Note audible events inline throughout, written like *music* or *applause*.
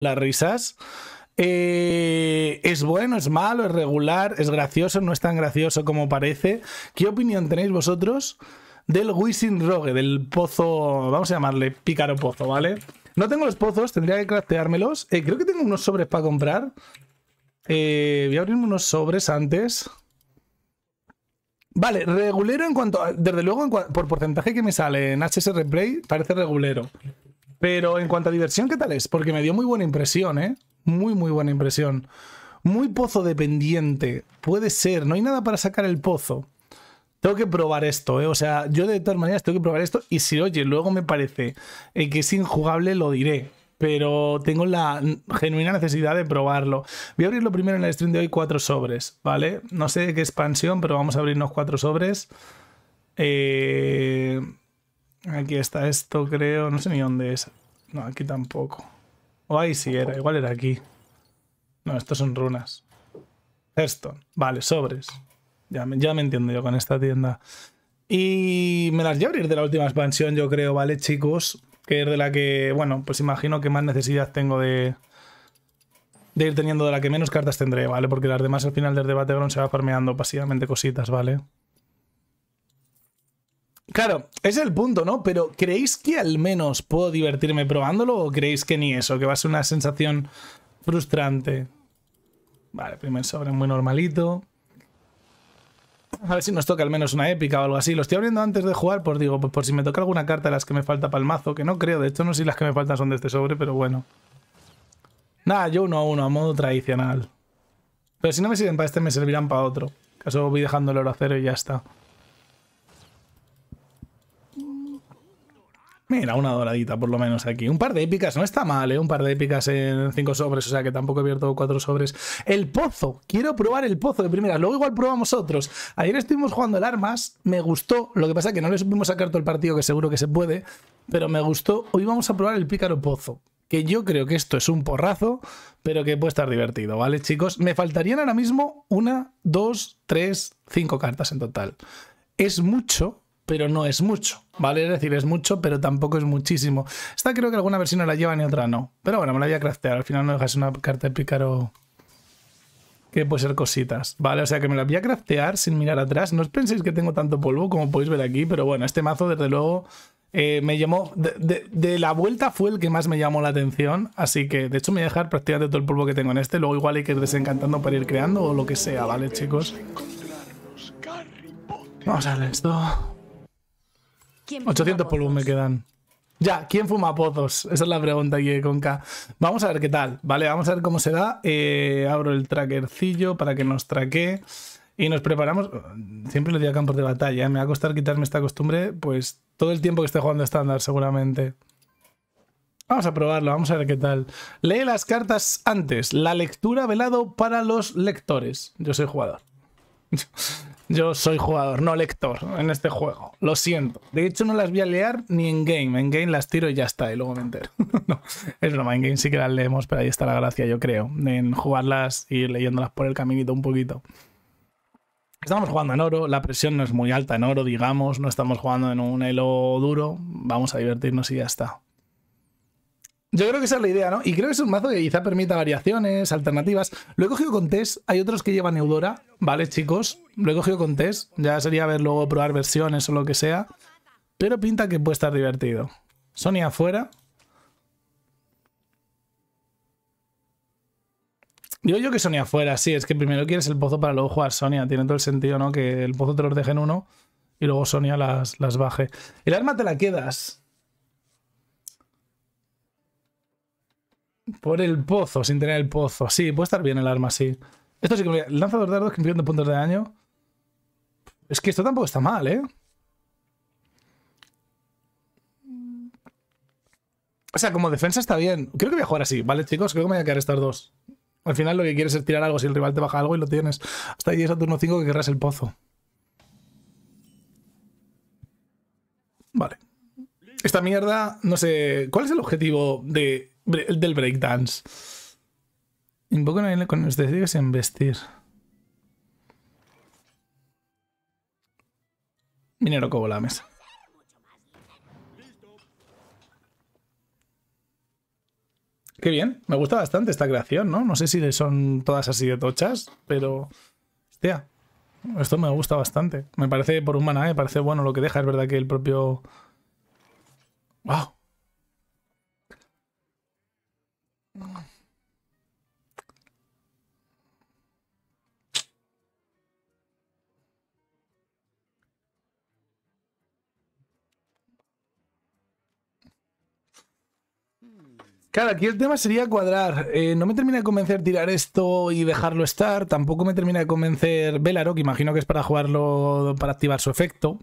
las risas. Eh, ¿Es bueno, es malo, es regular, es gracioso, no es tan gracioso como parece? ¿Qué opinión tenéis vosotros del Wisin Rogue, del pozo, vamos a llamarle pícaro pozo, ¿vale? No tengo los pozos, tendría que crafteármelos. Eh, creo que tengo unos sobres para comprar. Eh, voy a abrirme unos sobres antes. Vale, regulero en cuanto... desde luego, por porcentaje que me sale en HSR Play, parece regulero. Pero en cuanto a diversión, ¿qué tal es? Porque me dio muy buena impresión, ¿eh? Muy, muy buena impresión. Muy pozo dependiente. Puede ser, no hay nada para sacar el pozo. Tengo que probar esto, ¿eh? O sea, yo de todas maneras tengo que probar esto. Y si, oye, luego me parece eh, que es injugable, lo diré. Pero tengo la genuina necesidad de probarlo. Voy a abrirlo primero en el stream de hoy, cuatro sobres, ¿vale? No sé qué expansión, pero vamos a abrirnos cuatro sobres. Eh Aquí está esto, creo. No sé ni dónde es. No, aquí tampoco. O ahí sí era. Igual era aquí. No, estos son runas. esto, Vale, sobres. Ya me, entiendo yo con esta tienda. Y me las voy a abrir de la última expansión, yo creo, ¿vale, chicos? Que es de la que, bueno, pues imagino que más necesidad tengo de, de ir teniendo de la que menos cartas tendré, ¿vale? Porque las demás al final del debate se va farmeando pasivamente cositas, ¿vale? Claro, es el punto, ¿no? Pero ¿creéis que al menos puedo divertirme probándolo o creéis que ni eso, que va a ser una sensación frustrante? Vale, primer sobre muy normalito. A ver si nos toca al menos una épica o algo así. Lo estoy abriendo antes de jugar, por pues digo, pues por, si me toca alguna carta de las que me falta para el mazo, que no creo, de hecho no sé si las que me faltan son de este sobre, pero bueno. Nada, yo uno a uno, a modo tradicional. Pero si no me sirven para este, me servirán para otro. Caso voy oro a cero y ya está. Mira, una doradita por lo menos aquí. Un par de épicas, no está mal, ¿eh? Un par de épicas en cinco sobres, o sea que tampoco he abierto cuatro sobres. El pozo, quiero probar el pozo de primera, luego igual probamos otros. Ayer estuvimos jugando el armas, me gustó, lo que pasa es que no le supimos sacar todo el partido, que seguro que se puede, pero me gustó. Hoy vamos a probar el pícaro pozo, que yo creo que esto es un porrazo, pero que puede estar divertido, ¿vale, chicos? Me faltarían ahora mismo una, dos, tres, cinco cartas en total. Es mucho, pero no es mucho, ¿vale? Es decir, es mucho, pero tampoco es muchísimo. Esta creo que alguna versión la lleva, ni otra no. Pero bueno, me la voy a craftear. Al final no dejas una carta de pícaro que puede ser cositas, ¿vale? O sea que me la voy a craftear sin mirar atrás. No os penséis que tengo tanto polvo como podéis ver aquí, pero bueno, este mazo desde luego eh, me llamó... De, la vuelta fue el que más me llamó la atención, así que de hecho me voy a dejar prácticamente todo el polvo que tengo en este. Luego igual hay que ir desencantando para ir creando o lo que sea, ¿vale, chicos? Vamos a ver esto... 800 polvos me quedan. Ya, ¿quién fuma pozos? Esa es la pregunta aquí con Vamos a ver qué tal, ¿vale? Vamos a ver cómo se da. Eh, abro el trackercillo para que nos traque. Y nos preparamos. Siempre lo digo a campos de batalla. ¿eh? Me va a costar quitarme esta costumbre, pues todo el tiempo que esté jugando estándar, seguramente. Vamos a probarlo, vamos a ver qué tal. Lee las cartas antes. La lectura velado para los lectores. Yo soy jugador. *laughs* Yo soy jugador, no lector en este juego. Lo siento. De hecho, no las voy a leer ni en game. En game las tiro y ya está, y luego me entero. *laughs* no, es lo en game sí que las leemos, pero ahí está la gracia, yo creo. En jugarlas y leyéndolas por el caminito un poquito. Estamos jugando en oro, la presión no es muy alta en oro, digamos. No estamos jugando en un elo duro. Vamos a divertirnos y ya está. Yo creo que esa es la idea, ¿no? Y creo que es un mazo que quizá permita variaciones, alternativas. Lo he cogido con Tess, hay otros que llevan Eudora, ¿vale, chicos? Lo he cogido con Tess, ya sería ver luego probar versiones o lo que sea. Pero pinta que puede estar divertido. Sonia afuera. Digo yo que Sonia afuera, sí, es que primero quieres el pozo para luego jugar Sonia. Tiene todo el sentido, ¿no? Que el pozo te los dejen uno y luego Sonia las, las baje. El arma te la quedas. Por el pozo, sin tener el pozo. Sí, puede estar bien el arma, sí. Esto sí que me... lanzador de dardos que de puntos de daño. Es que esto tampoco está mal, ¿eh? O sea, como defensa está bien. Creo que voy a jugar así, ¿vale, chicos? Creo que me voy a quedar estos dos. Al final lo que quieres es tirar algo. Si el rival te baja algo y lo tienes. Hasta ahí es a turno 5 que querrás el pozo. Vale. Esta mierda, no sé... ¿Cuál es el objetivo de del breakdance. Invoco una con los en vestir. Minero cobo la mesa. Qué bien, me gusta bastante esta creación, ¿no? No sé si son todas así de tochas, pero... Hostia, esto me gusta bastante. Me parece por humana, ¿eh? Me parece bueno lo que deja. Es verdad que el propio... ¡Wow! Claro, aquí el tema sería cuadrar. Eh, no me termina de convencer tirar esto y dejarlo estar. Tampoco me termina de convencer que Imagino que es para jugarlo, para activar su efecto.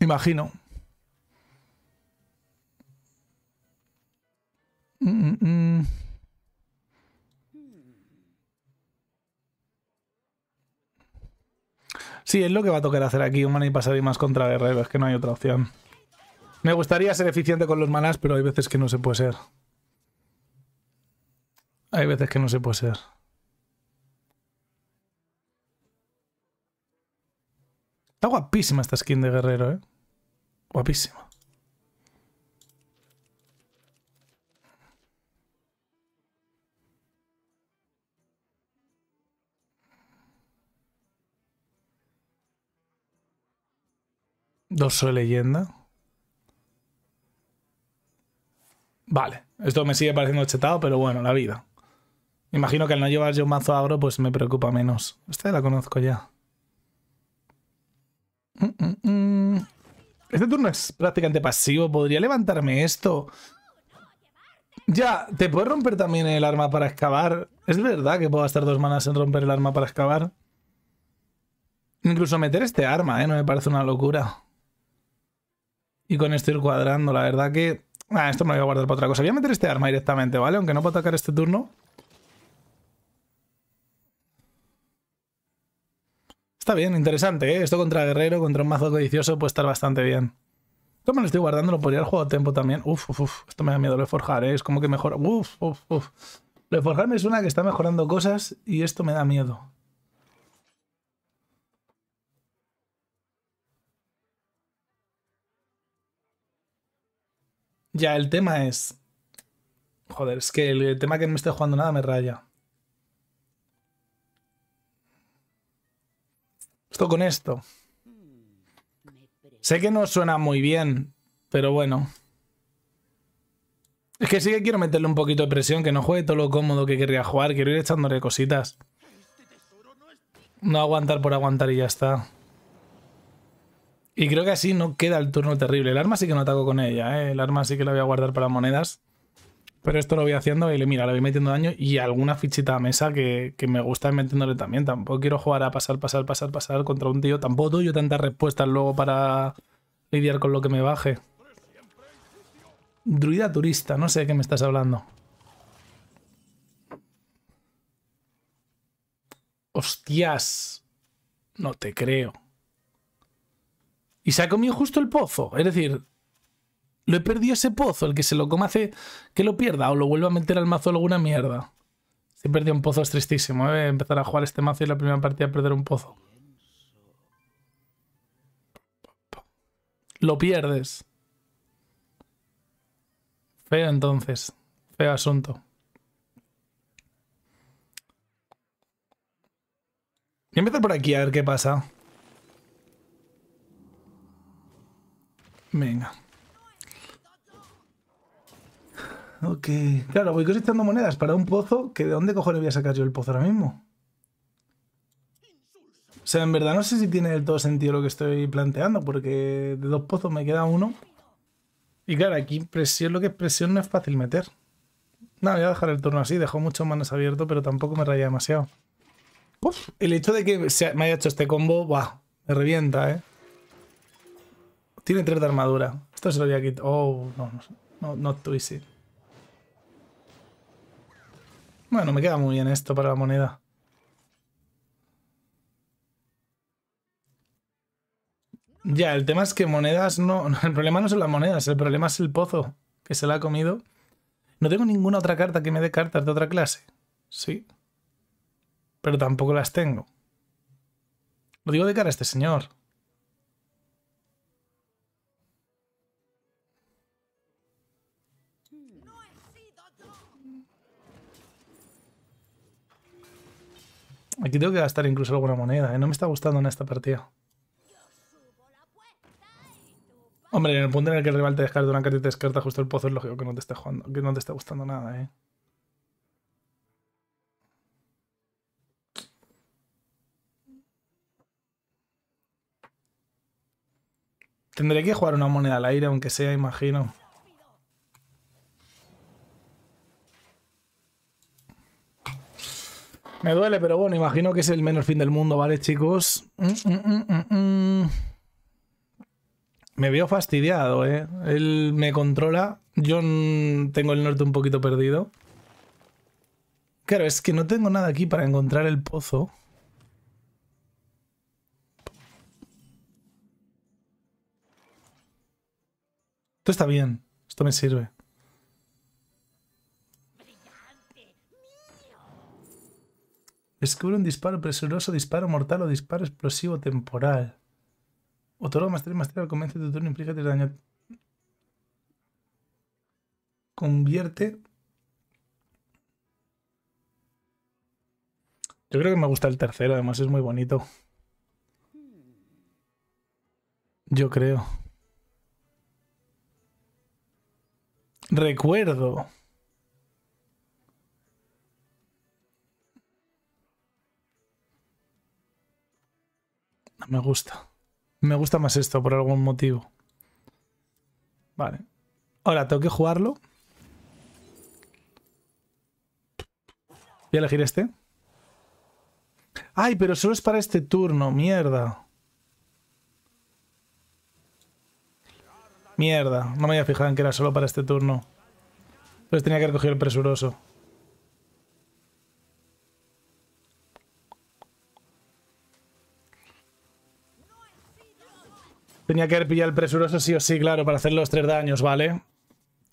Imagino. Sí, es lo que va a tocar hacer aquí, un y pasar y más contra guerrero. Es que no hay otra opción. Me gustaría ser eficiente con los manás, pero hay veces que no se puede ser. Hay veces que no se puede ser. Está guapísima esta skin de guerrero, ¿eh? Guapísima. Dos soy leyenda. Vale, esto me sigue pareciendo chetado, pero bueno, la vida. Imagino que al no llevar yo un mazo agro, pues me preocupa menos. Esta la conozco ya. Mm, mm, mm. Este turno es prácticamente pasivo. Podría levantarme esto. Ya, ¿te puedo romper también el arma para excavar? ¿Es verdad que puedo gastar dos manas en romper el arma para excavar? Incluso meter este arma, ¿eh? No me parece una locura. Y con esto ir cuadrando, la verdad que... Ah, esto me lo voy a guardar para otra cosa. Voy a meter este arma directamente, ¿vale? Aunque no puedo atacar este turno. Está bien, interesante, ¿eh? Esto contra guerrero, contra un mazo codicioso puede estar bastante bien. Esto me lo estoy guardando, lo podría haber jugado tempo también. Uf, uf, uf. Esto me da miedo lo de forjar, ¿eh? Es como que mejora. Uf, uf, uf. Lo de forjar me suena que está mejorando cosas y esto me da miedo. Ya, el tema es. Joder, es que el tema que me esté jugando nada me raya. Esto con esto. Sé que no suena muy bien, pero bueno. Es que sí que quiero meterle un poquito de presión, que no juegue todo lo cómodo que querría jugar. Quiero ir echándole cositas. No aguantar por aguantar y ya está. Y creo que así no queda el turno terrible. El arma sí que no ataco con ella, ¿eh? El arma sí que la voy a guardar para monedas. Pero esto lo voy haciendo y le mira, le voy metiendo daño y alguna fichita a mesa que, que me gusta metiéndole también. Tampoco quiero jugar a pasar, pasar, pasar, pasar contra un tío. Tampoco doy yo tantas respuestas luego para lidiar con lo que me baje. Druida turista, no sé de qué me estás hablando. Hostias. No te creo. Y se ha comido justo el pozo. Es decir, lo he perdido ese pozo. El que se lo coma hace que lo pierda o lo vuelva a meter al mazo alguna mierda. Si he un pozo es tristísimo, ¿eh? Empezar a jugar este mazo y la primera partida perder un pozo. Lo pierdes. Feo entonces. Feo asunto. Voy a empezar por aquí a ver qué pasa. Venga. Ok. Claro, voy cosechando monedas para un pozo que de dónde cojones voy a sacar yo el pozo ahora mismo. O sea, en verdad no sé si tiene del todo sentido lo que estoy planteando, porque de dos pozos me queda uno. Y claro, aquí presión, lo que es presión no es fácil meter. No, voy a dejar el turno así, dejo muchos manos abiertos, pero tampoco me raya demasiado. Uf, el hecho de que me haya hecho este combo, va, Me revienta, ¿eh? Tiene tres de armadura. Esto se lo voy a Oh, no, no, no, too easy. Bueno, me queda muy bien esto para la moneda. Ya, el tema es que monedas no... *laughs* El problema no son las monedas, el problema es el pozo que se la ha comido. No tengo ninguna otra carta que me dé cartas de otra clase. Sí. Pero tampoco las tengo. Lo digo de cara a este señor. Aquí tengo que gastar incluso alguna moneda, ¿eh? No me está gustando en esta partida. Hombre, en el punto en el que el rival te descarta una carta y te descarta justo el pozo es lógico que no te esté jugando, que no te esté gustando nada, ¿eh? Tendré que jugar una moneda al aire, aunque sea, imagino. Me duele, pero bueno, imagino que es el menor fin del mundo, ¿vale, chicos? Mm, mm, mm, me veo fastidiado, ¿eh? Él me controla. Yo tengo el norte un poquito perdido. Claro, es que no tengo nada aquí para encontrar el pozo. Esto está bien. Esto me sirve. Descubre un disparo presuroso, disparo mortal o disparo explosivo temporal. Otorga más 3 más al comienzo de tu turno, implica el daño. Convierte. Yo creo que me gusta el tercero, además es muy bonito. Yo creo. Recuerdo. me gusta. Me gusta más esto por algún motivo. Vale. Ahora, ¿tengo que jugarlo? Voy a elegir este. Ay, pero solo es para este turno, mierda. Mierda, no me había fijado en que era solo para este turno. Pues tenía que recoger el presuroso. Tenía que haber pillado el presuroso sí o sí, claro, para hacer los tres daños, ¿vale?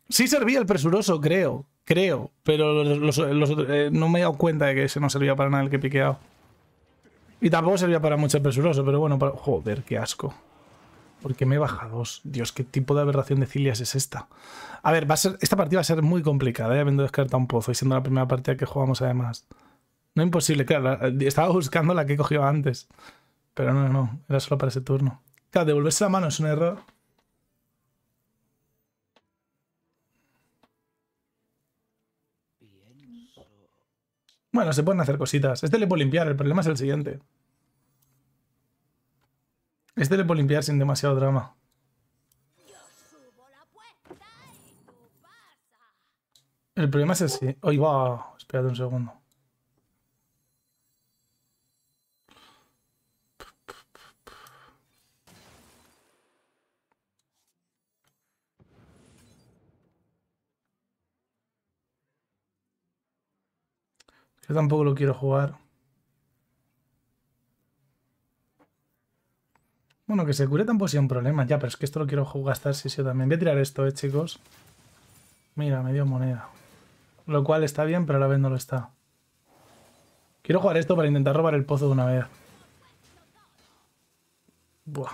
Sí servía el presuroso, creo. Creo. Pero los, eh, no me he dado cuenta de que ese no servía para nada el que he piqueado. Y tampoco servía para mucho el presuroso, pero bueno, para... joder, qué asco. Porque me he bajado Dios, qué tipo de aberración de cilias es esta. A ver, va a ser, esta partida va a ser muy complicada, ¿eh? habiendo descartado un pozo y siendo la primera partida que jugamos además. No imposible, claro, estaba buscando la que he cogido antes. Pero no, no, era solo para ese turno devolverse la mano es un error. Bueno, se pueden hacer cositas. Este le puedo limpiar, el problema es el siguiente. Este le puedo limpiar sin demasiado drama. El problema es el siguiente. Espérate un segundo. Yo tampoco lo quiero jugar. Bueno, que se cure tampoco sea un problema. Ya, pero es que esto lo quiero gastar sí, sí, también. Voy a tirar esto, eh, chicos. Mira, me dio moneda. Lo cual está bien, pero a la vez no lo está. Quiero jugar esto para intentar robar el pozo de una vez. Buah.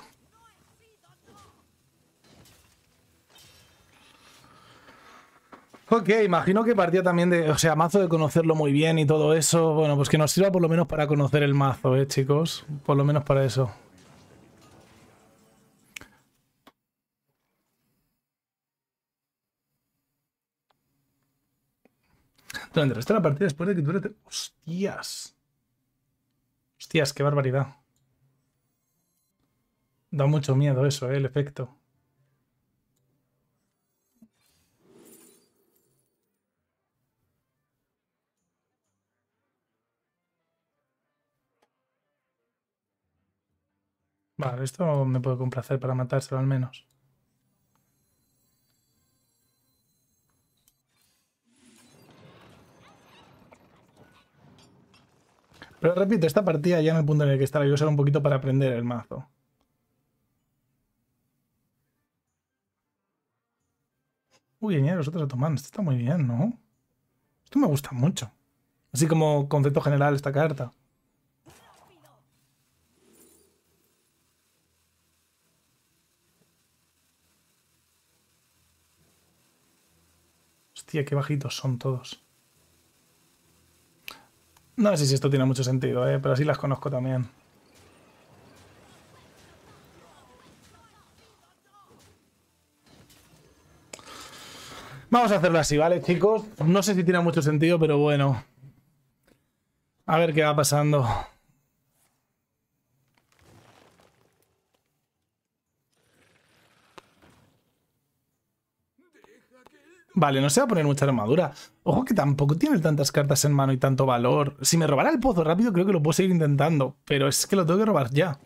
Ok, imagino que partía también de, o sea, mazo de conocerlo muy bien y todo eso. Bueno, pues que nos sirva por lo menos para conocer el mazo, ¿eh, chicos? Por lo menos para eso. Durante el la partida, después de que tú Te... ¡Hostias! ¡Hostias, qué barbaridad! Da mucho miedo eso, ¿eh? El efecto. esto me puedo complacer para matárselo al menos. Pero repito, esta partida ya en el punto en el que estaba, yo usar un poquito para aprender el mazo. Uy, añade los otros a Esto está muy bien, ¿no? Esto me gusta mucho. Así como concepto general esta carta. Hostia, qué bajitos son todos. No sé si esto tiene mucho sentido, eh, pero así las conozco también. Vamos a hacerlo así, ¿vale, chicos? No sé si tiene mucho sentido, pero bueno. A ver qué va pasando. Vale, no se va a poner mucha armadura. Ojo que tampoco tiene tantas cartas en mano y tanto valor. Si me robara el pozo rápido, creo que lo puedo seguir intentando. Pero es que lo tengo que robar ya.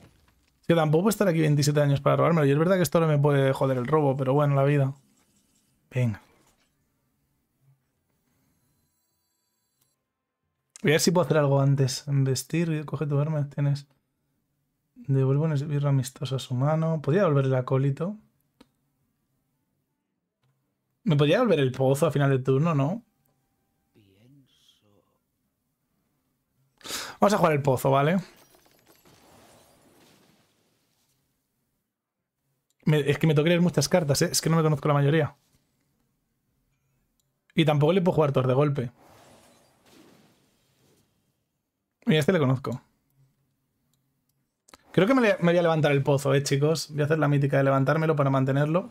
que tampoco puedo estar aquí 27 años para robármelo. Y es verdad que esto no me puede joder el robo, pero bueno, la vida. Venga. Voy a ver si puedo hacer algo antes. Vestir, coge tu arma, tienes. Devuelvo un esbirro amistoso a su mano. Podría el acólito. Me podría volver el pozo a final de turno, ¿no? Vamos a jugar el pozo, ¿vale? es que me toca leer muchas cartas, ¿eh? Es que no me conozco la mayoría. Y tampoco le puedo jugar tor de golpe. Y este le conozco. Creo que me, me voy a levantar el pozo, ¿eh, chicos? Voy a hacer la mítica de levantármelo para mantenerlo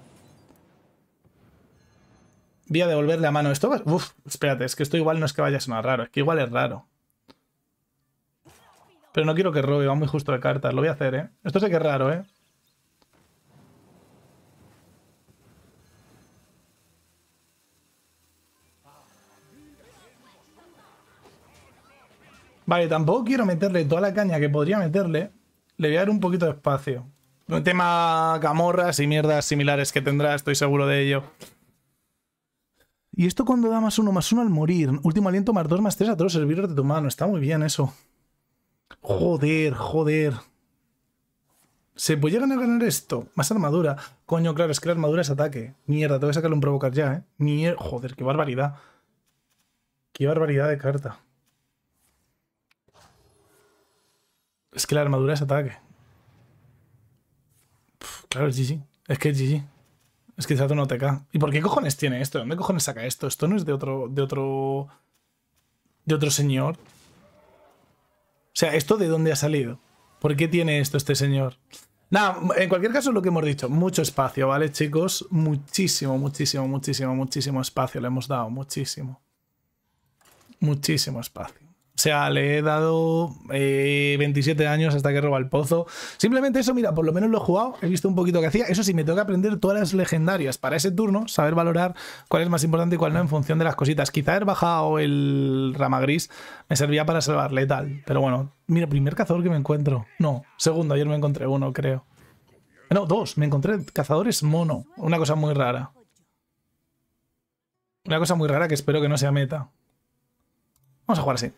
voy a devolverle a mano. Esto Uf, espérate, es que esto igual no es que vaya a sonar raro, es que igual es raro. Pero no quiero que robe, va muy justo de cartas. Lo voy a hacer, ¿eh? Esto sé que es raro, ¿eh? Vale, tampoco quiero meterle toda la caña que podría meterle. Le voy a dar un poquito de espacio. Un tema camorras y mierdas similares que tendrá, estoy seguro de ello. Y esto cuando da más uno, más uno al morir. Último aliento, más dos, más tres a todos los de tu mano. Está muy bien eso. Joder, joder. ¿Se puede llegar a ganar esto? Más armadura. Coño, claro, es que la armadura es ataque. Mierda, tengo que sacarle un provocar ya, ¿eh? Mierda. Joder, qué barbaridad. Qué barbaridad de carta. Es que la armadura es ataque. claro, es GG. Es que es GG. Es que ¿te cae? ¿Y por qué cojones tiene esto? ¿De dónde cojones saca esto? Esto no es de otro. de otro. de otro señor. O sea, ¿esto de dónde ha salido? ¿Por qué tiene esto este señor? Nada, en cualquier caso lo que hemos dicho. Mucho espacio, ¿vale, chicos? Muchísimo, muchísimo, muchísimo, muchísimo espacio le hemos dado. Muchísimo. Muchísimo espacio. O sea, le he dado 27 eh, años hasta que roba el pozo. Simplemente eso, mira, por lo menos lo he jugado, he visto un poquito que hacía. Eso sí, me toca aprender todas las legendarias para ese turno, saber valorar cuál es más importante y cuál no en función de las cositas. Quizá haber bajado el rama gris me servía para y tal Pero bueno, mira, primer cazador que me encuentro. No, segundo, ayer me encontré uno, creo. No, dos, me encontré cazadores mono. Una cosa muy rara. Una cosa muy rara que espero que no sea meta. Vamos a jugar así.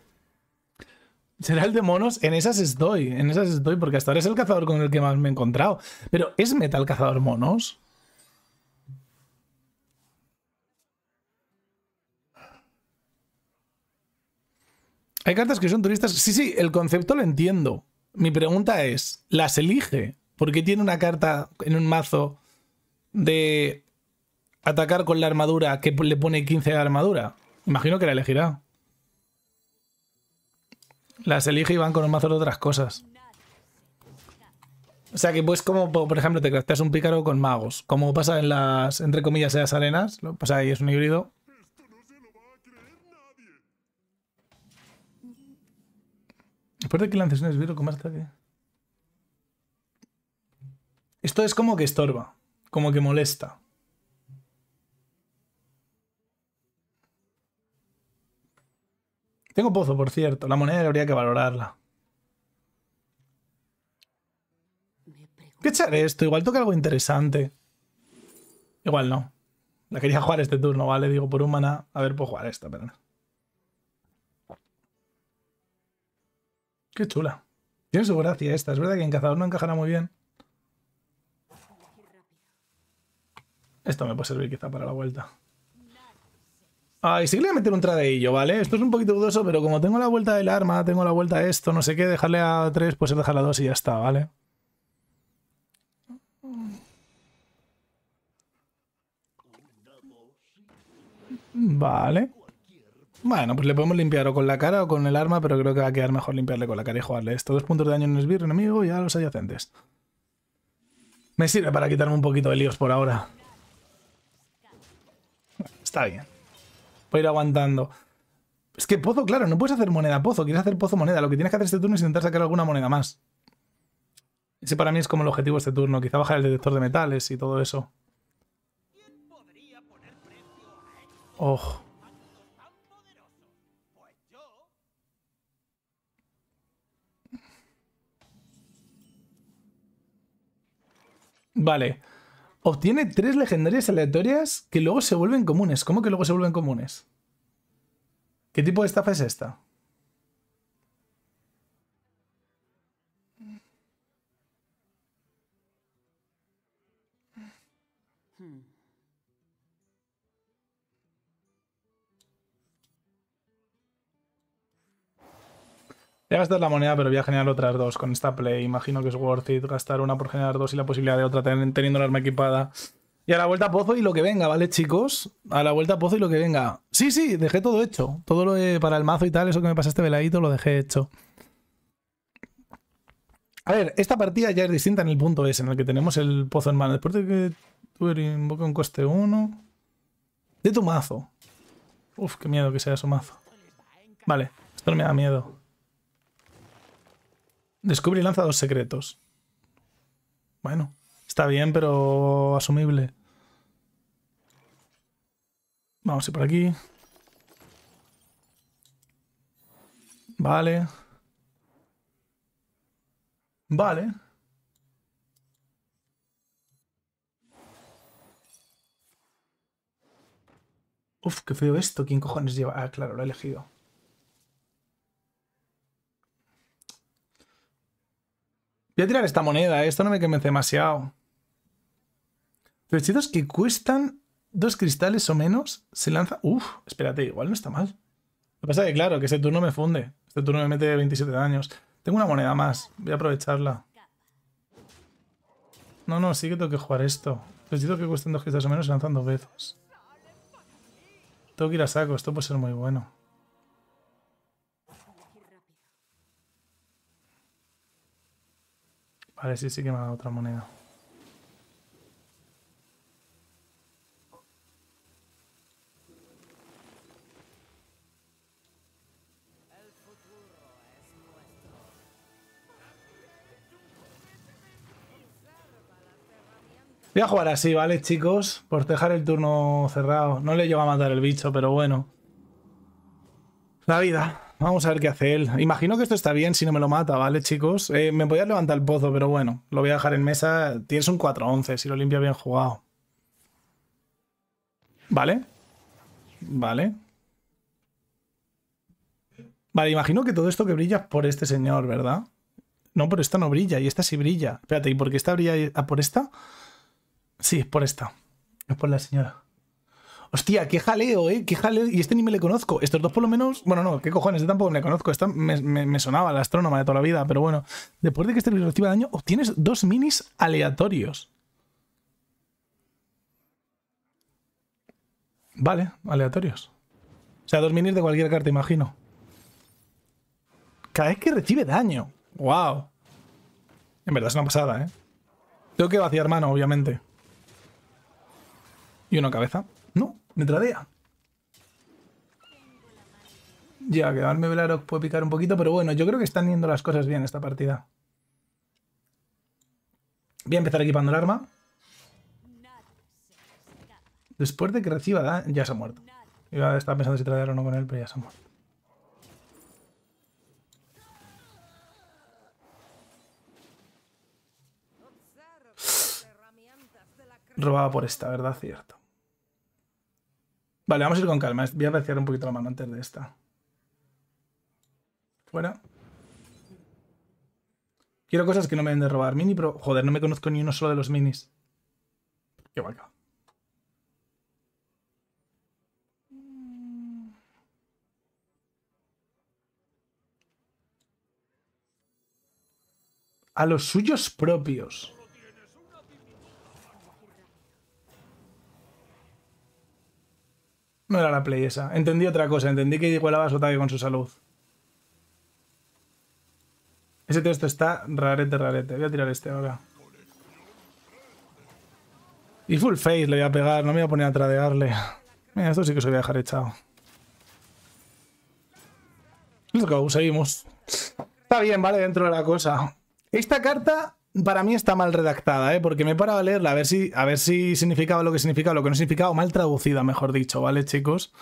¿Será el de monos? En esas estoy, en esas estoy, porque hasta ahora es el cazador con el que más me he encontrado. Pero ¿es metal cazador monos? Hay cartas que son turistas. Sí, sí, el concepto lo entiendo. Mi pregunta es, ¿las elige? ¿Por qué tiene una carta en un mazo de atacar con la armadura que le pone 15 de armadura? Imagino que la elegirá. Las elige y van con un mazo de otras cosas. O sea que pues como, por ejemplo, te crafteas un pícaro con magos. Como pasa en las, entre comillas, las arenas. Lo pasa ahí, es un híbrido. Después de que lances un esbirro con más Esto es como que estorba. Como que molesta. Tengo pozo, por cierto. La moneda habría que valorarla. ¿Qué echaré esto? Igual toca algo interesante. Igual no. La quería jugar este turno, ¿vale? Digo, por humana. A ver, puedo jugar esta, perdón. Qué chula. Tiene su gracia esta. Es verdad que en cazador no encajará muy bien. Esto me puede servir quizá para la vuelta. Ay, sí que le voy a meter un tradeillo, ¿vale? Esto es un poquito dudoso, pero como tengo la vuelta del arma, tengo la vuelta de esto, no sé qué, dejarle a 3, pues dejarle a 2 y ya está, ¿vale? Vale. Bueno, pues le podemos limpiar o con la cara o con el arma, pero creo que va a quedar mejor limpiarle con la cara y jugarle esto. Dos puntos de daño en el esbirro enemigo y a los adyacentes. Me sirve para quitarme un poquito de líos por ahora. Está bien. Voy a ir aguantando. Es que pozo, claro, no puedes hacer moneda pozo, quieres hacer pozo moneda. Lo que tienes que hacer este turno es intentar sacar alguna moneda más. Ese para mí es como el objetivo este turno, quizá bajar el detector de metales y todo eso. Oh. Vale. Obtiene tres legendarias aleatorias que luego se vuelven comunes. ¿Cómo que luego se vuelven comunes? ¿Qué tipo de estafa es esta? Voy a gastar la moneda, pero voy a generar otras dos con esta play. Imagino que es worth it gastar una por generar dos y la posibilidad de otra teniendo la arma equipada. Y a la vuelta pozo y lo que venga, ¿vale, chicos? A la vuelta pozo y lo que venga. Sí, sí, dejé todo hecho. Todo lo para el mazo y tal, eso que me pasaste veladito, lo dejé hecho. A ver, esta partida ya es distinta en el punto S, en el que tenemos el pozo en mano. Después de que tú invoca un coste 1. De tu mazo. Uf, qué miedo que sea su mazo. Vale, esto no me da miedo. Descubre y lanza dos secretos. Bueno, está bien, pero asumible. Vamos a ir por aquí. Vale. Vale. Uf, qué feo esto. ¿Quién cojones lleva? Ah, claro, lo he elegido. Voy a tirar esta moneda, ¿eh? esto no me queme demasiado. Los que cuestan dos cristales o menos se lanza... Uf, espérate, igual no está mal. Lo que pasa es que, claro, que ese turno me funde. Este turno me mete 27 daños. Tengo una moneda más, voy a aprovecharla. No, no, sí que tengo que jugar esto. Los que cuestan dos cristales o menos se lanzan dos veces. Tengo que ir a saco, esto puede ser muy bueno. Vale, sí, sí que me ha dado otra moneda. Voy a jugar así, ¿vale, chicos? Por dejar el turno cerrado. No le llevo a matar el bicho, pero bueno. La vida. Vamos a ver qué hace él. Imagino que esto está bien si no me lo mata, ¿vale, chicos? Eh, me voy a levantar el pozo, pero bueno, lo voy a dejar en mesa. Tienes un 4-11, si lo limpia bien jugado. ¿Vale? Vale. Vale, imagino que todo esto que brilla es por este señor, ¿verdad? No, pero esta no brilla, y esta sí brilla. Espérate, ¿y por qué esta brilla? Ah, por esta? Sí, es por esta. Es por la señora hostia, qué jaleo, ¿eh? Qué jaleo. Y este ni me le conozco. Estos dos por lo menos, bueno, no, qué cojones, este tampoco me le conozco. Esta me, sonaba la astrónoma de toda la vida, pero bueno. Después de que este reciba daño, obtienes dos minis aleatorios. Vale, aleatorios. O sea, dos minis de cualquier carta, imagino. Cada vez que recibe daño. ¡Wow! En verdad es una pasada, ¿eh? Tengo que vaciar mano, obviamente. Y una cabeza. No, me tradea. Ya, quedarme Velarok puede picar un poquito, pero bueno, yo creo que están yendo las cosas bien esta partida. Voy a empezar equipando el arma. Después de que reciba ya se ha muerto. Iba a estar pensando si tradear o no con él, pero ya se ha muerto. robaba por esta, ¿verdad? Cierto. Vale, vamos a ir con calma. Voy a vaciar un poquito la mano antes de esta. Fuera. Quiero cosas que no me den de robar. Mini, pero joder, no me conozco ni uno solo de los minis. Qué A los suyos propios. No era la Play esa. Entendí otra cosa. Entendí que igualaba su Sotaque con su salud. Ese texto está rarete, rarete. Voy a tirar este ahora. Y full face le voy a pegar. No me voy a poner a tradearle. Mira, esto sí que se voy a dejar echado. Let's go, seguimos. Está bien, ¿vale? Dentro de la cosa. Esta carta para mí está mal redactada, ¿eh? porque me he parado a leerla a ver si, a ver si significaba lo que significaba, lo que no significaba, o mal traducida, mejor dicho, ¿vale, chicos?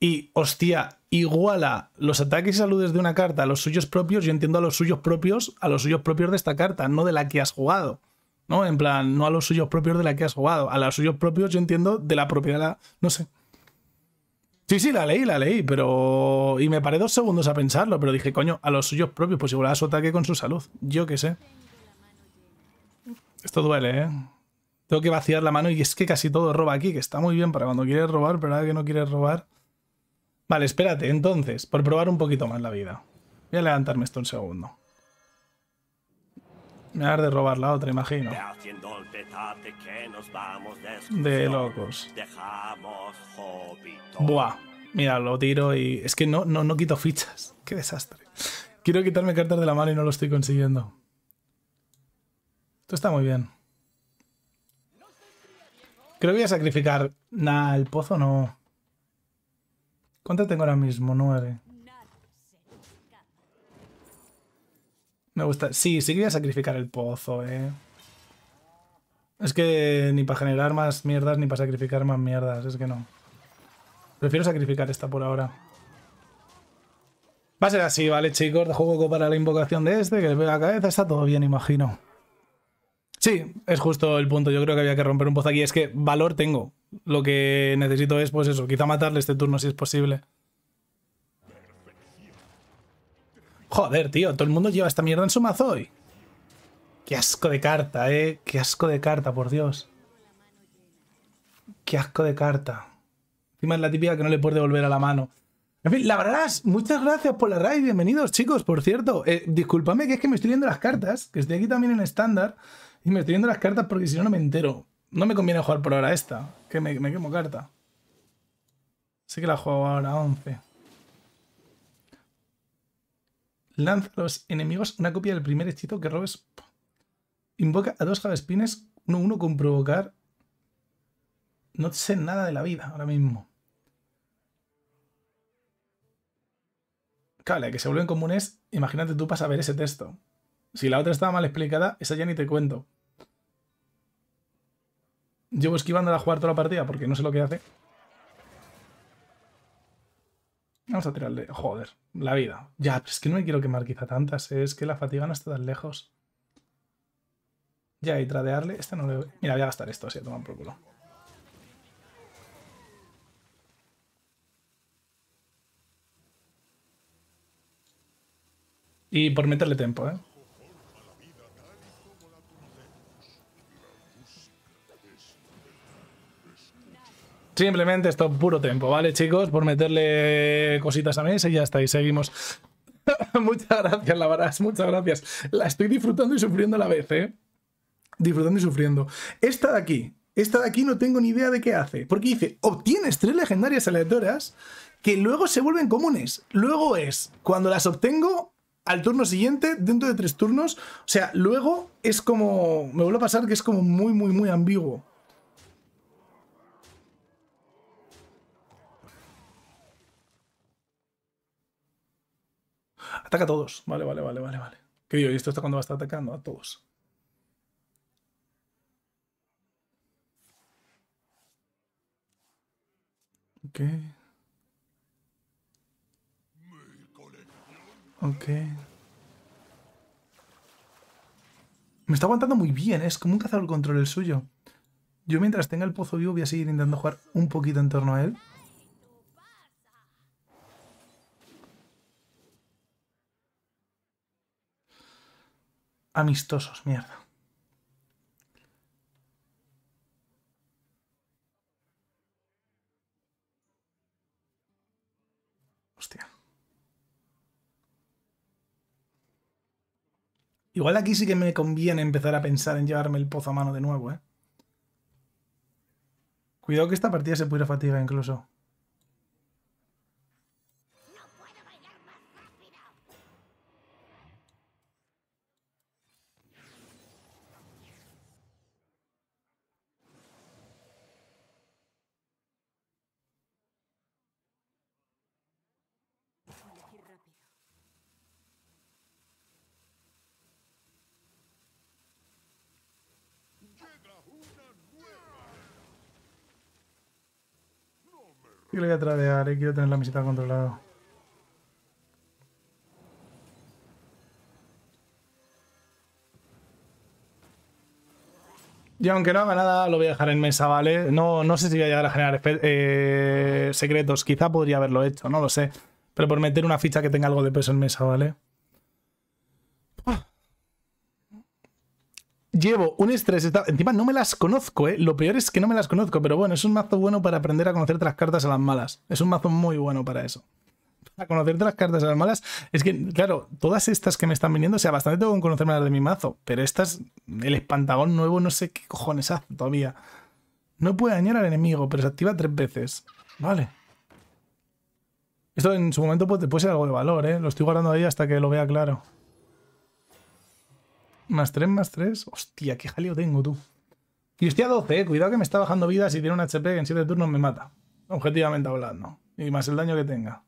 Y, hostia, iguala los ataques y saludes de una carta a los suyos propios, yo entiendo a los suyos propios, a los suyos propios de esta carta, no de la que has jugado. ¿No? En plan, no a los suyos propios de la que has jugado, a los suyos propios, yo entiendo, de la propiedad, la... no sé. Sí, sí, la leí, la leí, pero. Y me paré dos segundos a pensarlo, pero dije, coño, a los suyos propios, pues igual a su ataque con su salud. Yo qué sé. Esto duele, ¿eh? Tengo que vaciar la mano y es que casi todo roba aquí, que está muy bien para cuando quieres robar, pero ahora que no quieres robar... Vale, espérate, entonces, por probar un poquito más la vida. Voy a levantarme esto un segundo. Me va de robar la otra, imagino. De locos. Buah. Mira, lo tiro y... Es que no, no, no quito fichas. *laughs* Qué desastre. Quiero quitarme cartas de la mano y no lo estoy consiguiendo. Esto está muy bien. Creo que voy a sacrificar... Nah, el pozo no... ¿Cuánto tengo ahora mismo? 9 Me gusta... Sí, sí que voy a sacrificar el pozo, eh. Es que ni para generar más mierdas ni para sacrificar más mierdas. Es que no. Prefiero sacrificar esta por ahora. Va a ser así, ¿vale, chicos? Juego para la invocación de este, que le pega la cabeza. Está todo bien, imagino. Sí, es justo el punto. Yo creo que había que romper un pozo aquí. Es que valor tengo. Lo que necesito es, pues eso, quizá matarle este turno si es posible. Joder, tío, todo el mundo lleva esta mierda en su mazo hoy. Qué asco de carta, eh. Qué asco de carta, por Dios. Qué asco de carta. Encima es la típica que no le puede volver a la mano. En fin, la verdad, muchas gracias por la raid. Bienvenidos, chicos, por cierto. Eh, discúlpame que es que me estoy viendo las cartas, que estoy aquí también en estándar. Y me estoy viendo las cartas porque si no, no me entero. No me conviene jugar por ahora esta, que me, quemo carta. Sé que la jugado ahora 11. Lanza a los enemigos una copia del primer hechizo que robes. Invoca a dos javespines, uno uno con provocar. No sé nada de la vida ahora mismo. Cale, que se vuelven comunes, imagínate tú para saber ese texto. Si la otra estaba mal explicada, esa ya ni te cuento. Llevo esquivando a jugar toda la partida porque no sé lo que hace. Vamos a tirarle... Joder, la vida. Ya, es que no me quiero quemar quizá tantas. ¿eh? Es que la fatiga no está tan lejos. Ya, y tradearle... Este no le... Mira, voy a gastar esto así, a tomar por culo. Y por meterle tiempo, ¿eh? Simplemente esto puro tiempo, ¿vale, chicos? Por meterle cositas a mesa y ya está, y seguimos. *laughs* muchas gracias, la muchas gracias. La estoy disfrutando y sufriendo a la vez, ¿eh? Disfrutando y sufriendo. Esta de aquí, esta de aquí no tengo ni idea de qué hace. Porque dice, obtienes tres legendarias aleatorias que luego se vuelven comunes. Luego es, cuando las obtengo, al turno siguiente, dentro de tres turnos. O sea, luego es como. Me vuelve a pasar que es como muy, muy, muy ambiguo. Ataca a todos. Vale, vale, vale, vale, vale. ¿Qué digo? ¿Y esto está cuando va a estar atacando? A todos. Ok. Ok. Me está aguantando muy bien, ¿eh? es como un cazador control el suyo. Yo mientras tenga el pozo vivo voy a seguir intentando jugar un poquito en torno a él. amistosos, mierda. Hostia. Igual aquí sí que me conviene empezar a pensar en llevarme el pozo a mano de nuevo, ¿eh? Cuidado que esta partida se pudiera fatigar incluso. le voy a tradear quiero tener la visita controlada. Y aunque no haga nada, lo voy a dejar en mesa, ¿vale? No, no sé si voy a llegar a generar eh, secretos. Quizá podría haberlo hecho, no lo sé. Pero por meter una ficha que tenga algo de peso en mesa, ¿vale? Llevo un estrés. Encima no me las conozco, ¿eh? Lo peor es que no me las conozco, pero bueno, es un mazo bueno para aprender a conocerte las cartas a las malas. Es un mazo muy bueno para eso. Para conocerte las cartas a las malas. Es que, claro, todas estas que me están viniendo, o sea, bastante tengo que conocerme las de mi mazo, pero estas, el espantagón nuevo, no sé qué cojones hace todavía. No puede dañar al enemigo, pero se activa tres veces. Vale. Esto en su momento puede, puede ser algo de valor, ¿eh? Lo estoy guardando ahí hasta que lo vea claro. Más 3, más 3. Hostia, qué jaleo tengo tú. Y estoy 12, eh. Cuidado que me está bajando vida si tiene un HP que en 7 turnos me mata. Objetivamente hablando. Y más el daño que tenga.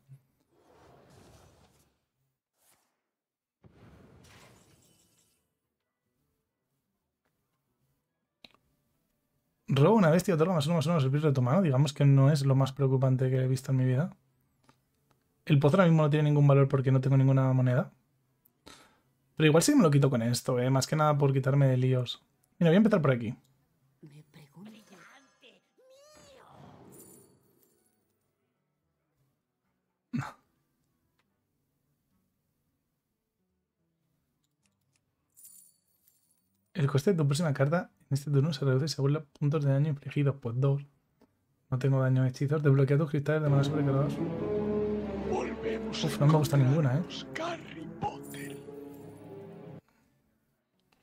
Robo una bestia, otorga más uno más uno servir de retomado. Digamos que no es lo más preocupante que he visto en mi vida. El pozo ahora mismo no tiene ningún valor porque no tengo ninguna moneda. Pero igual sí me lo quito con esto, ¿eh? Más que nada por quitarme de líos. Mira, voy a empezar por aquí. El coste de tu próxima carta en este turno se reduce según los puntos de daño infligidos. Pues dos. No tengo daño de hechizos. Desbloquea cristales de manos sobrecargados. Uf, no me gusta ninguna, ¿eh?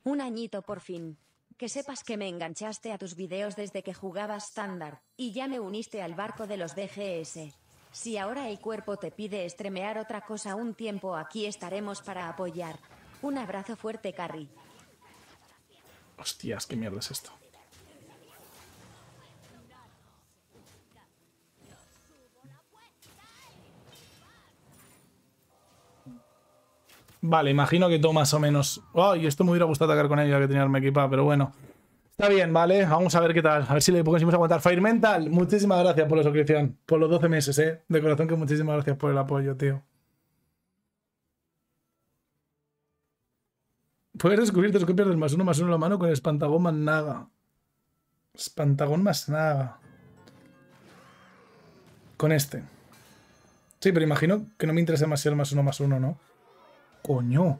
Un añito por fin. Que sepas que me enganchaste a tus videos desde que jugabas estándar, y ya me uniste al barco de los DGS. Si ahora el cuerpo te pide estremear otra cosa un tiempo, aquí estaremos para apoyar. Un abrazo fuerte, Carrie. Hostias, qué mierda es esto. Vale, imagino que todo más o menos. Ay, oh, esto me hubiera gustado atacar con ella que tenía el equipa, pero bueno. Está bien, ¿vale? Vamos a ver qué tal. A ver si le a aguantar. Fire Mental, muchísimas gracias por la suscripción. Por los 12 meses, ¿eh? De corazón que muchísimas gracias por el apoyo, tío. Puedes descubrir tres copias del más uno más uno en la mano con el espantagón más naga. Espantagón más nada. Con este. Sí, pero imagino que no me interesa demasiado el más uno más uno, ¿no? Coño.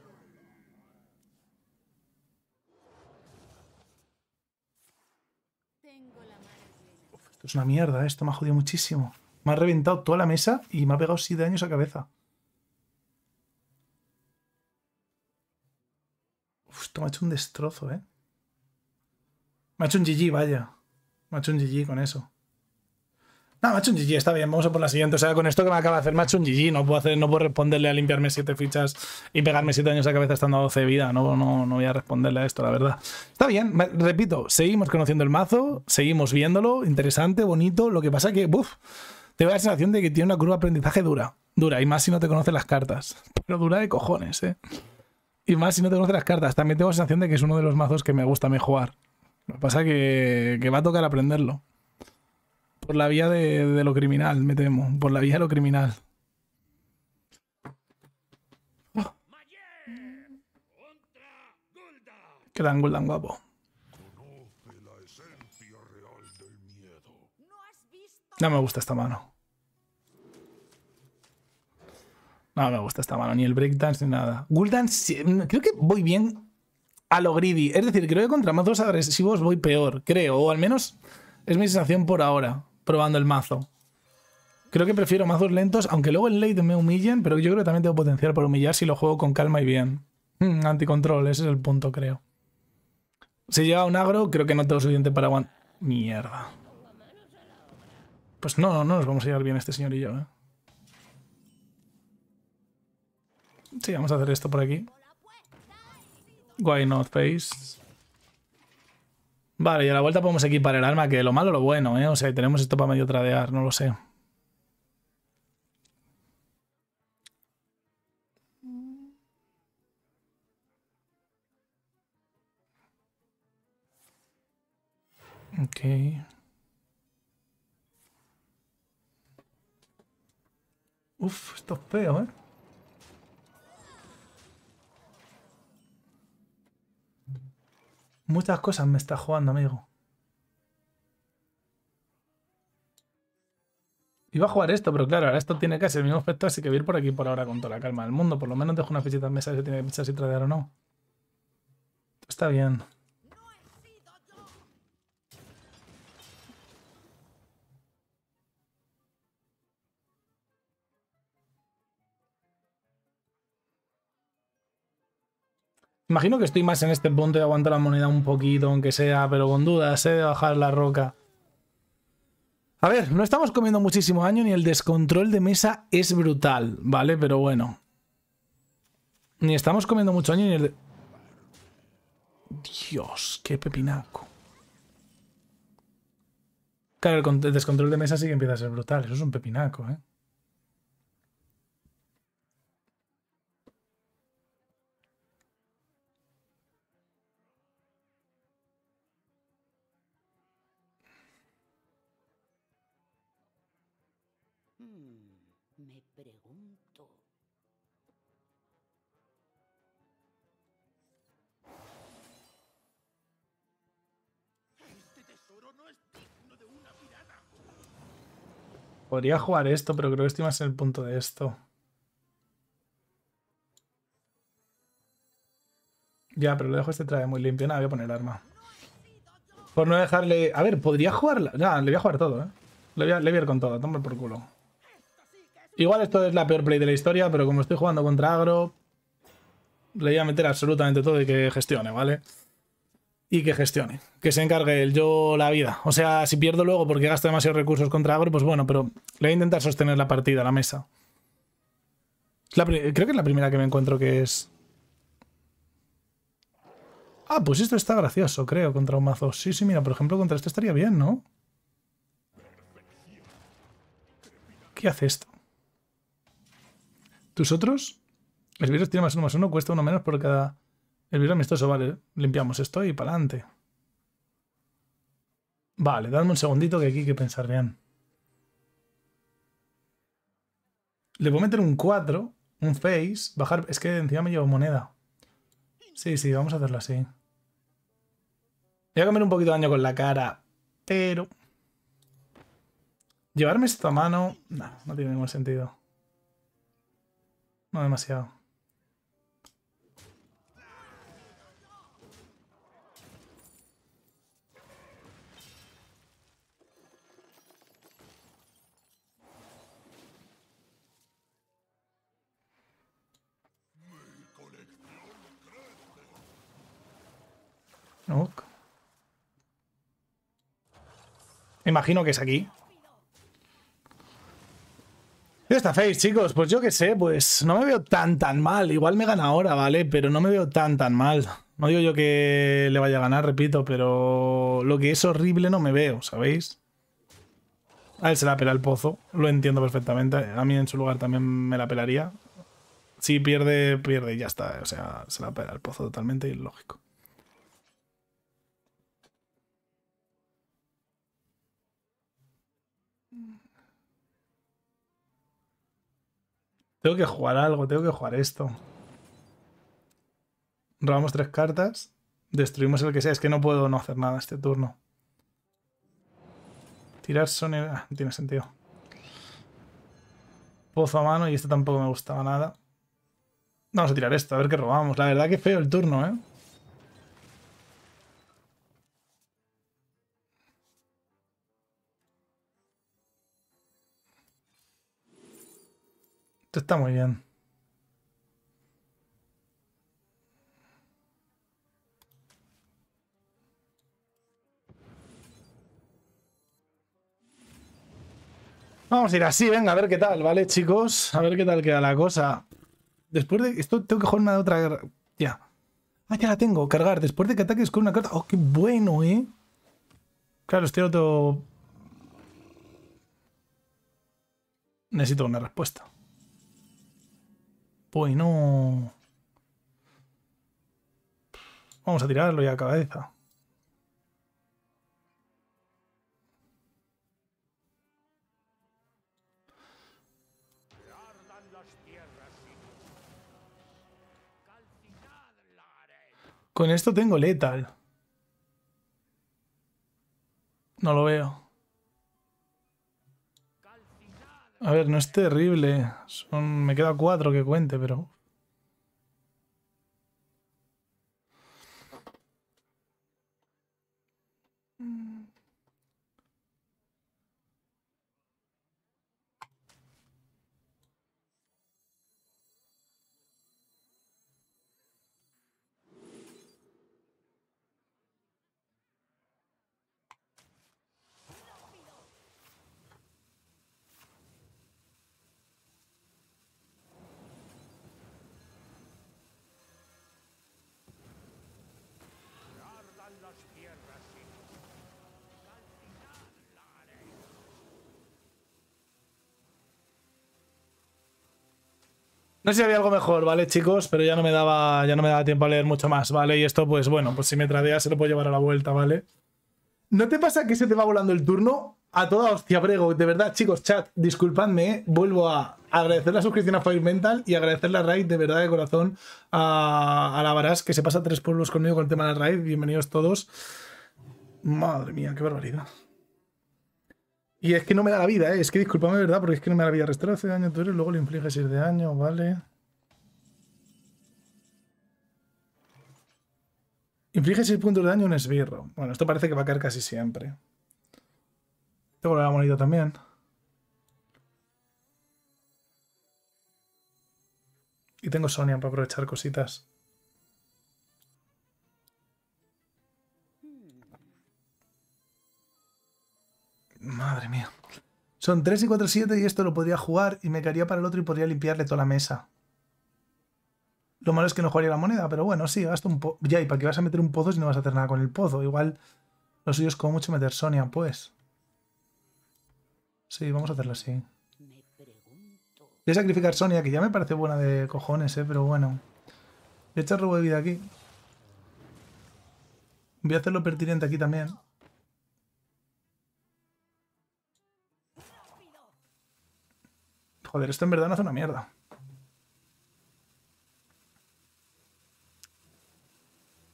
Uf, esto es una mierda, ¿eh? esto me ha jodido muchísimo. Me ha reventado toda la mesa y me ha pegado 7 años a cabeza. esto me ha hecho un destrozo, ¿eh? Me ha hecho un GG, vaya. Me ha hecho un GG con eso. No, macho, un GG, está bien, vamos a por la siguiente. O sea, con esto que me acaba de hacer, macho, un No puedo, responderle a limpiarme siete fichas y pegarme siete años a cabeza estando a 12 de vida. No, no, no voy a responderle a esto, la verdad. Está bien, repito, seguimos conociendo el mazo, seguimos viéndolo, interesante, bonito. Lo que pasa es que, buf, te da la sensación de que tiene una curva de aprendizaje dura. Dura, y más si no te conoce las cartas. *laughs* Pero dura de cojones, ¿eh? Y más si no te conoce las cartas. También tengo la sensación de que es uno de los mazos que me gusta mejor jugar. Lo que pasa es que va a tocar aprenderlo. Por la vía de, lo criminal, me temo. Por la vía de lo criminal. Qué Guldan guapo. No me gusta esta mano. No me gusta esta mano, ni el breakdance ni nada. Guldan, mm, creo que voy bien a lo greedy. Es decir, creo que contra mazos agresivos voy peor, creo. O al menos es mi sensación por ahora probando el mazo. Creo que prefiero mazos lentos, aunque luego en late me humillen, pero yo creo que también tengo potencial para humillar si lo juego con calma y bien. Hmm, anticontrol, ese es el punto, creo. Si llega un agro, creo que no tengo suficiente para Mierda. Pues no, no, nos vamos a llevar bien este señor y yo, ¿eh? Sí, vamos a hacer esto por aquí. Why not, face? Vale, y a la vuelta podemos equipar el arma, que lo malo lo bueno, ¿eh? O sea, tenemos esto para medio tradear, no lo sé. Ok. Uf, esto es feo, ¿eh? Muchas cosas me está jugando, amigo. Iba a jugar esto, pero claro, ahora esto tiene casi el mismo efecto, así que voy a ir por aquí por ahora con toda la calma del mundo. Por lo menos dejo una fichita en mesa si tiene que pensar si tradear o no. Está bien. Imagino que estoy más en este punto de aguantar la moneda un poquito, aunque sea, pero con dudas, ¿eh? De bajar la roca. A ver, no estamos comiendo muchísimo año ni el descontrol de mesa es brutal, ¿vale? Pero bueno. Ni estamos comiendo mucho año ni el... Dios, qué pepinaco. Claro, el descontrol de mesa sí que empieza a ser brutal. Eso es un pepinaco, ¿eh? Podría jugar esto, pero creo que estoy más en el punto de esto. Ya, pero lo dejo este trae muy limpio. Nada, voy a poner arma. Por no dejarle... A ver, podría jugarla... ya le voy a jugar todo, ¿eh? Le voy a, ir con todo. Toma por culo. Igual esto es la peor play de la historia, pero como estoy jugando contra agro... Le voy a meter absolutamente todo y que gestione, ¿vale? vale y que gestione, que se encargue el yo la vida. O sea, si pierdo luego porque gasto demasiados recursos contra agro, pues bueno, pero le voy a intentar sostener la partida, la mesa. creo que es la primera que me encuentro que es... Ah, pues esto está gracioso, creo, contra un mazo. Sí, sí, mira, por ejemplo, contra este estaría bien, ¿no? ¿Qué hace esto? ¿Tus otros? El virus tiene más uno más uno, cuesta uno menos por cada el virus amistoso, vale. Limpiamos esto y para adelante. Vale, dadme un segundito que aquí hay que pensar bien. Le voy a meter un 4, un face, bajar... Es que encima me llevo moneda. Sí, sí, vamos a hacerlo así. voy a cambiar un poquito de daño con la cara, pero... Llevarme esta mano... No, no tiene ningún sentido. No demasiado. imagino que es aquí. Esta face, chicos, pues yo qué sé, pues no me veo tan tan mal. Igual me gana ahora, ¿vale? Pero no me veo tan tan mal. No digo yo que le vaya a ganar, repito, pero lo que es horrible no me veo, ¿sabéis? A él se la pela el pozo, lo entiendo perfectamente. A mí en su lugar también me la pelaría. Si pierde, pierde y ya está. O sea, se la pela el pozo totalmente lógico. Tengo que jugar algo, tengo que jugar esto. Robamos tres cartas. Destruimos el que sea. Es que no puedo no hacer nada este turno. Tirar son... Ah, no tiene sentido. Pozo a mano y este tampoco me gustaba nada. Vamos a tirar esto, a ver qué robamos. La verdad que feo el turno, ¿eh? está muy bien. Vamos a ir así, venga, a ver qué tal, ¿vale, chicos? A ver qué tal queda la cosa. Después de esto tengo que jugar una de otra... Ya. Ah, ya la tengo, cargar. Después de que ataques con una carta... ¡Oh, qué bueno, eh! Claro, estoy otro... Necesito una respuesta. Pues no. Vamos a tirarlo ya a cabeza. Con esto tengo letal. No lo veo. A ver, no es terrible. Son... Me queda cuatro que cuente, pero. No sé si había algo mejor, ¿vale, chicos? Pero ya no me daba, ya no me daba tiempo a leer mucho más, ¿vale? Y esto, pues bueno, pues si me tradea se lo puedo llevar a la vuelta, ¿vale? ¿No te pasa que se te va volando el turno? A toda hostia, Brego. De verdad, chicos, chat, disculpadme. ¿eh? Vuelvo a agradecer la suscripción a Fire Mental y agradecer la raid de verdad de corazón a, a la que se pasa tres pueblos conmigo con el tema de la raid. Bienvenidos todos. Madre mía, qué barbaridad. Y es que no me da la vida, ¿eh? Es que discúlpame, ¿verdad? Porque es que no me da la vida. Restaurar hace daño duro luego le inflige 6 de daño, ¿vale? Inflige 6 puntos de daño a un esbirro. Bueno, esto parece que va a caer casi siempre. Tengo la moneda también. Y tengo Sonia para aprovechar cositas. Madre mía. Son 3 y 4, 7 y esto lo podría jugar y me caería para el otro y podría limpiarle toda la mesa. Lo malo es que no jugaría la moneda, pero bueno, sí, gasto un pozo. Ya, ¿y para qué vas a meter un pozo si no vas a hacer nada con el pozo? Igual los suyo es como mucho meter Sonia, pues. Sí, vamos a hacerlo así. Voy a sacrificar Sonia, que ya me parece buena de cojones, eh, pero bueno. Voy a echar robo de vida aquí. Voy a hacerlo pertinente aquí también. joder, esto en verdad no hace una mierda.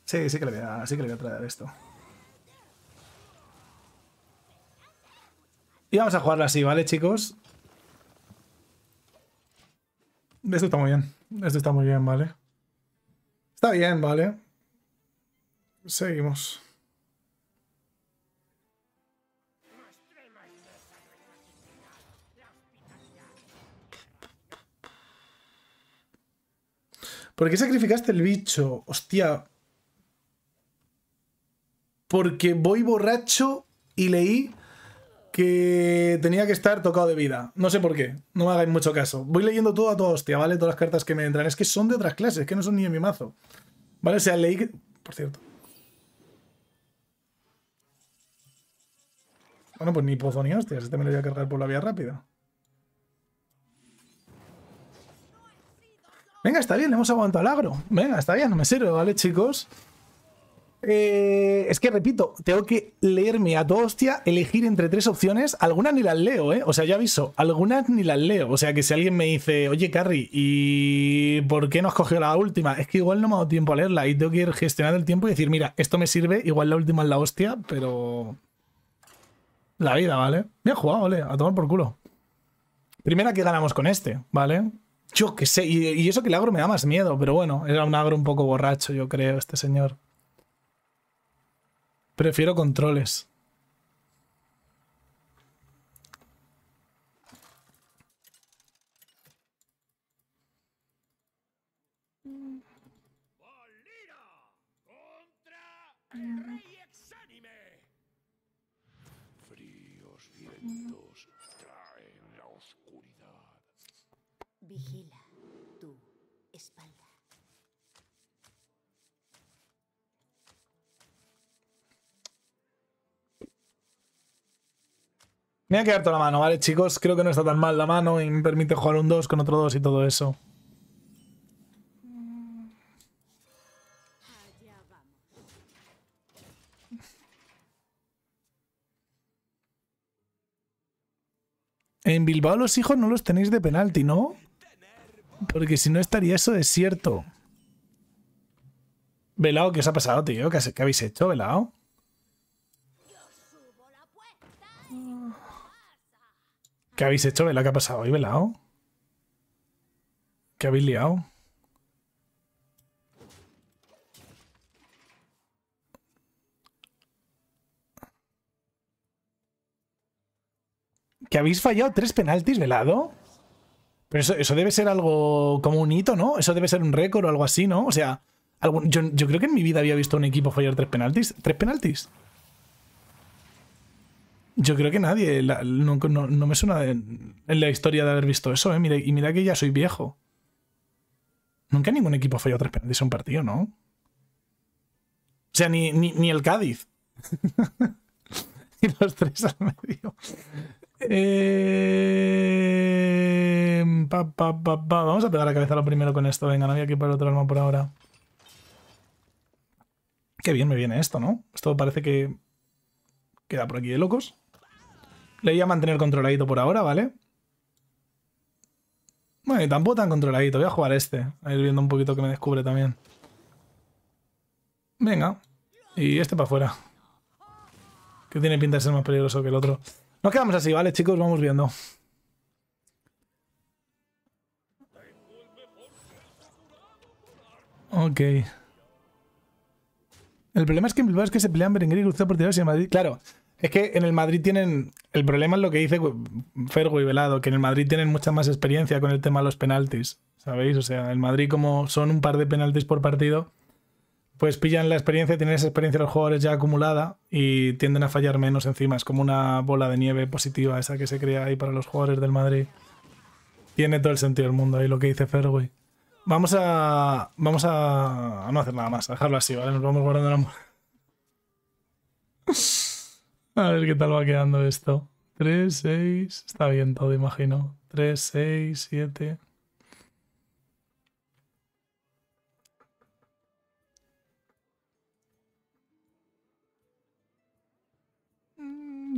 Sí, sí que le voy a, traer esto. Y vamos a jugarla así, ¿vale, chicos? Esto está muy bien. Esto está muy bien, ¿vale? Está bien, ¿vale? Seguimos. ¿Por qué sacrificaste el bicho? Hostia. Porque voy borracho y leí que tenía que estar tocado de vida. No sé por qué, no me hagáis mucho caso. Voy leyendo todo a toda hostia, ¿vale? Todas las cartas que me entran. Es que son de otras clases, que no son ni de mi mazo. ¿Vale? O sea, leí que... Por cierto. Bueno, pues ni pozo ni hostias. Este me lo voy a cargar por la vía rápida. Venga, está bien, le hemos aguantado al agro. Venga, está bien, no me sirve, ¿vale, chicos? Eh, es que repito, tengo que leerme a toda hostia, elegir entre tres opciones. Algunas ni las leo, ¿eh? O sea, ya aviso, algunas ni las leo. O sea, que si alguien me dice, oye, Carry, ¿y por qué no has cogido la última? Es que igual no me ha dado tiempo a leerla y tengo que ir gestionando el tiempo y decir, mira, esto me sirve, igual la última es la hostia, pero. La vida, ¿vale? Bien jugado, ¿vale? A tomar por culo. Primera que ganamos con este, ¿vale? Yo qué sé, y, y, eso que el agro me da más miedo, pero bueno, era un agro un poco borracho, yo creo, este señor. Prefiero controles. Me ha quedado la mano, ¿vale, chicos? Creo que no está tan mal la mano y me permite jugar un 2 con otro 2 y todo eso. En Bilbao los hijos no los tenéis de penalti, ¿no? Porque si no estaría eso desierto. Velao, ¿qué os ha pasado, tío? ¿Qué, habéis hecho, Velao? ¿Qué habéis hecho? ¿Vela qué ha pasado hoy, velado? ¿Qué habéis liado? ¿Qué habéis fallado tres penaltis, velado? Pero eso, debe ser algo como un hito, ¿no? Eso debe ser un récord o algo así, ¿no? O sea, yo, creo que en mi vida había visto un equipo fallar tres penaltis. ¿Tres penaltis? Yo creo que nadie. no, me suena en la historia de haber visto eso, ¿eh? y mira que ya soy viejo. Nunca ningún equipo ha tres penaltis en un partido, ¿no? O sea, ni, el Cádiz. *laughs* y los tres al medio. Em, Vamos a pegar la cabeza lo primero con esto. Venga, no había que para otro arma por ahora. Qué bien me viene esto, ¿no? Esto parece que queda por aquí de locos. Le voy a mantener controladito por ahora, ¿vale? Bueno, y tampoco tan controladito. Voy a jugar este. A ir viendo un poquito que me descubre también. Venga. Y este para afuera. Que tiene pinta de ser más peligroso que el otro. Nos quedamos así, ¿vale, chicos? Vamos viendo. Ok. El problema es que en Bilbao es que se pelean Berenguer y Cruzado por y y Madrid. Claro, es que en el Madrid tienen. El problema es lo que dice Fergo y Velado, que en el Madrid tienen mucha más experiencia con el tema de los penaltis. ¿Sabéis? O sea, el Madrid, como son un par de penaltis por partido, pues pillan la experiencia, tienen esa experiencia los jugadores ya acumulada y tienden a fallar menos encima. Es como una bola de nieve positiva esa que se crea ahí para los jugadores del Madrid. Tiene todo el sentido del mundo ahí lo que dice Fergui. Vamos a. Vamos a, no hacer nada más, a dejarlo así, ¿vale? Nos vamos guardando la. *laughs* A ver qué tal va quedando esto. 3, 6, está bien todo, imagino. 3, 6, 7.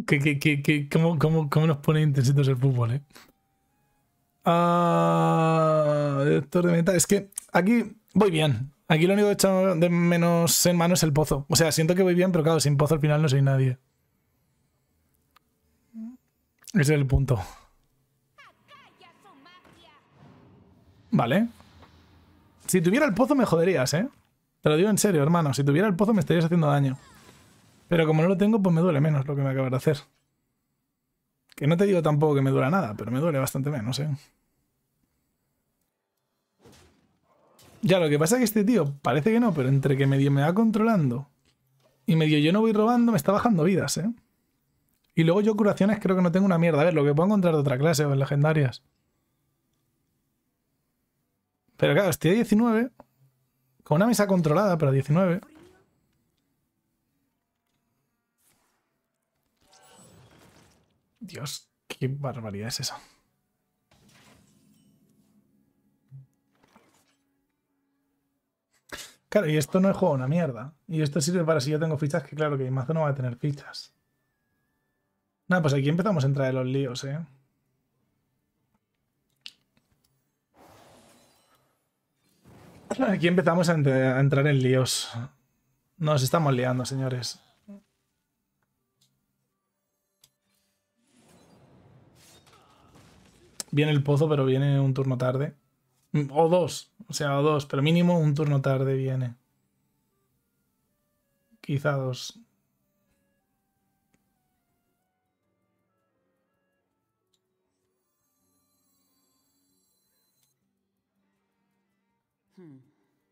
¿Qué, qué, qué, qué cómo, cómo, cómo, nos pone intensitos el fútbol, eh? Ah, director de meta. Es que aquí voy bien. Aquí lo único que he hecho de menos en mano es el pozo. O sea, siento que voy bien, pero claro, sin pozo al final no soy nadie. Ese es el punto. Vale. Si tuviera el pozo me joderías, ¿eh? Te lo digo en serio, hermano. Si tuviera el pozo me estarías haciendo daño. Pero como no lo tengo, pues me duele menos lo que me acabas de hacer. Que no te digo tampoco que me duela nada, pero me duele bastante menos, ¿eh? Ya, lo que pasa es que este tío parece que no, pero entre que medio me va controlando y medio yo no voy robando, me está bajando vidas, ¿eh? Y luego yo curaciones creo que no tengo una mierda. A ver, lo que puedo encontrar de otra clase o en legendarias. Pero claro, estoy a 19. Con una mesa controlada, pero a 19. Dios, qué barbaridad es eso. Claro, y esto no es juego una mierda. Y esto sirve para si yo tengo fichas, que claro que mi mazo no va a tener fichas. Nada, pues aquí empezamos a entrar en los líos, ¿eh? Aquí empezamos a, entrar en líos. Nos estamos liando, señores. Viene el pozo, pero viene un turno tarde. Mm, o dos, o sea, o dos, pero mínimo un turno tarde viene. Quizá dos.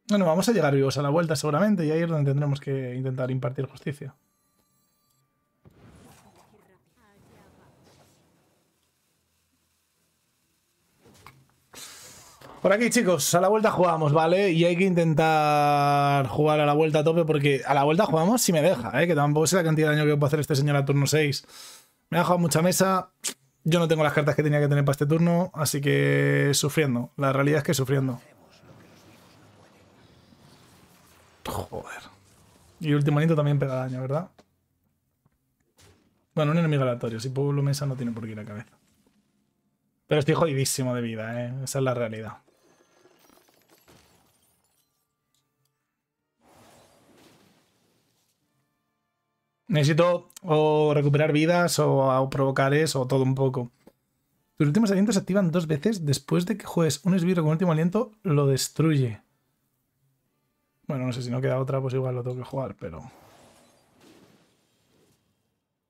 Bueno, vamos a llegar vivos a la vuelta seguramente y ahí es donde tendremos que intentar impartir justicia. Por aquí, chicos, a la vuelta jugamos, ¿vale? Y hay que intentar jugar a la vuelta a tope porque a la vuelta jugamos si me deja, ¿eh? Que tampoco sé la cantidad de daño que puede hacer este señor a turno 6. Me ha dejado mucha mesa. Yo no tengo las cartas que tenía que tener para este turno, así que sufriendo. La realidad es que sufriendo. Joder. Y último aliento también pega daño, ¿verdad? Bueno, un enemigo aleatorio. Si pueblo mesa no tiene por qué ir a cabeza. Pero estoy jodidísimo de vida, ¿eh? Esa es la realidad. Necesito o recuperar vidas o, provocar eso o todo un poco. Tus últimos alientos se activan dos veces después de que juegues un esbirro con último aliento, lo destruye. Bueno, no sé, si no queda otra, pues igual lo tengo que jugar, pero...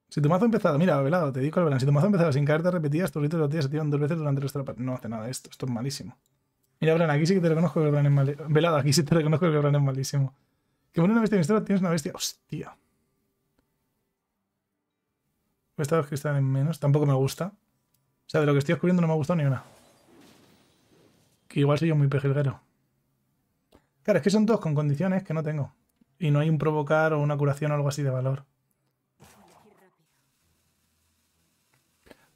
Si tu mazo empezado... mira, velado, te digo al verano. si tu mazo empezaba sin cartas repetidas, tus ritos de tía se tiran dos veces durante nuestra parte. No hace nada esto, esto es malísimo. Mira, Bran, aquí sí que te reconozco que Bran es malísimo. Velado, aquí sí te reconozco que Bran es malísimo. Que pone una bestia misteriosa, tienes una bestia. Hostia. estas dos cristales en menos, tampoco me gusta. O sea, de lo que estoy descubriendo no me ha gustado ni una. Que igual soy yo muy pejilguero. Claro, es que son dos con condiciones que no tengo. Y no hay un provocar o una curación o algo así de valor.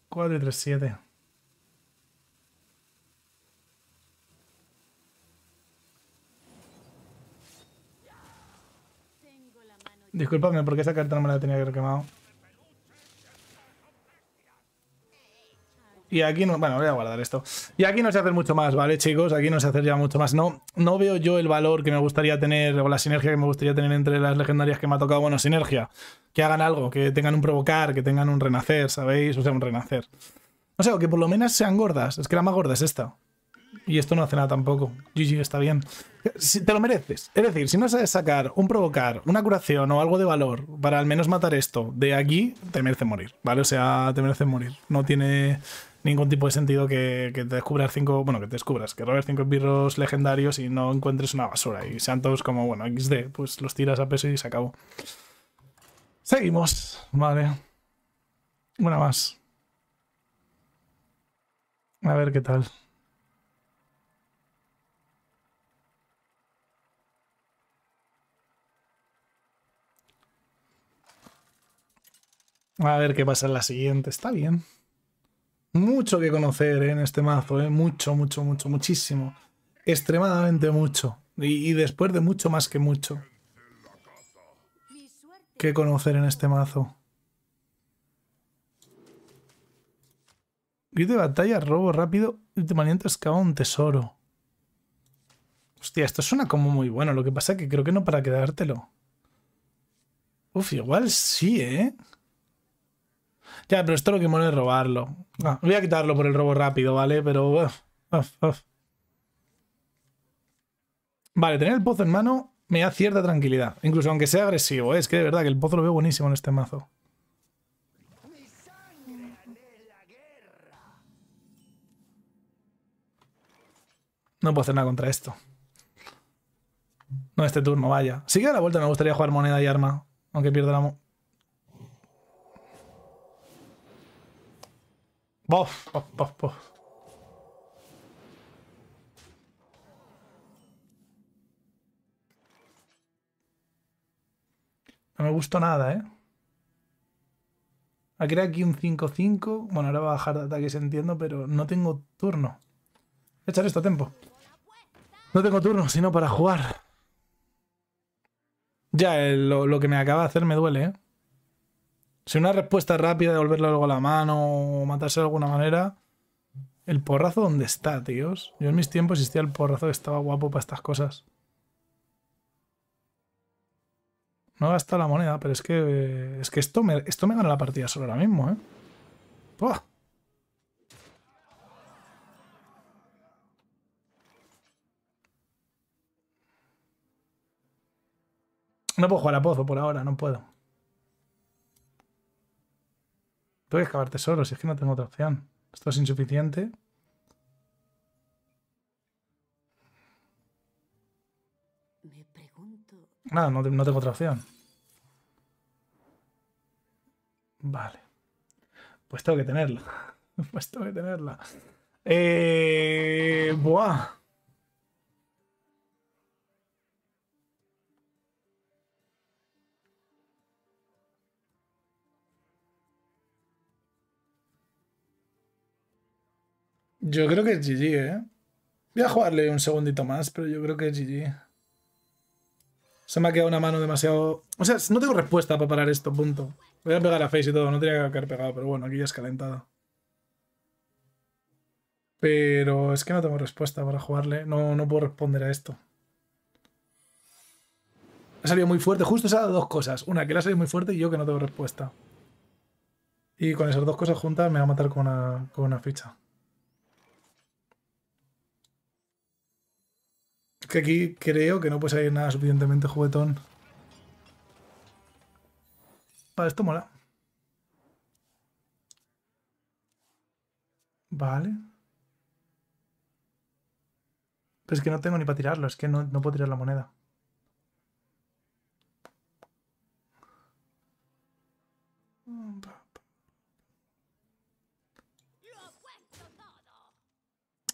4 y 3, 7. Disculpadme porque esa carta no me la tenía que haber quemado. Y aquí no, bueno, voy a guardar esto. Y aquí no se hace mucho más, ¿vale, chicos? Aquí no se hace ya mucho más. No, no veo yo el valor que me gustaría tener o la sinergia que me gustaría tener entre las legendarias que me ha tocado. Bueno, sinergia. Que hagan algo, que tengan un provocar, que tengan un renacer, ¿sabéis? O sea, un renacer. O sea, que por lo menos sean gordas. Es que la más gorda es esta. Y esto no hace nada tampoco. GG, está bien. te lo mereces. Es decir, si no sabes sacar un provocar, una curación o algo de valor para al menos matar esto de aquí, te merece morir, ¿vale? O sea, te merece morir. No tiene ningún tipo de sentido que, te descubras cinco, bueno, que te descubras, que robes cinco birros legendarios y no encuentres una basura. Y sean todos como, bueno, XD, pues los tiras a peso y se acabó. Seguimos, vale. Una más. A ver qué tal. A ver qué pasa en la siguiente. Está bien mucho que conocer ¿eh? en este mazo, ¿eh? mucho, mucho, mucho, muchísimo. Extremadamente mucho. Y, después de mucho más que mucho. Que conocer en este mazo. Grito de batalla, robo rápido, maniento excava un tesoro. Hostia, esto suena como muy bueno, lo que pasa es que creo que no para quedártelo. Uf, igual sí, ¿eh? Ya, pero esto lo que mola es robarlo. Ah. voy a quitarlo por el robo rápido, ¿vale? Pero... Vale, tener el pozo en mano me da cierta tranquilidad. Incluso aunque sea agresivo, ¿eh? es que de verdad que el pozo lo veo buenísimo en este mazo. No puedo hacer nada contra esto. No, este turno, vaya. Sí que a la vuelta me gustaría jugar moneda y arma. Aunque pierda la... No me gustó nada, ¿eh? A ah, crear aquí un 5-5. Bueno, ahora va a bajar de ataques, entiendo, pero no tengo turno. echar esto a tiempo. No tengo turno, sino para jugar. Ya, eh, lo, lo que me acaba de hacer me duele, ¿eh? Si una respuesta rápida, de devolverle algo a la mano o matarse de alguna manera. El porrazo, ¿dónde está, tíos? Yo en mis tiempos existía el porrazo que estaba guapo para estas cosas. No he la moneda, pero es que. Es que esto me, esto me gana la partida solo ahora mismo, ¿eh? ¡Puah! No puedo jugar a Pozo por ahora, no puedo. Tengo que excavar tesoros, si es que no tengo otra opción. Esto es insuficiente. Nada, no, no tengo otra opción. Vale. Pues tengo que tenerla. *laughs* Pues tengo que tenerla. Eh, buah. Yo creo que es GG, ¿eh? Voy a jugarle un segundito más, pero yo creo que es GG. Se me ha quedado una mano demasiado... O sea, no tengo respuesta para parar esto, punto. Voy a pegar a Face y todo, no tenía que haber pegado, pero bueno, aquí ya es calentado. Pero es que no tengo respuesta para jugarle. No, no puedo responder a esto. Ha salido muy fuerte. Justo se ha dado dos cosas. Una, que le ha salido muy fuerte y yo que no tengo respuesta. Y con esas dos cosas juntas me va a matar con una ficha. que aquí creo que no puede salir nada suficientemente juguetón. Vale, esto mola. Vale. Pero es que no tengo ni para tirarlo, es que no, no puedo tirar la moneda.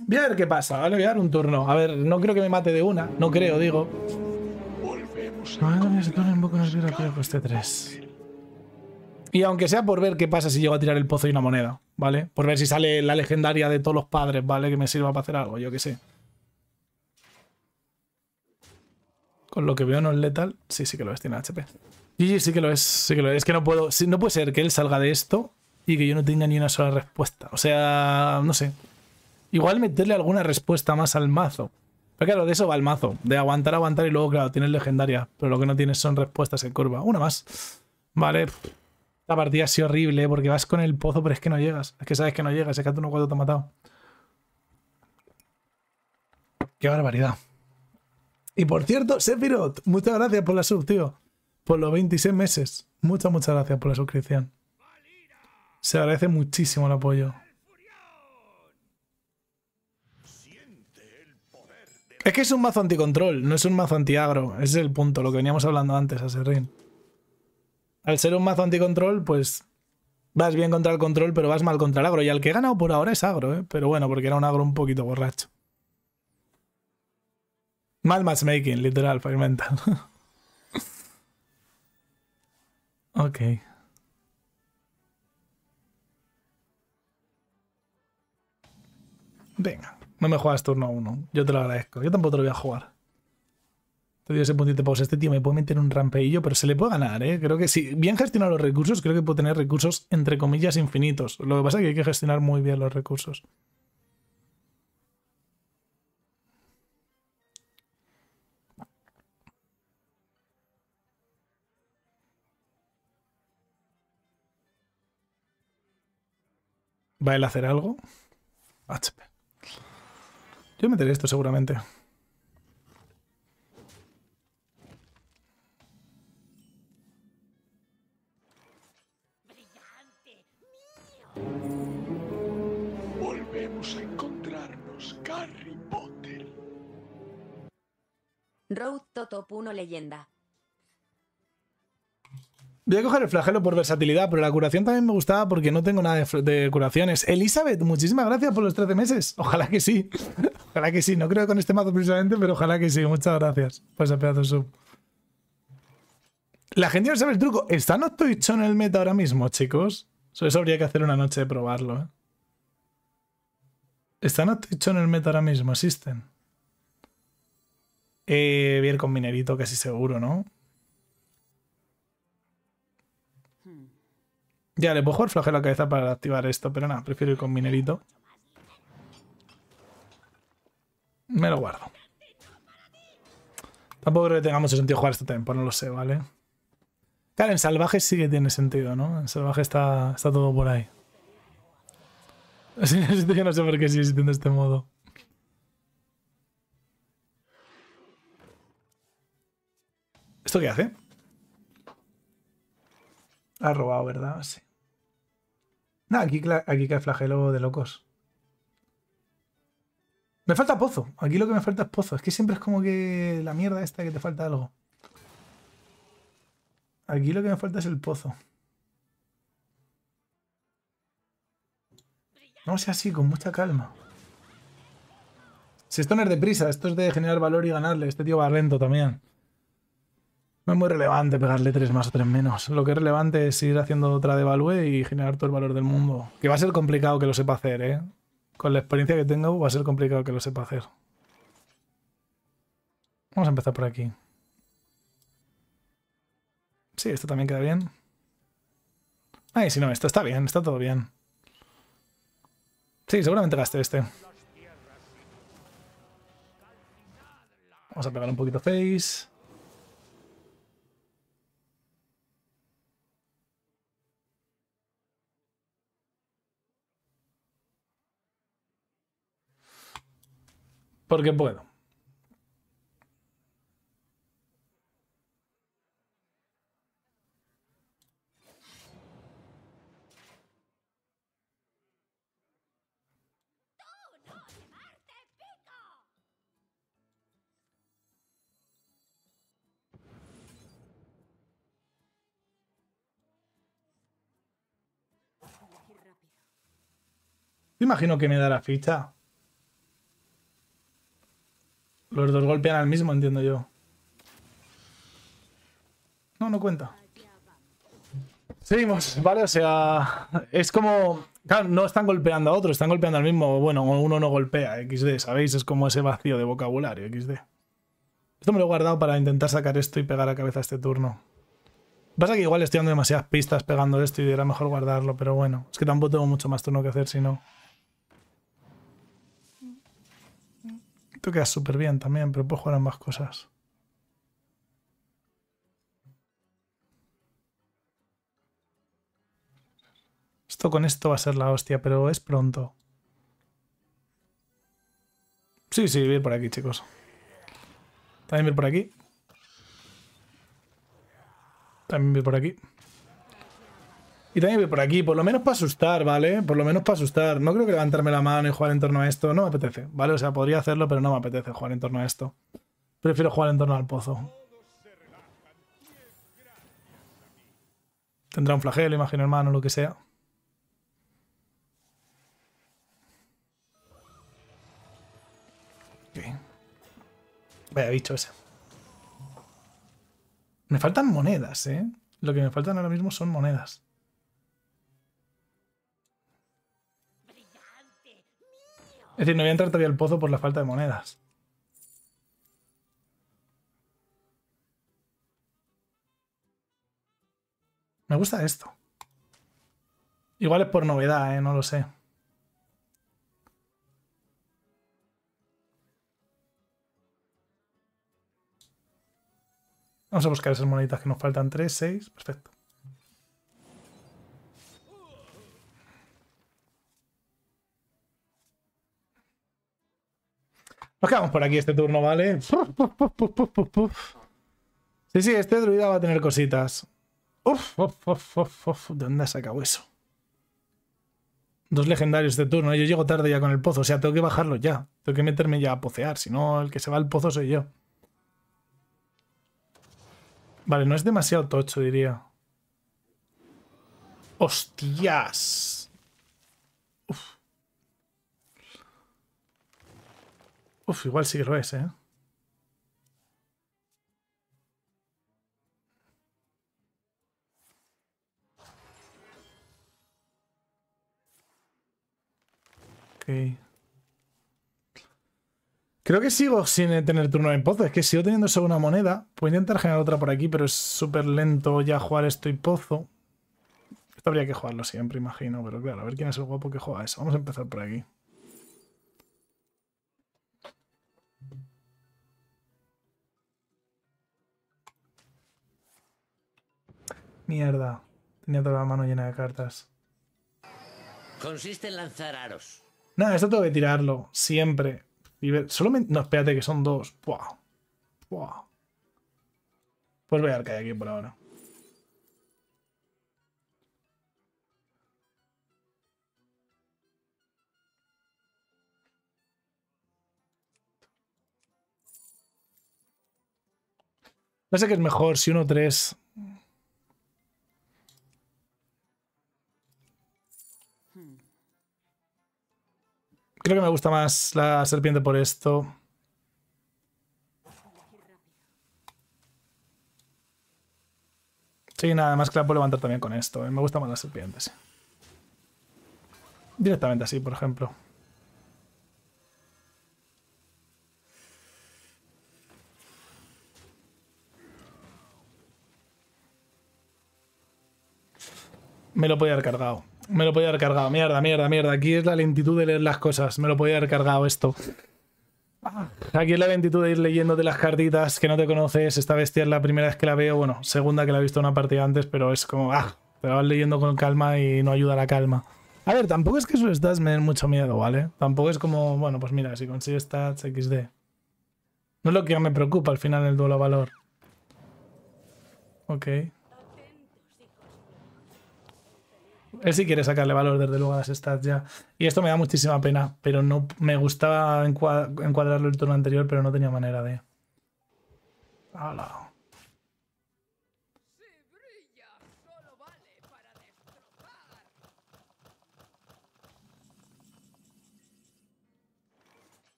Voy a ver qué pasa, ¿vale? Voy a dar un turno. A ver, no creo que me mate de una. No creo, digo. este 3. Y aunque sea por ver qué pasa si llego a tirar el pozo y una moneda, ¿vale? Por ver si sale la legendaria de todos los padres, ¿vale? Que me sirva para hacer algo, yo qué sé. Con lo que veo no es letal. Sí, sí que lo es, tiene HP. GG sí que lo es, sí que lo es. Es que no puedo... No puede ser que él salga de esto y que yo no tenga ni una sola respuesta. O sea, no sé. Igual meterle alguna respuesta más al mazo. Pero claro, de eso va el mazo. De aguantar, aguantar y luego, claro, tienes legendaria. Pero lo que no tienes son respuestas en curva. Una más. Vale. La partida ha sido horrible porque vas con el pozo, pero es que no llegas. Es que sabes que no llegas. Es que a tu no cuatro te ha matado. Qué barbaridad. Y por cierto, Sephiroth, muchas gracias por la sub, tío. Por los 26 meses. Muchas, muchas gracias por la suscripción. Se agradece muchísimo el apoyo. Es que es un mazo anticontrol, no es un mazo antiagro. Ese es el punto, lo que veníamos hablando antes, a Al ser un mazo anticontrol, pues vas bien contra el control, pero vas mal contra el agro. Y al que he ganado por ahora es agro, ¿eh? Pero bueno, porque era un agro un poquito borracho. Mal matchmaking, literal, fragmental. *laughs* ok. Venga. No me juegas turno uno. Yo te lo agradezco. Yo tampoco te lo voy a jugar. Te doy ese puntito de Este tío me puede meter un rampeillo, pero se le puede ganar, ¿eh? Creo que si bien gestiona los recursos, creo que puede tener recursos entre comillas infinitos. Lo que pasa es que hay que gestionar muy bien los recursos. ¿Va él a hacer algo? HP. Yo meteré esto seguramente. brillante mío. Volvemos a encontrarnos, Harry Potter. Road Totopuno 1 Leyenda. Voy a coger el flagelo por versatilidad, pero la curación también me gustaba porque no tengo nada de, curaciones. Elizabeth, muchísimas gracias por los 13 meses. Ojalá que sí. *laughs* ojalá que sí. No creo con este mazo precisamente, pero ojalá que sí. Muchas gracias por ese pedazo sub. La gente no sabe el truco. ¿Está no Twitch en el meta ahora mismo, chicos? Eso habría que hacer una noche de probarlo, ¿eh? ¿Están a en el meta ahora mismo? ¿Existen? Eh, bien con minerito, casi seguro, ¿no? Ya, le puedo jugar flagelo la cabeza para activar esto, pero nada, prefiero ir con minerito. Me lo guardo. Tampoco creo que tengamos sentido jugar este tempo, no lo sé, ¿vale? Claro, en salvaje sí que tiene sentido, ¿no? En salvaje está, está todo por ahí. yo *laughs* no sé por qué sigue existiendo este modo. ¿Esto qué hace? Ha robado, ¿verdad? Sí. No, aquí, aquí cae flagelo de locos. Me falta pozo. Aquí lo que me falta es pozo. Es que siempre es como que la mierda esta que te falta algo. Aquí lo que me falta es el pozo. No sea así, con mucha calma. Si esto no es de prisa, esto es de generar valor y ganarle. Este tío va lento también. No es muy relevante pegarle tres más o tres menos. Lo que es relevante es ir haciendo otra devalue y generar todo el valor del mundo. Que va a ser complicado que lo sepa hacer, ¿eh? Con la experiencia que tengo, va a ser complicado que lo sepa hacer. Vamos a empezar por aquí. Sí, esto también queda bien. Ay, ah, si no, esto está bien, está todo bien. Sí, seguramente gaste este. Vamos a pegar un poquito face. Porque puedo. imagino que me dará ficha. Los dos golpean al mismo, entiendo yo. No, no cuenta. Seguimos, ¿vale? O sea, es como... Claro, no están golpeando a otro, están golpeando al mismo. Bueno, uno no golpea, XD, ¿sabéis? Es como ese vacío de vocabulario, XD. Esto me lo he guardado para intentar sacar esto y pegar a cabeza este turno. Pasa que igual estoy dando demasiadas pistas pegando esto y era mejor guardarlo, pero bueno. Es que tampoco tengo mucho más turno que hacer si no... Tú quedas súper bien también, pero puedo jugar a más cosas. Esto con esto va a ser la hostia, pero es pronto. Sí, sí, ir por aquí, chicos. También ir por aquí. También ir por aquí. Y también por aquí, por lo menos para asustar, ¿vale? Por lo menos para asustar. No creo que levantarme la mano y jugar en torno a esto. No me apetece, ¿vale? O sea, podría hacerlo, pero no me apetece jugar en torno a esto. Prefiero jugar en torno al pozo. Tendrá un flagelo, imagino, hermano, lo que sea. Ok. Vaya bicho ese. Me faltan monedas, ¿eh? Lo que me faltan ahora mismo son monedas. Es decir, no voy a entrar todavía al pozo por la falta de monedas. Me gusta esto. Igual es por novedad, ¿eh? no lo sé. Vamos a buscar esas moneditas que nos faltan. 3, 6, perfecto. Nos quedamos por aquí este turno, ¿vale? Sí, sí, este druida va a tener cositas. ¿De dónde ha sacado eso? Dos legendarios este turno. ¿eh? Yo llego tarde ya con el pozo. O sea, tengo que bajarlo ya. Tengo que meterme ya a pocear. Si no, el que se va al pozo soy yo. Vale, no es demasiado tocho, diría. ¡Hostias! Uf, igual sí que lo es, ¿eh? Creo que sigo sin tener turno en pozo. Es que sigo teniendo solo una moneda. Puedo intentar generar otra por aquí, pero es súper lento ya jugar esto y pozo. Esto habría que jugarlo siempre, imagino. Pero claro, a ver quién es el guapo que juega eso. Vamos a empezar por aquí. Mierda. Tenía toda la mano llena de cartas. Consiste en lanzar aros. Nada, esto tengo que tirarlo. Siempre. Solo me... No, espérate, que son dos. Pues voy a dar qué aquí por ahora. No sé qué es mejor, si uno tres Creo que me gusta más la serpiente por esto. Sí, nada más que la puedo levantar también con esto. ¿eh? Me gustan más las serpientes. Directamente así, por ejemplo. Me lo podía haber cargado. Me lo podía haber cargado. Mierda, mierda, mierda. Aquí es la lentitud de leer las cosas. Me lo podía haber cargado esto. Aquí es la lentitud de ir leyéndote las cartitas que no te conoces. Esta bestia es la primera vez que la veo. Bueno, segunda que la he visto una partida antes, pero es como... Ah, te la vas leyendo con calma y no ayuda la calma. A ver, tampoco es que sus stats me den mucho miedo, ¿vale? Tampoco es como... Bueno, pues mira, si consigue stats XD. No es lo que me preocupa al final el duelo valor. Ok. Él sí quiere sacarle valor, desde luego, a las stats ya. Y esto me da muchísima pena, pero no me gustaba encuadrarlo el turno anterior, pero no tenía manera de. ¡Hala!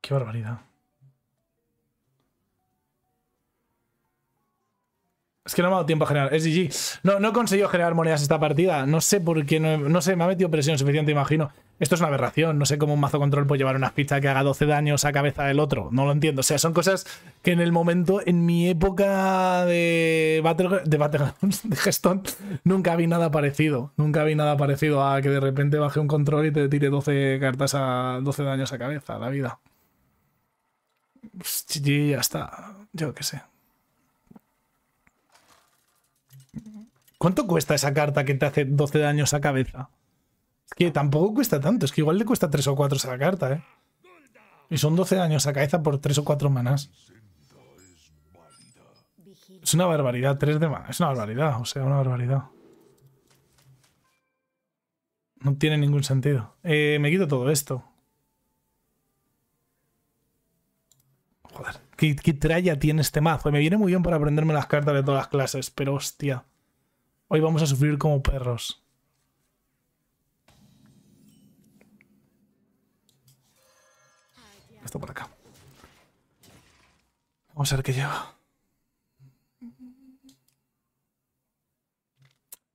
¡Qué barbaridad! Es que no me ha dado tiempo a generar. Es GG. No, no he generar monedas esta partida. No sé por qué. No, no sé, me ha metido presión suficiente, imagino. Esto es una aberración. No sé cómo un mazo control puede llevar unas pistas que haga 12 daños a cabeza del otro. No lo entiendo. O sea, son cosas que en el momento, en mi época de, battle, de Battlegrounds, de nunca vi nada parecido. Nunca vi nada parecido a que de repente baje un control y te tire 12 cartas a 12 daños a cabeza. La vida. GG, pues ya está. Yo qué sé. ¿Cuánto cuesta esa carta que te hace 12 daños a cabeza? Es que tampoco cuesta tanto, es que igual le cuesta 3 o 4 esa carta, ¿eh? Y son 12 daños a cabeza por 3 o 4 manas. Es una barbaridad, 3 de mana. Es una barbaridad, o sea, una barbaridad. No tiene ningún sentido. Eh, me quito todo esto. Joder, ¿qué, traya tiene este mazo. Me viene muy bien para aprenderme las cartas de todas las clases, pero hostia. Hoy vamos a sufrir como perros. Esto por acá. Vamos a ver qué lleva.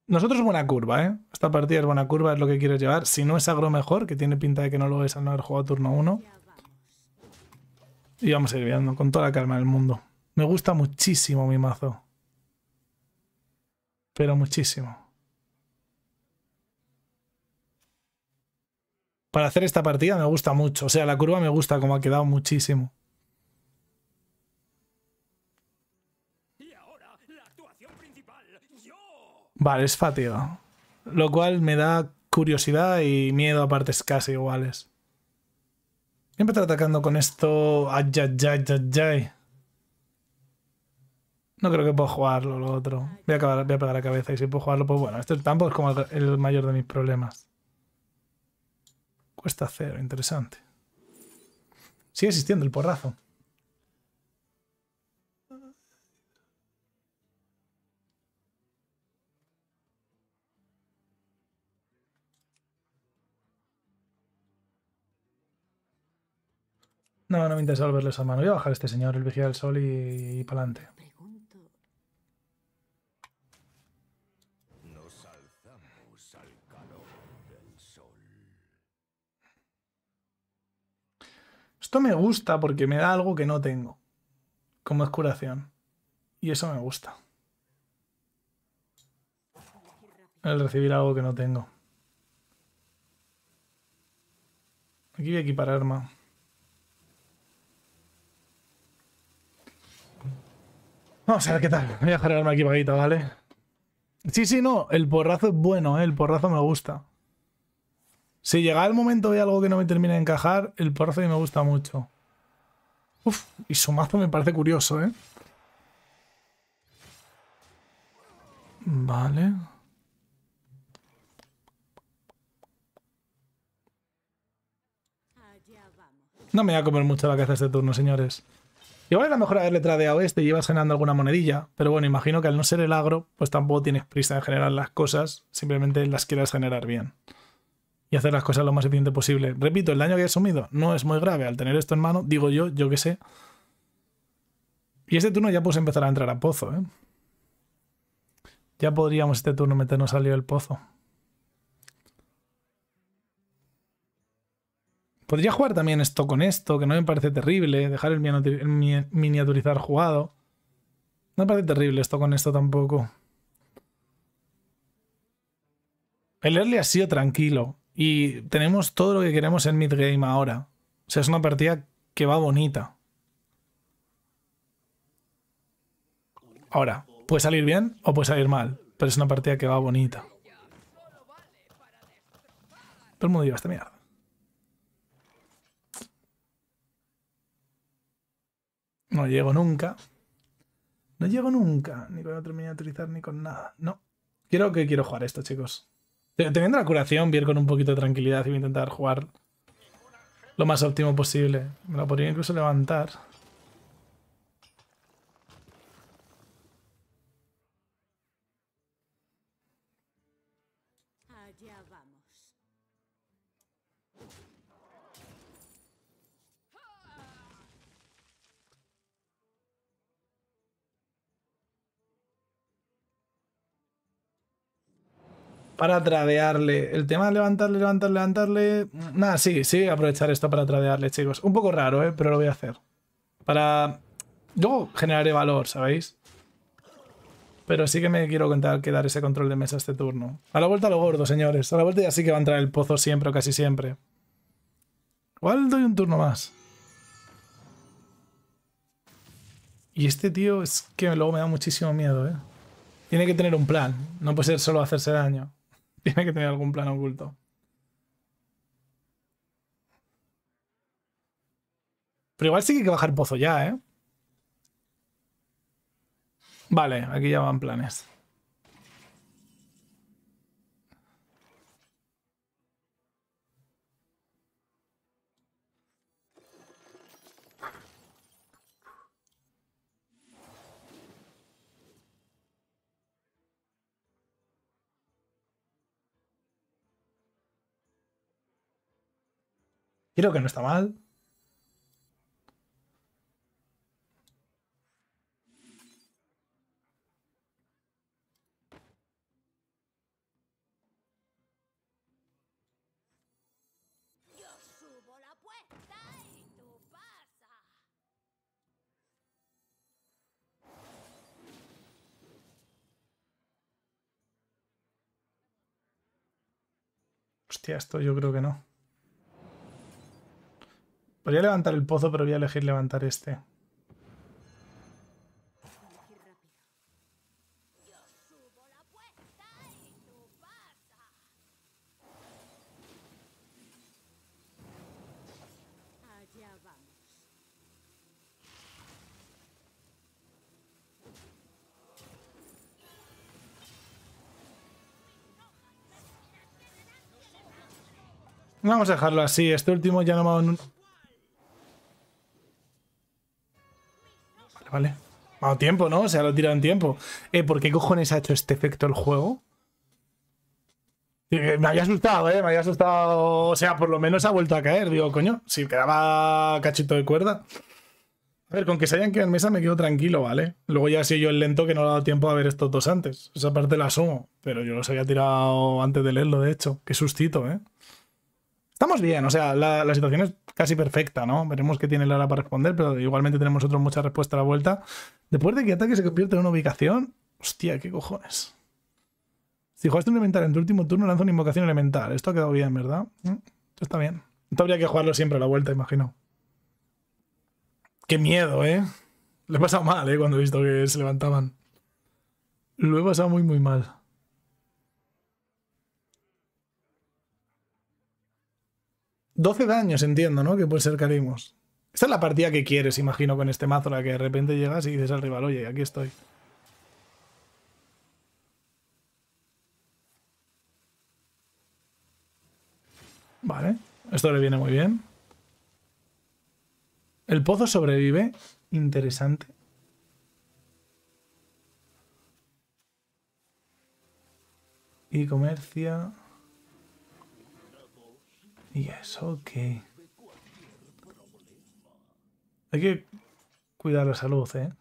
Nosotros buena curva, ¿eh? Esta partida es buena curva, es lo que quieres llevar. Si no es agro mejor, que tiene pinta de que no lo es al no haber jugado turno 1. Y vamos a ir viendo con toda la calma del mundo. Me gusta muchísimo mi mazo pero muchísimo. Para hacer esta partida me gusta mucho. O sea, la curva me gusta como ha quedado muchísimo. Vale, es fatiga. Lo cual me da curiosidad y miedo a partes casi iguales. Voy a empezar atacando con esto. No creo que pueda jugarlo, lo otro. Voy a, pegar la cabeza y si puedo jugarlo, pues bueno, este tampoco es como el, mayor de mis problemas. Cuesta cero, interesante. Sigue existiendo el porrazo. No, no me interesa volverles a mano. Voy a bajar este señor, el vigía del sol, y, para adelante. Esto me gusta porque me da algo que no tengo, como es curación. Y eso me gusta. El recibir algo que no tengo. Aquí voy a equipar arma. Vamos a ver qué tal. Voy a dejar el arma aquí ¿vale? Sí, sí, no. El porrazo es bueno, ¿eh? El porrazo me gusta. Si llega el momento de algo que no me termina de encajar, el y me gusta mucho. Uf, y su mazo me parece curioso, ¿eh? Vale. No me voy a comer mucho la cabeza este turno, señores. Igual era mejor haberle tradeado este y llevas generando alguna monedilla, pero bueno, imagino que al no ser el agro, pues tampoco tienes prisa en generar las cosas, simplemente las quieras generar bien y hacer las cosas lo más eficiente posible. Repito, el daño que he asumido no es muy grave al tener esto en mano, digo yo, yo que sé. Y este turno ya puse empezar a entrar a pozo, ¿eh? Ya podríamos este turno meternos al lío del pozo. Podría jugar también esto con esto, que no me parece terrible. Dejar el, el miniaturizar jugado. No me parece terrible esto con esto tampoco. El early ha sido tranquilo. Y tenemos todo lo que queremos en midgame ahora. O sea, es una partida que va bonita. Ahora, puede salir bien o puede salir mal, pero es una partida que va bonita. Todo el mundo lleva esta mierda. No llego nunca. No llego nunca, ni con otro miniaturizar, ni con nada. No. Quiero que quiero jugar esto, chicos. Teniendo la curación, ir con un poquito de tranquilidad y voy a intentar jugar lo más óptimo posible. Me la podría incluso levantar. para tradearle. El tema de levantarle, levantarle, levantarle. Nada, sí, sí, aprovechar esto para tradearle, chicos. Un poco raro, ¿eh? Pero lo voy a hacer. Para. Yo generaré valor, ¿sabéis? Pero sí que me quiero contar que dar ese control de mesa este turno. A la vuelta lo gordo, señores. A la vuelta ya sí que va a entrar el pozo siempre o casi siempre. Igual doy un turno más. Y este tío es que luego me da muchísimo miedo, ¿eh? Tiene que tener un plan. No puede ser solo hacerse daño. *laughs* Tiene que tener algún plan oculto. Pero igual sí que hay que bajar pozo ya, ¿eh? Vale, aquí ya van planes. Creo que no está mal. Hostia, esto yo creo que no. Podría levantar el pozo, pero voy a elegir levantar este. Vamos a dejarlo así. Este último ya no, vale. dado tiempo, ¿no? O sea, lo tirado en tiempo. Eh, ¿por qué cojones ha hecho este efecto el juego? Eh, me había asustado, ¿eh? Me había asustado. O sea, por lo menos ha vuelto a caer. Digo, coño, si quedaba cachito de cuerda. A ver, con que se hayan quedado en mesa me quedo tranquilo, ¿vale? Luego ya ha sido yo el lento que no le ha dado tiempo a ver estos dos antes. Esa parte la asumo, pero yo los había tirado antes de leerlo, de hecho. Qué sustito, ¿eh? Estamos bien, o sea, la, situación es casi perfecta, ¿no? Veremos qué tiene Lara para responder, pero igualmente tenemos otros mucha respuesta a la vuelta. Después de que ataque se convierte en una ubicación, hostia, qué cojones. Si jugaste un elemental en tu último turno, lanza una invocación elemental. Esto ha quedado bien, ¿verdad? Mm, esto está bien. Esto habría que jugarlo siempre a la vuelta, imagino. Qué miedo, ¿eh? Le he pasado mal, ¿eh? Cuando he visto que se levantaban. Lo he pasado muy, muy mal. 12 daños, entiendo, ¿no? Que puede ser Karimos. Esta es la partida que quieres, imagino, con este mazo, la que de repente llegas y dices al rival, oye, aquí estoy. Vale, esto le viene muy bien. El pozo sobrevive, interesante. Y comercia... ¿Y eso qué? Hay que cuidar la salud, ¿eh?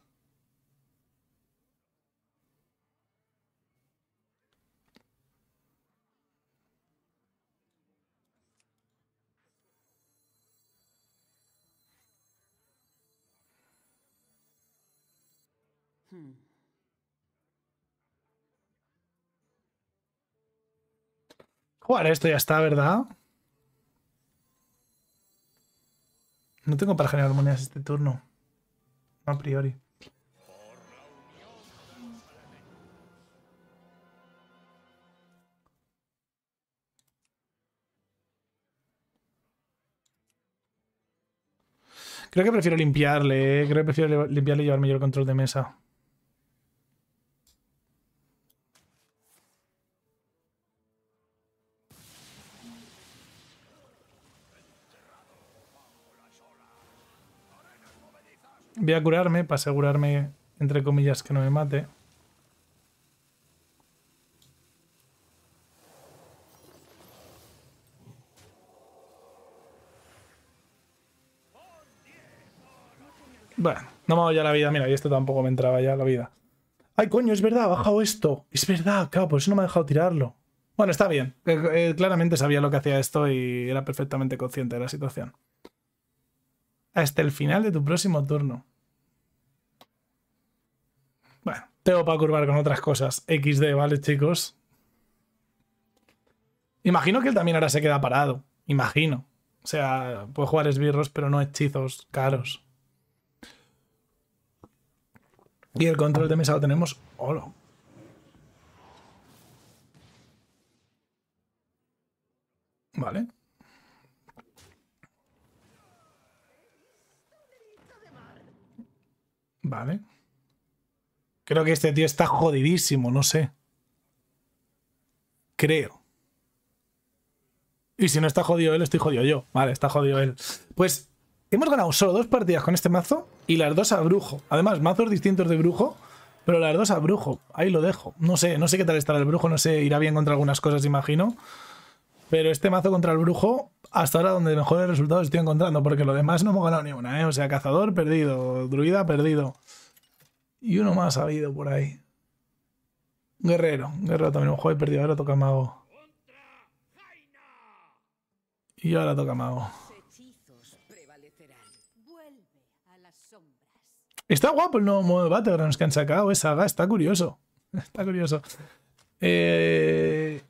Jugar esto ya está, ¿verdad? No tengo para generar monedas este turno. a priori. Creo que prefiero limpiarle, eh. creo que prefiero limpiarle y llevarme yo el control de mesa. Voy a curarme para asegurarme, entre comillas, que no me mate. Bueno, no me hago ya la vida. Mira, y esto tampoco me entraba ya la vida. ¡Ay, coño! Es verdad, ha bajado esto. Es verdad, claro, por eso no me ha dejado tirarlo. Bueno, está bien. Eh, eh, claramente sabía lo que hacía esto y era perfectamente consciente de la situación. Hasta el final de tu próximo turno. Tengo para curvar con otras cosas. XD, ¿vale, chicos? Imagino que él también ahora se queda parado. Imagino. O sea, puede jugar esbirros, pero no hechizos caros. Y el control de mesa lo tenemos. Olo. Vale. Vale. Creo que este tío está jodidísimo, no sé. Creo. Y si no está jodido él, estoy jodido yo. Vale, está jodido él. Pues hemos ganado solo dos partidas con este mazo y las dos a brujo. Además, mazos distintos de brujo, pero las dos a brujo. Ahí lo dejo. No sé, no sé qué tal estará el brujo, no sé, irá bien contra algunas cosas, imagino. Pero este mazo contra el brujo, hasta ahora donde mejores resultados estoy encontrando, porque lo demás no hemos ganado ni una, ¿eh? O sea, cazador perdido, druida perdido. Y uno más ha habido por ahí. Guerrero. Guerrero también. un he perdido. Ahora toca mago. Y ahora toca mago. Está guapo el nuevo modo de Battlegrounds que han sacado. esa saga. Está curioso. *laughs* Está curioso. Eh,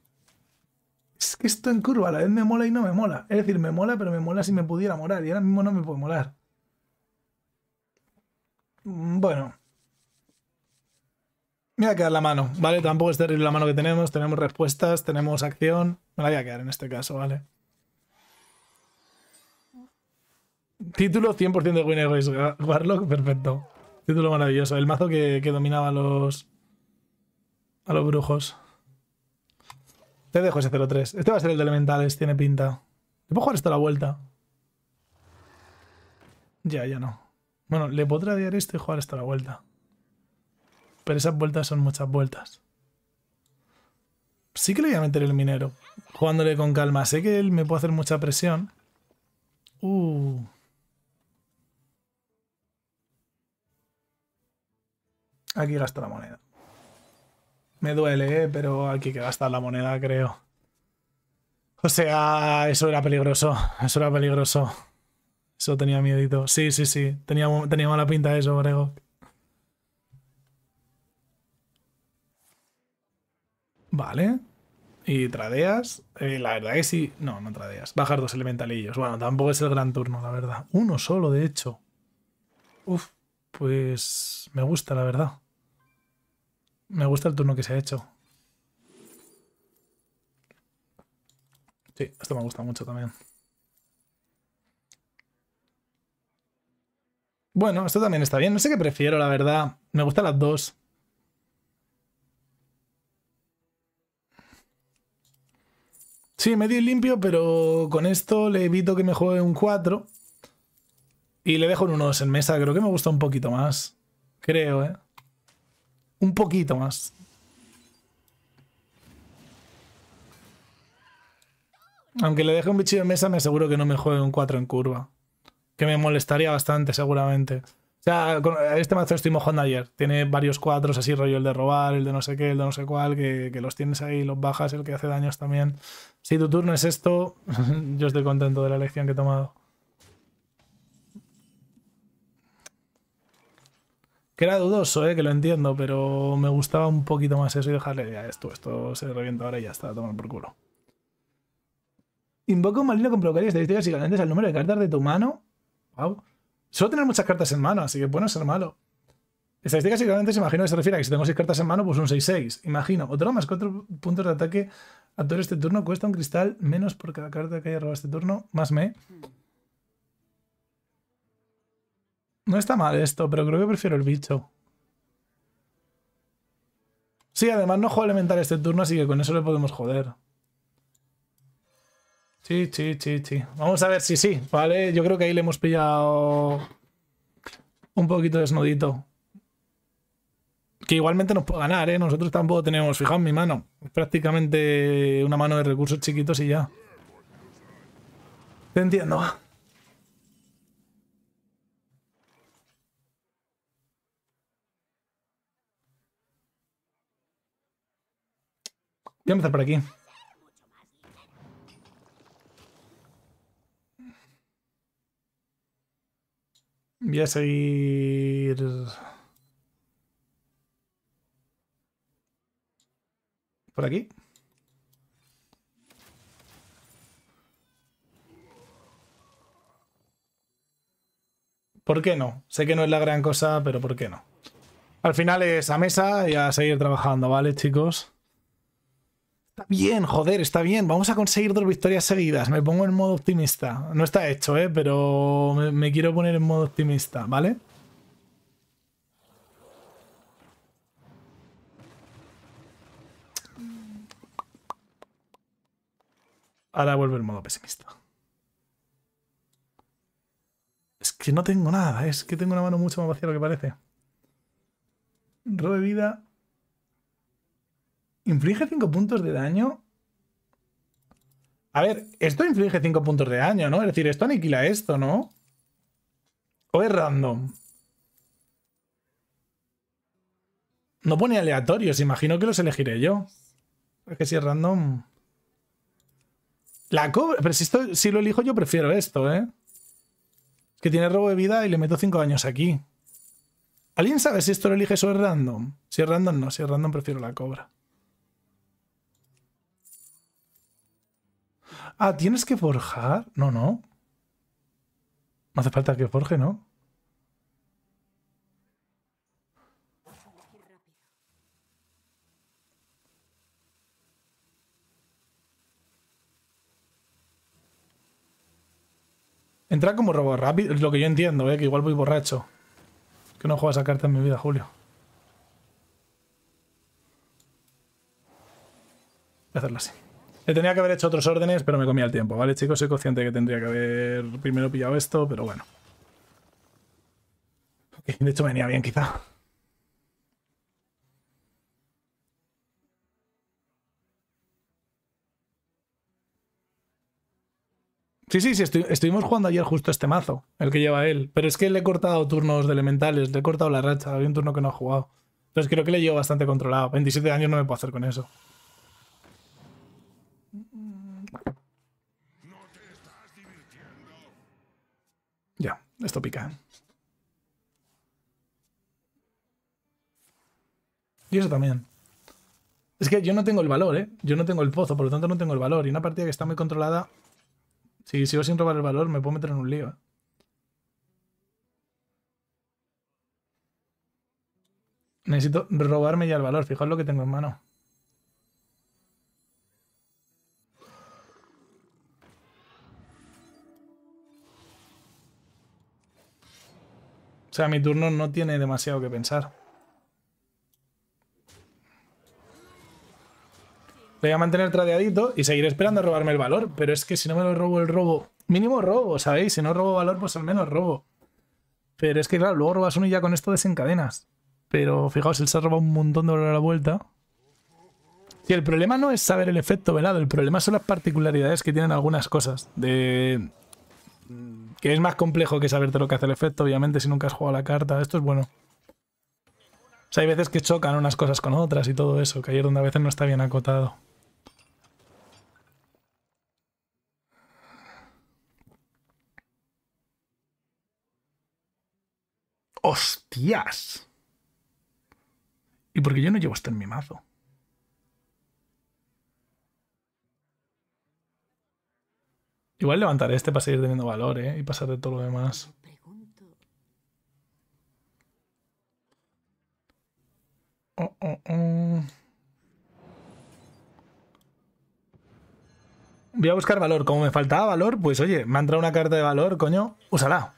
es que esto en curva a la vez me mola y no me mola. Es decir, me mola, pero me mola si me pudiera morar Y ahora mismo no me puede molar. Bueno. Me voy a quedar la mano, ¿vale? Tampoco es terrible la mano que tenemos. Tenemos respuestas, tenemos acción. Me la voy a quedar en este caso, ¿vale? Título 100% de Winner Warlock, perfecto. Título maravilloso. El mazo que, dominaba a los... A los brujos. Te dejo ese 03. Este va a ser el de elementales, tiene pinta. ¿Le puedo jugar esto a la vuelta? Ya, ya no. Bueno, le podrá dar este y jugar esto a la vuelta. Pero esas vueltas son muchas vueltas. Sí que le voy a meter el minero. Jugándole con calma. Sé que él me puede hacer mucha presión. Uh. Aquí gasta la moneda. Me duele, ¿eh? pero aquí que gastar la moneda, creo. O sea, eso era peligroso. Eso era peligroso. Eso tenía miedo. Sí, sí, sí. Tenía, tenía mala pinta eso, Brego. Vale. Y tradeas. Eh, la verdad que sí. No, no tradeas. bajar dos elementalillos. Bueno, tampoco es el gran turno, la verdad. Uno solo, de hecho. Uf, pues me gusta, la verdad. Me gusta el turno que se ha hecho. Sí, esto me gusta mucho también. Bueno, esto también está bien. No sé qué prefiero, la verdad. Me gustan las dos. Sí, medio limpio, pero con esto le evito que me juegue un 4. Y le dejo un 1 en mesa. Creo que me gusta un poquito más. Creo, ¿eh? Un poquito más. Aunque le deje un bichillo en mesa, me aseguro que no me juegue un 4 en curva. Que me molestaría bastante, seguramente sea, este mazo estoy mojando ayer. Tiene varios cuadros así, rollo el de robar, el de no sé qué, el de no sé cuál, que, los tienes ahí, los bajas, el que hace daños también. Si tu turno es esto, *laughs* yo estoy contento de la elección que he tomado. Que era dudoso, eh, que lo entiendo, pero me gustaba un poquito más eso y dejarle ya esto, esto se revienta ahora y ya está, tomar por culo. Invoca un malino con provocar estadísticas ganantes al número de cartas de tu mano. Wow Suelo tener muchas cartas en mano, así que bueno, no ser malo. Estadísticas seguramente, se imagino que se refiere a que si tengo 6 cartas en mano, pues un 6-6. Imagino. otro más 4 puntos de ataque a todo este turno. Cuesta un cristal menos por cada carta que haya robado este turno. Más me. No está mal esto, pero creo que prefiero el bicho. Sí, además no juego elemental este turno, así que con eso le podemos joder. Sí, sí, sí, sí. Vamos a ver si sí, ¿vale? Yo creo que ahí le hemos pillado un poquito desnudito. Que igualmente nos puede ganar, ¿eh? Nosotros tampoco tenemos, fijaos mi mano, prácticamente una mano de recursos chiquitos y ya. Te entiendo. Voy a empezar por aquí. Voy a seguir... Por aquí. ¿Por qué no? Sé que no es la gran cosa, pero ¿por qué no? Al final es a mesa y a seguir trabajando, ¿vale, chicos? Está bien, joder, está bien. Vamos a conseguir dos victorias seguidas. Me pongo en modo optimista. No está hecho, ¿eh? Pero me, quiero poner en modo optimista, ¿vale? Ahora vuelvo en modo pesimista. Es que no tengo nada, ¿eh? es que tengo una mano mucho más vacía de lo que parece. Robe vida. Inflige 5 puntos de daño. A ver, esto inflige 5 puntos de daño, ¿no? Es decir, esto aniquila esto, ¿no? ¿O es random? No pone aleatorios, imagino que los elegiré yo. Es que si es random... La cobra... Pero si, lo elijo yo prefiero esto, ¿eh? que tiene robo de vida y le meto 5 daños aquí. ¿Alguien sabe si esto lo elige o es random? Si es random, no. Si es random, prefiero la cobra. Ah, ¿tienes que forjar? No, no. No hace falta que forje, ¿no? Entra como robo rápido, Es lo que yo entiendo, ¿eh? que igual voy borracho. Que no juego a esa carta en mi vida, Julio. Voy a hacerla así. Le tenía que haber hecho otros órdenes, pero me comía el tiempo, ¿vale, chicos? Soy consciente que tendría que haber primero pillado esto, pero bueno. de hecho, venía bien, quizá. Sí, sí, sí, estuvimos jugando ayer justo este mazo, el que lleva él. Pero es que le he cortado turnos de elementales, le he cortado la racha, había un turno que no ha jugado. Entonces creo que le llevo bastante controlado. 27 años no me puedo hacer con eso. Esto pica. Y eso también. Es que yo no tengo el valor, ¿eh? Yo no tengo el pozo, por lo tanto no tengo el valor. Y una partida que está muy controlada... Si sigo sin robar el valor, me puedo meter en un lío. ¿eh? Necesito robarme ya el valor. Fijaos lo que tengo en mano. sea, mi turno no tiene demasiado que pensar. voy a mantener tradeadito y seguir esperando a robarme el valor. Pero es que si no me lo robo el robo... Mínimo robo, ¿sabéis? Si no robo valor, pues al menos robo. Pero es que, claro, luego robas uno y ya con esto desencadenas. Pero fijaos, él se ha robado un montón de valor a la vuelta. Y el problema no es saber el efecto velado, el problema son las particularidades que tienen algunas cosas. De... Que es más complejo que saberte lo que hace el efecto, obviamente, si nunca has jugado la carta. Esto es bueno. O sea, hay veces que chocan unas cosas con otras y todo eso, que hay donde a veces no está bien acotado. ¡Hostias! ¿Y por qué yo no llevo esto en mi mazo? Igual levantaré este para seguir teniendo valor, ¿eh? Y pasar de todo lo demás. Oh, oh, oh. Voy a buscar valor. Como me faltaba valor, pues oye, me ha entrado una carta de valor, coño. Úsala.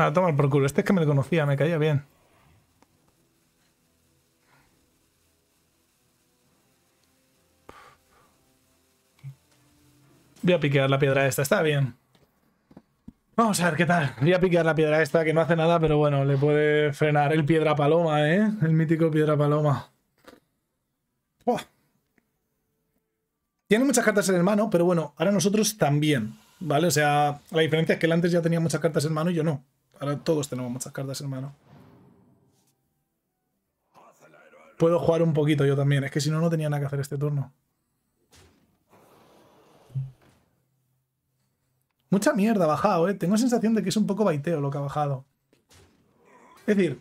Ah, toma el culo. Este es que me lo conocía, me caía bien. Voy a piquear la piedra esta, está bien. Vamos a ver qué tal. Voy a piquear la piedra esta, que no hace nada, pero bueno, le puede frenar el piedra paloma, ¿eh? El mítico piedra paloma. Tiene muchas cartas en el mano, pero bueno, ahora nosotros también, ¿vale? O sea, la diferencia es que él antes ya tenía muchas cartas en mano y yo no. Ahora todos tenemos muchas cartas, en mano Puedo jugar un poquito yo también. Es que si no, no tenía nada que hacer este turno. Mucha mierda ha bajado, ¿eh? Tengo sensación de que es un poco baiteo lo que ha bajado. Es decir...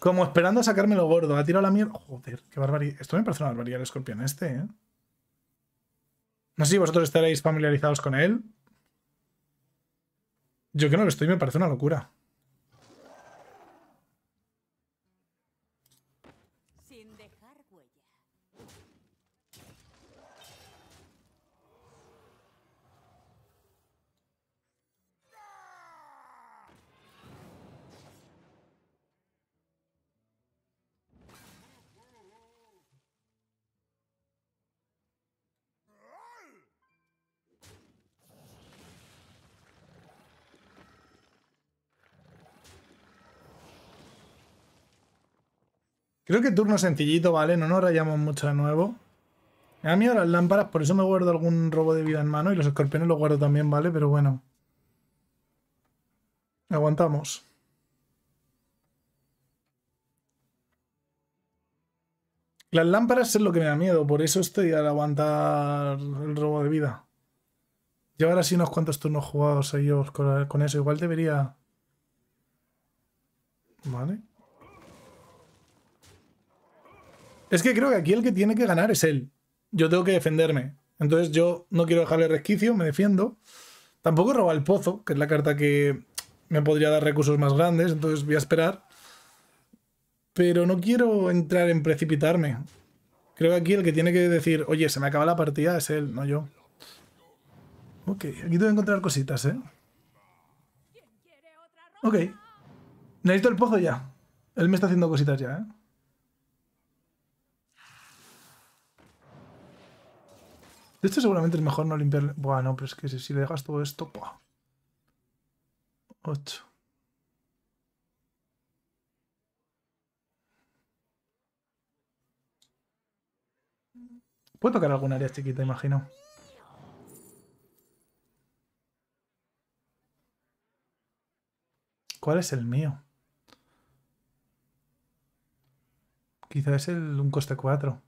Como esperando a sacármelo gordo. Ha tirado la mierda... Joder, qué barbaridad. Esto me parece una barbaridad el escorpión este, ¿eh? No sé si vosotros estaréis familiarizados con él. Yo que no lo estoy, me parece una locura. Creo que turno sencillito, ¿vale? No nos rayamos mucho de nuevo. Me mí miedo las lámparas, por eso me guardo algún robo de vida en mano y los escorpiones los guardo también, ¿vale? Pero bueno. Aguantamos. Las lámparas es lo que me da miedo, por eso estoy al aguantar el robo de vida. Llevar así unos cuantos turnos jugados ellos con eso. Igual debería... Vale. Es que creo que aquí el que tiene que ganar es él. Yo tengo que defenderme. Entonces yo no quiero dejarle resquicio, me defiendo. Tampoco roba el pozo, que es la carta que me podría dar recursos más grandes, entonces voy a esperar. Pero no quiero entrar en precipitarme. Creo que aquí el que tiene que decir, oye, se me acaba la partida es él, no yo. Ok, aquí tengo que encontrar cositas, ¿eh? Ok. Necesito el pozo ya. Él me está haciendo cositas ya, ¿eh? De seguramente es mejor no limpiar... Bueno, pero es que si, le dejas todo esto... Buah. 8. Puedo tocar alguna área chiquita, imagino. ¿Cuál es el mío? quizás es el un coste 4.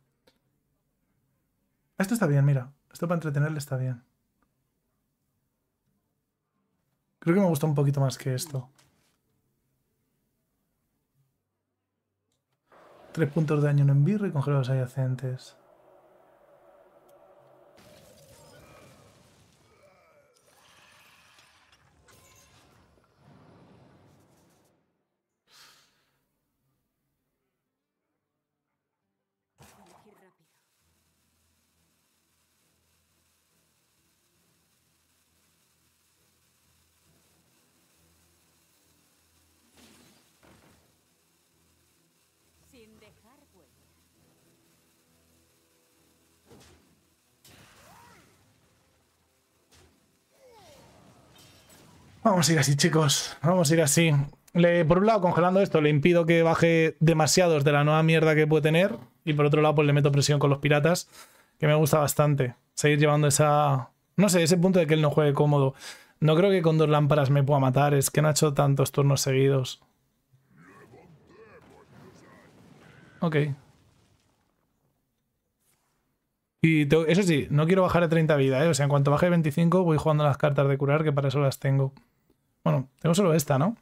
Esto está bien, mira. Esto para entretenerle está bien. Creo que me gusta un poquito más que esto. Tres puntos de daño en envirro y congelados adyacentes. Vamos a ir así, chicos. Vamos a ir así. por un lado, congelando esto, le impido que baje demasiados de la nueva mierda que puede tener. Y por otro lado, pues le meto presión con los piratas, que me gusta bastante. Seguir llevando esa. No sé, ese punto de que él no juegue cómodo. No creo que con dos lámparas me pueda matar. Es que no ha hecho tantos turnos seguidos. Ok. Y eso sí, no quiero bajar a 30 vida, ¿eh? O sea, en cuanto baje 25 voy jugando las cartas de curar, que para eso las tengo. Bueno, tengo solo esta, ¿no?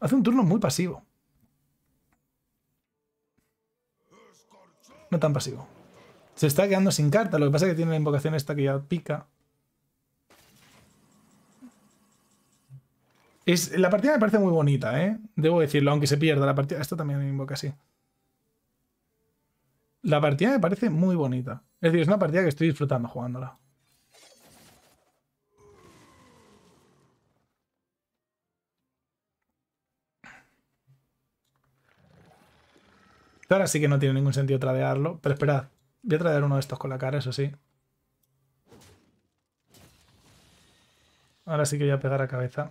Hace un turno muy pasivo. No tan pasivo. Se está quedando sin carta. Lo que pasa es que tiene la invocación esta que ya pica. Es, la partida me parece muy bonita, ¿eh? Debo decirlo, aunque se pierda la partida. Esto también me invoca así. La partida me parece muy bonita. Es decir, es una partida que estoy disfrutando jugándola. Ahora sí que no tiene ningún sentido tradearlo. Pero esperad, voy a tradear uno de estos con la cara, eso sí. Ahora sí que voy a pegar a cabeza.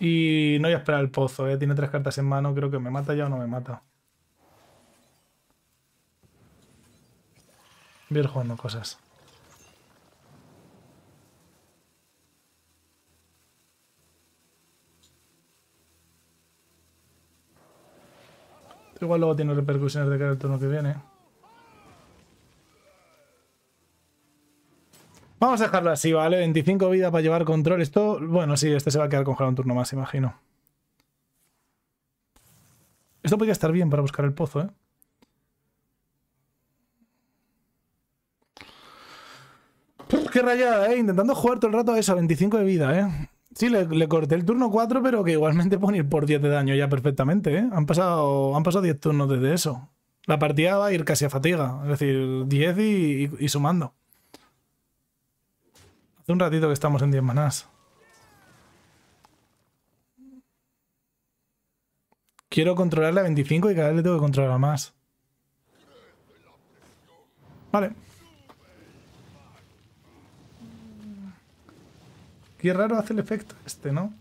Y no voy a esperar el pozo, ¿eh? Tiene tres cartas en mano, creo que me mata ya o no me mata. Voy a ir jugando cosas. Igual luego tiene repercusiones de cara al turno que viene. Vamos a dejarlo así, ¿vale? 25 vida para llevar control. Esto, bueno, sí, este se va a quedar congelado un turno más, imagino. Esto podría estar bien para buscar el pozo, ¿eh? Qué rayada, ¿eh? Intentando jugar todo el rato a eso, 25 de vida, ¿eh? Sí, le, corté el turno 4, pero que igualmente pone ir por 10 de daño ya perfectamente, ¿eh? Han pasado, han pasado 10 turnos desde eso. La partida va a ir casi a fatiga, es decir, 10 y sumando. Hace un ratito que estamos en 10 manás. Quiero controlarle a 25 y cada vez le tengo que controlar a más. Vale. Qué raro hace el efecto este, ¿no?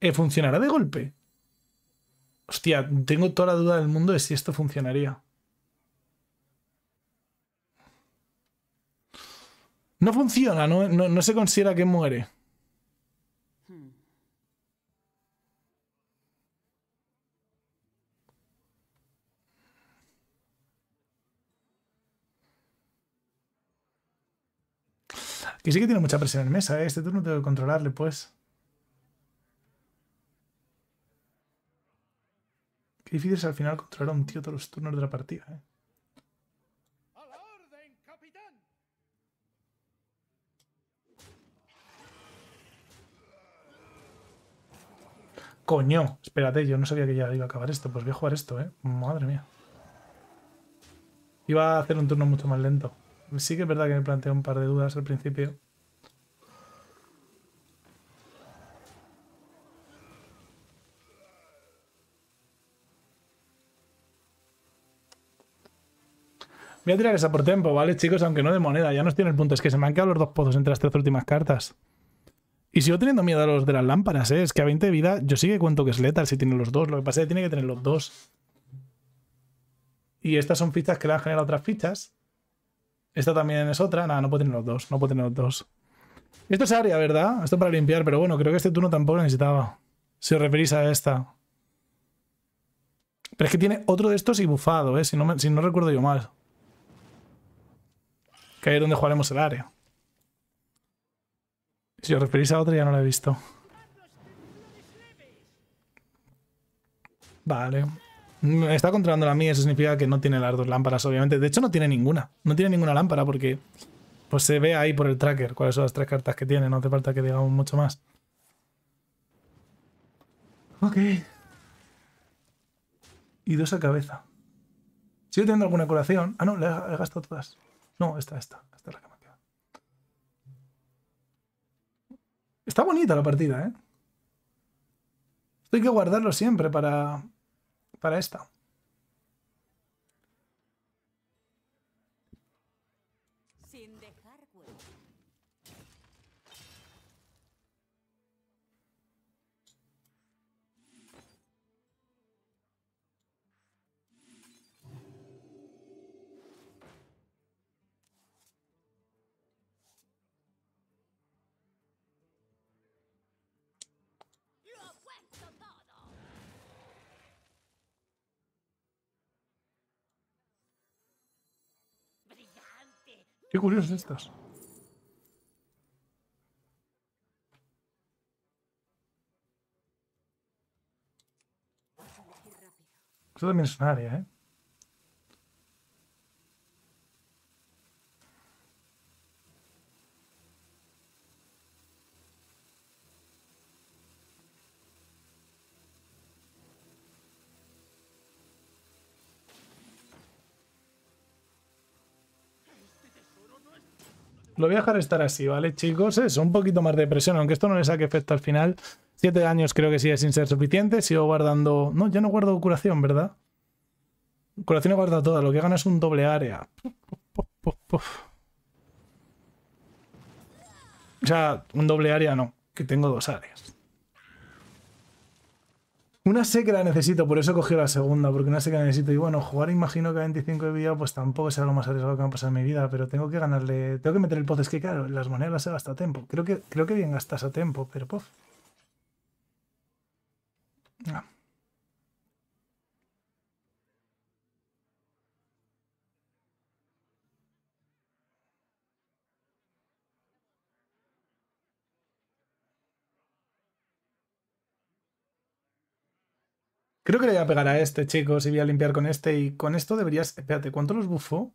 Eh, ¿Funcionará de golpe? Hostia, tengo toda la duda del mundo de si esto funcionaría. No funciona, no, no, se considera que muere. y sí que tiene mucha presión en mesa, ¿eh? este turno tengo que controlarle, pues. Qué difícil al final controlar a un tío todos los turnos de la partida, ¿eh? Coño, espérate, yo no sabía que ya iba a acabar esto. Pues voy a jugar esto, ¿eh? Madre mía. Iba a hacer un turno mucho más lento. Sí que es verdad que me planteé un par de dudas al principio. Voy a tirar esa por tempo ¿vale, chicos? Aunque no de moneda, ya no estoy el punto. Es que se me han quedado los dos pozos entre las tres últimas cartas. Y sigo teniendo miedo a los de las lámparas, ¿eh? Es que a 20 de vida yo sí que cuento que es letal si tiene los dos. Lo que pasa es que tiene que tener los dos. Y estas son fichas que le han generado otras fichas. Esta también es otra. Nada, no puede tener los dos. No puede tener los dos. Esto es área, ¿verdad? Esto para limpiar, pero bueno, creo que este turno tampoco lo necesitaba. Si os referís a esta. Pero es que tiene otro de estos y bufado, ¿eh? si no recuerdo yo mal. Que ahí es donde jugaremos el área. Si os referís a otra ya no la he visto. Vale. Mm, está controlando la mía, eso significa que no tiene las dos lámparas, obviamente. De hecho, no tiene ninguna. No tiene ninguna lámpara porque pues se ve ahí por el tracker cuáles son las tres cartas que tiene. No hace falta que digamos mucho más. Ok. Y dos a cabeza. ¿Sigo teniendo alguna curación? Ah, no, le he gastado todas. No, esta, esta. Esta es la que me quedado Está bonita la partida, ¿eh? Esto hay que guardarlo siempre para, para esta. Qué curiosas estas. Esto también es un área, ¿eh? Lo voy a dejar estar así, ¿vale, chicos? es un poquito más de presión, aunque esto no le saque efecto al final. Siete años creo que sigue sin ser suficiente. Sigo guardando... No, yo no guardo curación, ¿verdad? Curación he guardado toda. Lo que gana es un doble área. o sea, un doble área no, que tengo dos áreas. Una sé que la necesito, por eso cogí la segunda, porque una que la necesito. Y bueno, jugar imagino que a 25 de vida, pues tampoco sea lo más arriesgado que me ha pasado en mi vida, pero tengo que ganarle, tengo que meter el pozo. Es que claro, las monedas las he gastado a tiempo. Creo que, creo que bien gastas a tiempo, pero pof. Ah. Creo que le voy a pegar a este, chicos, y voy a limpiar con este. Y con esto deberías... Espérate, ¿cuánto los bufó?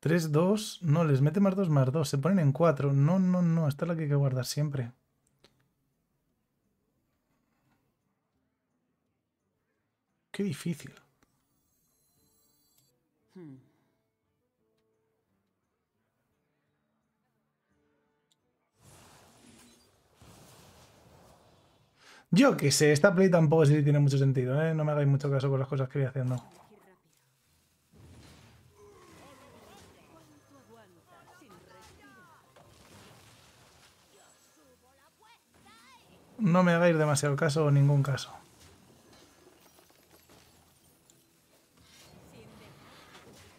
3, 2... No, les mete más 2, más 2. Se ponen en 4. No, no, no. Esta es la que hay que guardar siempre. Qué difícil. Hmm. Yo que sé, esta play tampoco sí tiene mucho sentido, ¿eh? No me hagáis mucho caso con las cosas que voy haciendo. No me hagáis demasiado caso o ningún caso.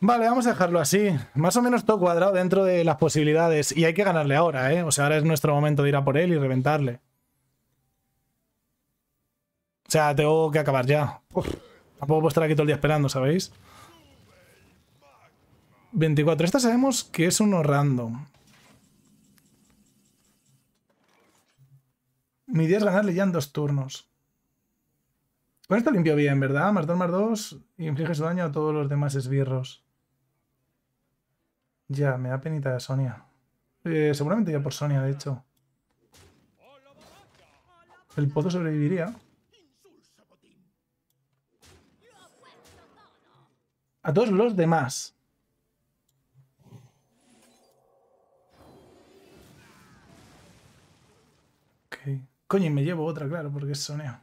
Vale, vamos a dejarlo así. Más o menos todo cuadrado dentro de las posibilidades. Y hay que ganarle ahora, ¿eh? O sea, ahora es nuestro momento de ir a por él y reventarle. O sea, tengo que acabar ya. No tampoco puedo estar aquí todo el día esperando, ¿sabéis? 24. Esta sabemos que es uno random. Mi idea es ganarle ya en dos turnos. Con esto limpio bien, ¿verdad? Más dos, más 2. Y inflige su daño a todos los demás esbirros. Ya, me da penita de Sonia. Eh, seguramente ya por Sonia, de hecho. El pozo sobreviviría. a todos los demás. Okay. Coño, y me llevo otra, claro, porque es soneo.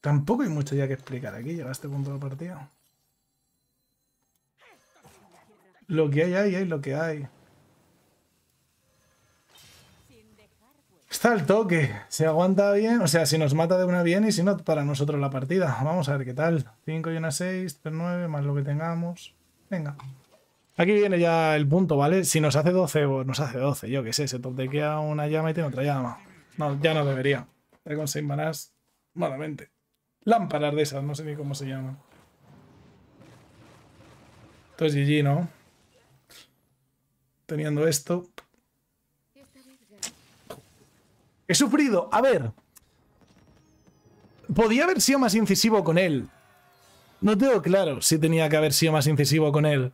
Tampoco hay mucho ya que explicar aquí, llega a este punto de partida. Lo que hay, hay, hay lo que hay. Está el toque. Se aguanta bien. O sea, si nos mata de una bien y si no, para nosotros la partida. Vamos a ver qué tal. 5 y una 6, 3, 9, más lo que tengamos. Venga. Aquí viene ya el punto, ¿vale? Si nos hace 12, o nos hace 12. Yo qué sé, se topdequea una llama y tiene otra llama. No, ya no debería. Ya con 6 manás, malamente. Lámparas de esas, no sé ni cómo se llaman. Entonces GG, ¿no? teniendo esto. He sufrido. A ver. Podía haber sido más incisivo con él. No tengo claro si tenía que haber sido más incisivo con él.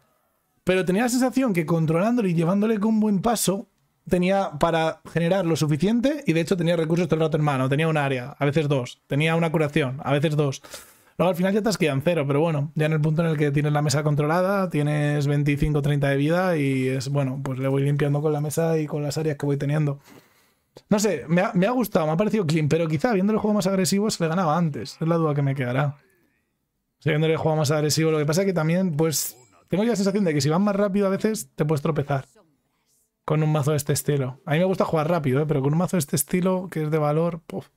Pero tenía la sensación que controlándole y llevándole con buen paso, tenía para generar lo suficiente y de hecho tenía recursos todo el rato en mano. Tenía un área, a veces dos. Tenía una curación, a veces dos. Luego al final ya te has quedado en cero, pero bueno, ya en el punto en el que tienes la mesa controlada, tienes 25 30 de vida y es bueno, pues le voy limpiando con la mesa y con las áreas que voy teniendo. No sé, me ha, gustado, me ha parecido clean, pero quizá viendo el juego más agresivo se le ganaba antes. Es la duda que me quedará. Si viendo el juego más agresivo, lo que pasa es que también, pues, tengo la sensación de que si van más rápido a veces te puedes tropezar con un mazo de este estilo. A mí me gusta jugar rápido, ¿eh? pero con un mazo de este estilo, que es de valor, puff.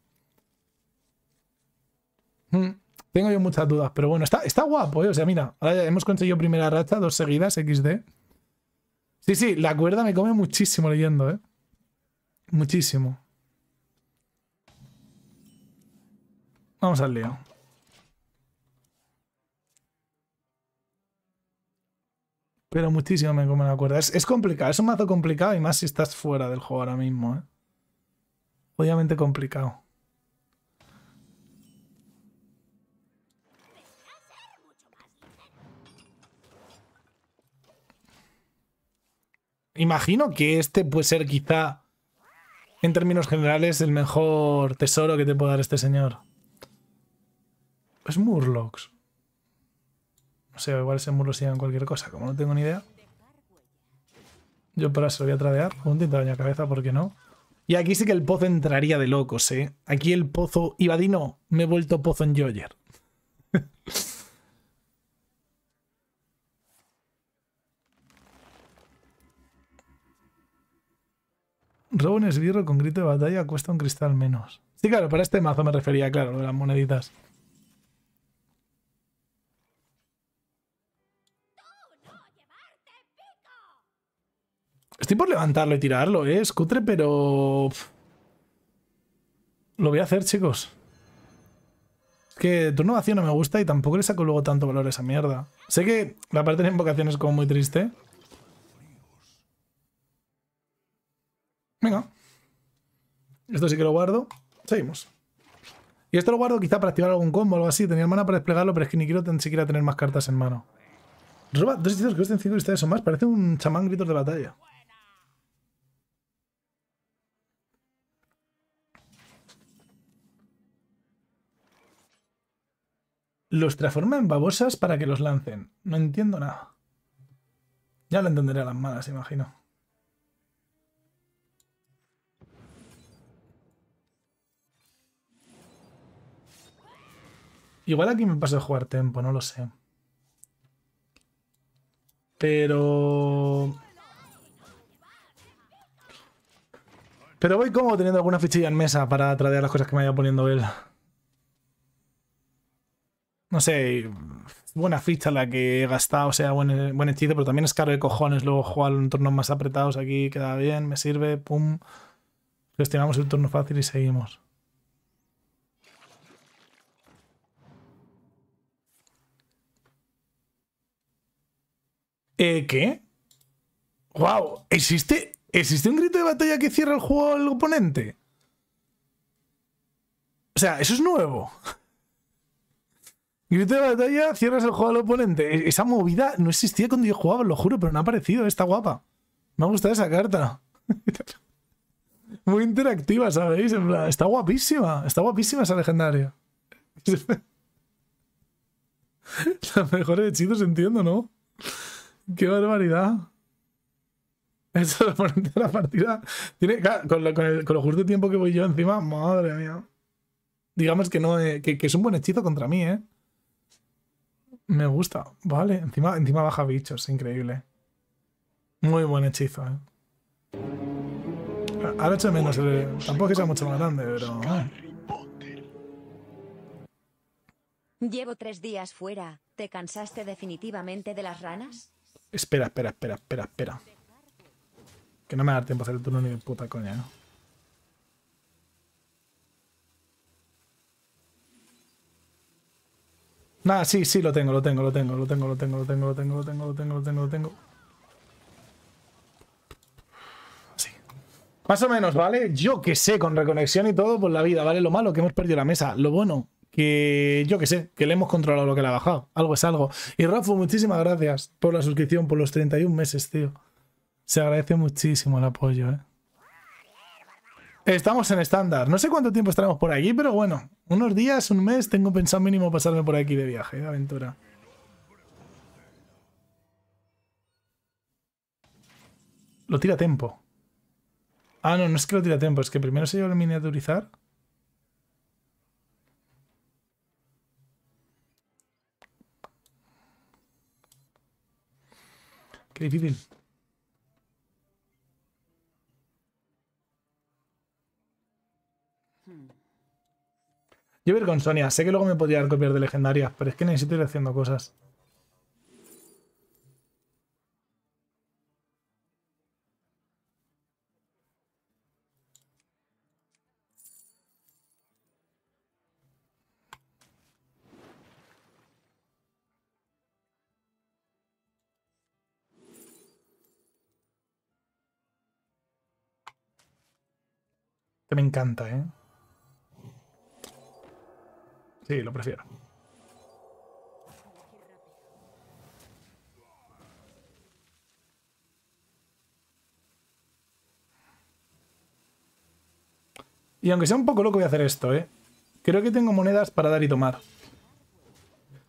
Hmm. Tengo yo muchas dudas, pero bueno, está, guapo, ¿eh? O sea, mira, ahora ya hemos conseguido primera racha, dos seguidas, XD. Sí, sí, la cuerda me come muchísimo leyendo, ¿eh? Muchísimo. Vamos al lío. Pero muchísimo me come la cuerda. Es, es, complicado, es un mazo complicado y más si estás fuera del juego ahora mismo, ¿eh? Obviamente complicado. imagino que este puede ser quizá, en términos generales, el mejor tesoro que te pueda dar este señor. Es Murlocs. No sé, sea, igual ese Murlocs en cualquier cosa, como no tengo ni idea. Yo por eso lo voy a tradear. Un tinta de cabeza, ¿por qué no? Y aquí sí que el pozo entraría de locos, ¿eh? Aquí el pozo... Ibadino, me he vuelto pozo en Joyer. *laughs* Robo un esbirro con grito de batalla cuesta un cristal menos. Sí, claro, para este mazo me refería, claro, lo de las moneditas. Estoy por levantarlo y tirarlo, ¿eh? Es cutre, pero... Lo voy a hacer, chicos. Es que turno vacío no me gusta y tampoco le saco luego tanto valor a esa mierda. Sé que la parte de invocación es como muy triste. Venga. Esto sí que lo guardo. Seguimos. Y esto lo guardo quizá para activar algún combo o algo así. Tenía mana para desplegarlo, pero es que ni quiero siquiera tener más cartas en mano. Roba dos hechizos que cuesten 5 está o más. Parece un chamán gritos de batalla. Los transforma en babosas para que los lancen. No entiendo nada. Ya lo entenderé a las malas, imagino. Igual aquí me paso de jugar tempo, no lo sé. Pero... Pero voy como teniendo alguna fichilla en mesa para tradear las cosas que me vaya poniendo él. No sé, buena ficha la que he gastado, o sea, buen, hechizo, pero también es caro de cojones. Luego jugar en turnos más apretados aquí queda bien, me sirve, pum. Gestionamos el turno fácil y seguimos. Eh, ¿Qué? ¡Wow! ¿Existe, ¿Existe un grito de batalla que cierra el juego al oponente? O sea, eso es nuevo. *laughs* Grito de batalla, cierras el juego al oponente. E, esa movida no existía cuando yo jugaba, lo juro, pero no ha aparecido. Está guapa. Me ha gustado esa carta. *laughs* Muy interactiva, ¿sabéis? está guapísima. Está guapísima esa legendaria. Las *laughs* mejores hechizos, entiendo, ¿no? ¡Qué barbaridad! Eso de ponerte la partida. Tiene, con, lo, con, el, justo tiempo que voy yo encima, madre mía. Digamos que no, eh, es un buen hechizo contra mí, ¿eh? Me gusta. Vale, encima, encima baja bichos, increíble. Muy buen hechizo, ¿eh? Ahora echo menos Tampoco que sea mucho más grande, pero. Llevo tres días fuera. ¿Te cansaste definitivamente de las ranas? Espera, espera, espera, espera, espera. Que no me va a dar tiempo a hacer el turno ni de puta coña, ¿no? Nada, sí, sí, lo tengo, lo tengo, lo tengo, lo tengo, lo tengo, lo tengo, lo tengo, lo tengo, lo tengo, lo tengo, lo tengo. Más o menos, ¿vale? Yo que sé, con reconexión y todo, pues la vida, ¿vale? Lo malo que hemos perdido la mesa. Lo bueno, que yo que sé, que le hemos controlado lo que le ha bajado. Algo es algo. Y Rafa, muchísimas gracias por la suscripción, por los 31 meses, tío. Se agradece muchísimo el apoyo, ¿eh? Estamos en estándar. No sé cuánto tiempo estaremos por aquí, pero bueno, unos días, un mes, tengo pensado mínimo pasarme por aquí de viaje, de aventura. Lo tira a tempo. Ah, no, no es que lo tira a tempo, es que primero se lleva el miniaturizar. Qué difícil. Yo ver con Sonia. Sé que luego me podría copiar de legendarias, pero es que necesito ir haciendo cosas. me encanta, ¿eh? Sí, lo prefiero. Y aunque sea un poco loco voy a hacer esto, ¿eh? Creo que tengo monedas para dar y tomar.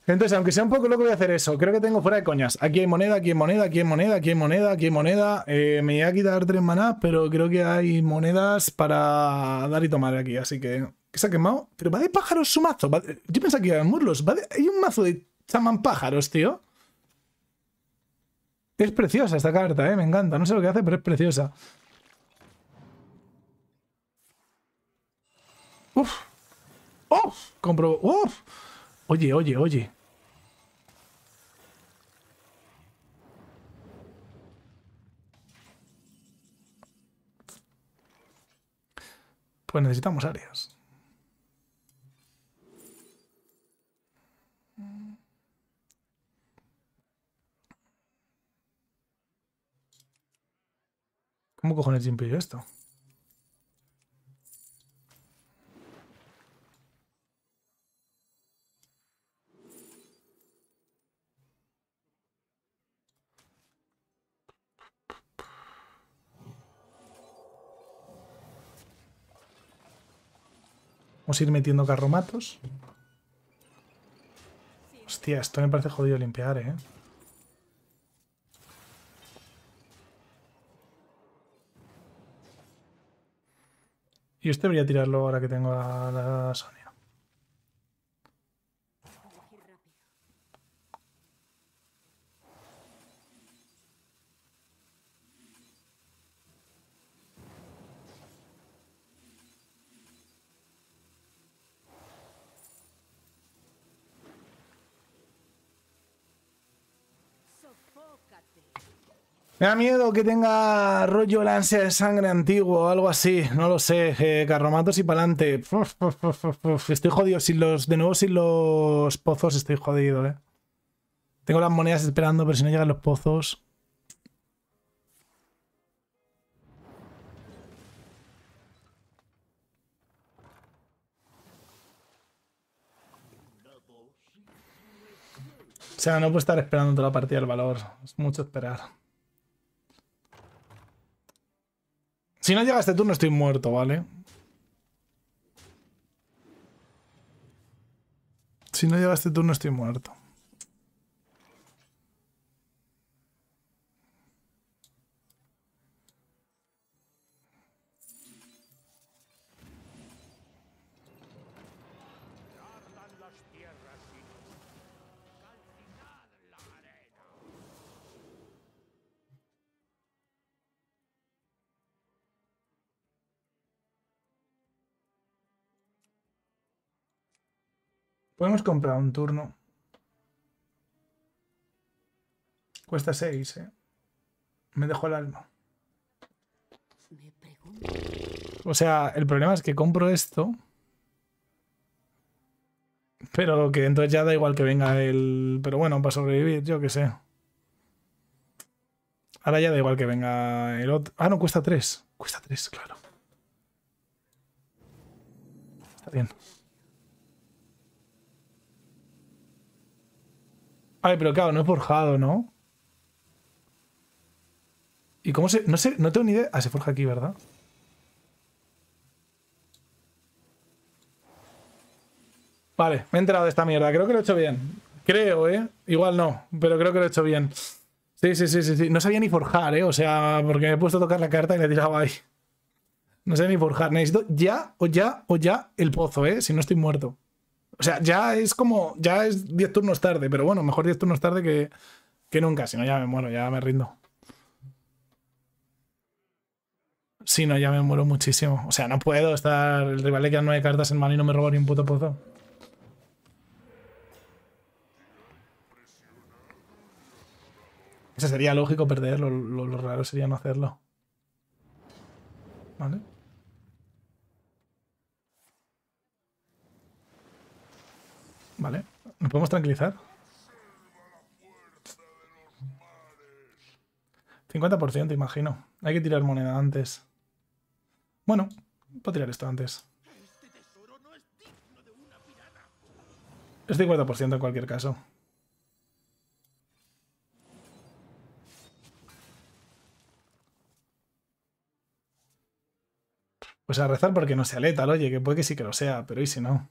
Entonces, aunque sea un poco loco, voy a hacer eso. Creo que tengo fuera de coñas. Aquí hay moneda, aquí hay moneda, aquí hay moneda, aquí hay moneda, aquí hay moneda. Eh, me voy a quitar tres maná, pero creo que hay monedas para dar y tomar aquí. Así que... ¿Qué se ha quemado? Pero va de pájaros su mazo. Yo pensaba que a murlos. Hay un mazo de chaman pájaros, tío. Es preciosa esta carta, eh. Me encanta. No sé lo que hace, pero es preciosa. Uf. Uf. Compro... Uf. Oye, oye, oye. Pues necesitamos áreas. ¿Cómo cojones limpio yo esto? Vamos a ir metiendo carromatos. Hostia, esto me parece jodido limpiar, ¿eh? Y voy este a tirarlo ahora que tengo a la Sonia. Me da miedo que tenga rollo la ansia de sangre antiguo o algo así. No lo sé. Eh, carromatos y pa'lante. Estoy jodido. los, de nuevo, sin los pozos estoy jodido, eh. Tengo las monedas esperando, pero si no llegan los pozos... O sea, no puedo estar esperando toda la partida del valor. Es mucho esperar. Si no llega este turno estoy muerto, ¿vale? Si no llega este turno estoy muerto. Podemos comprar un turno. Cuesta 6, ¿eh? Me dejo el alma. O sea, el problema es que compro esto. Pero que entonces ya da igual que venga el... Pero bueno, para sobrevivir, yo qué sé. Ahora ya da igual que venga el otro... Ah, no, cuesta 3. Cuesta 3, claro. Está bien. Ay, pero claro, no he forjado, ¿no? ¿Y cómo se...? No sé, no tengo ni idea. Ah, se forja aquí, ¿verdad? Vale, me he enterado de esta mierda. Creo que lo he hecho bien. Creo, ¿eh? Igual no, pero creo que lo he hecho bien. Sí, sí, sí, sí, No sabía ni forjar, ¿eh? O sea, porque me he puesto a tocar la carta y he tirado ahí. No sé ni forjar. Necesito ya, o ya, o ya el pozo, ¿eh? Si no estoy muerto. O sea, ya es como, ya es 10 turnos tarde, pero bueno, mejor 10 turnos tarde que, que nunca, si no ya me muero, ya me rindo. Si no, ya me muero muchísimo. O sea, no puedo estar el rival que no hay cartas en mano y no me robo ni un puto pozo. Ese sería lógico perderlo, lo raro sería no hacerlo. ¿Vale? Vale, ¿nos podemos tranquilizar? 50%, imagino. Hay que tirar moneda antes. Bueno, puedo tirar esto antes. Es 50% en cualquier caso. Pues a rezar porque no sea letal, oye, que puede que sí que lo sea, pero ¿y si no?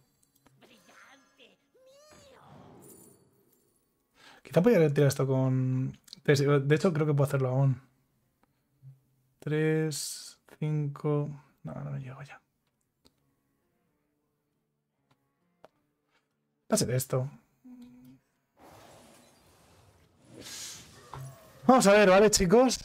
Quizá podría tirar esto con... De hecho, creo que puedo hacerlo aún. 3, 5... No, no llego ya. Va a ser esto. Vamos a ver, ¿vale, chicos?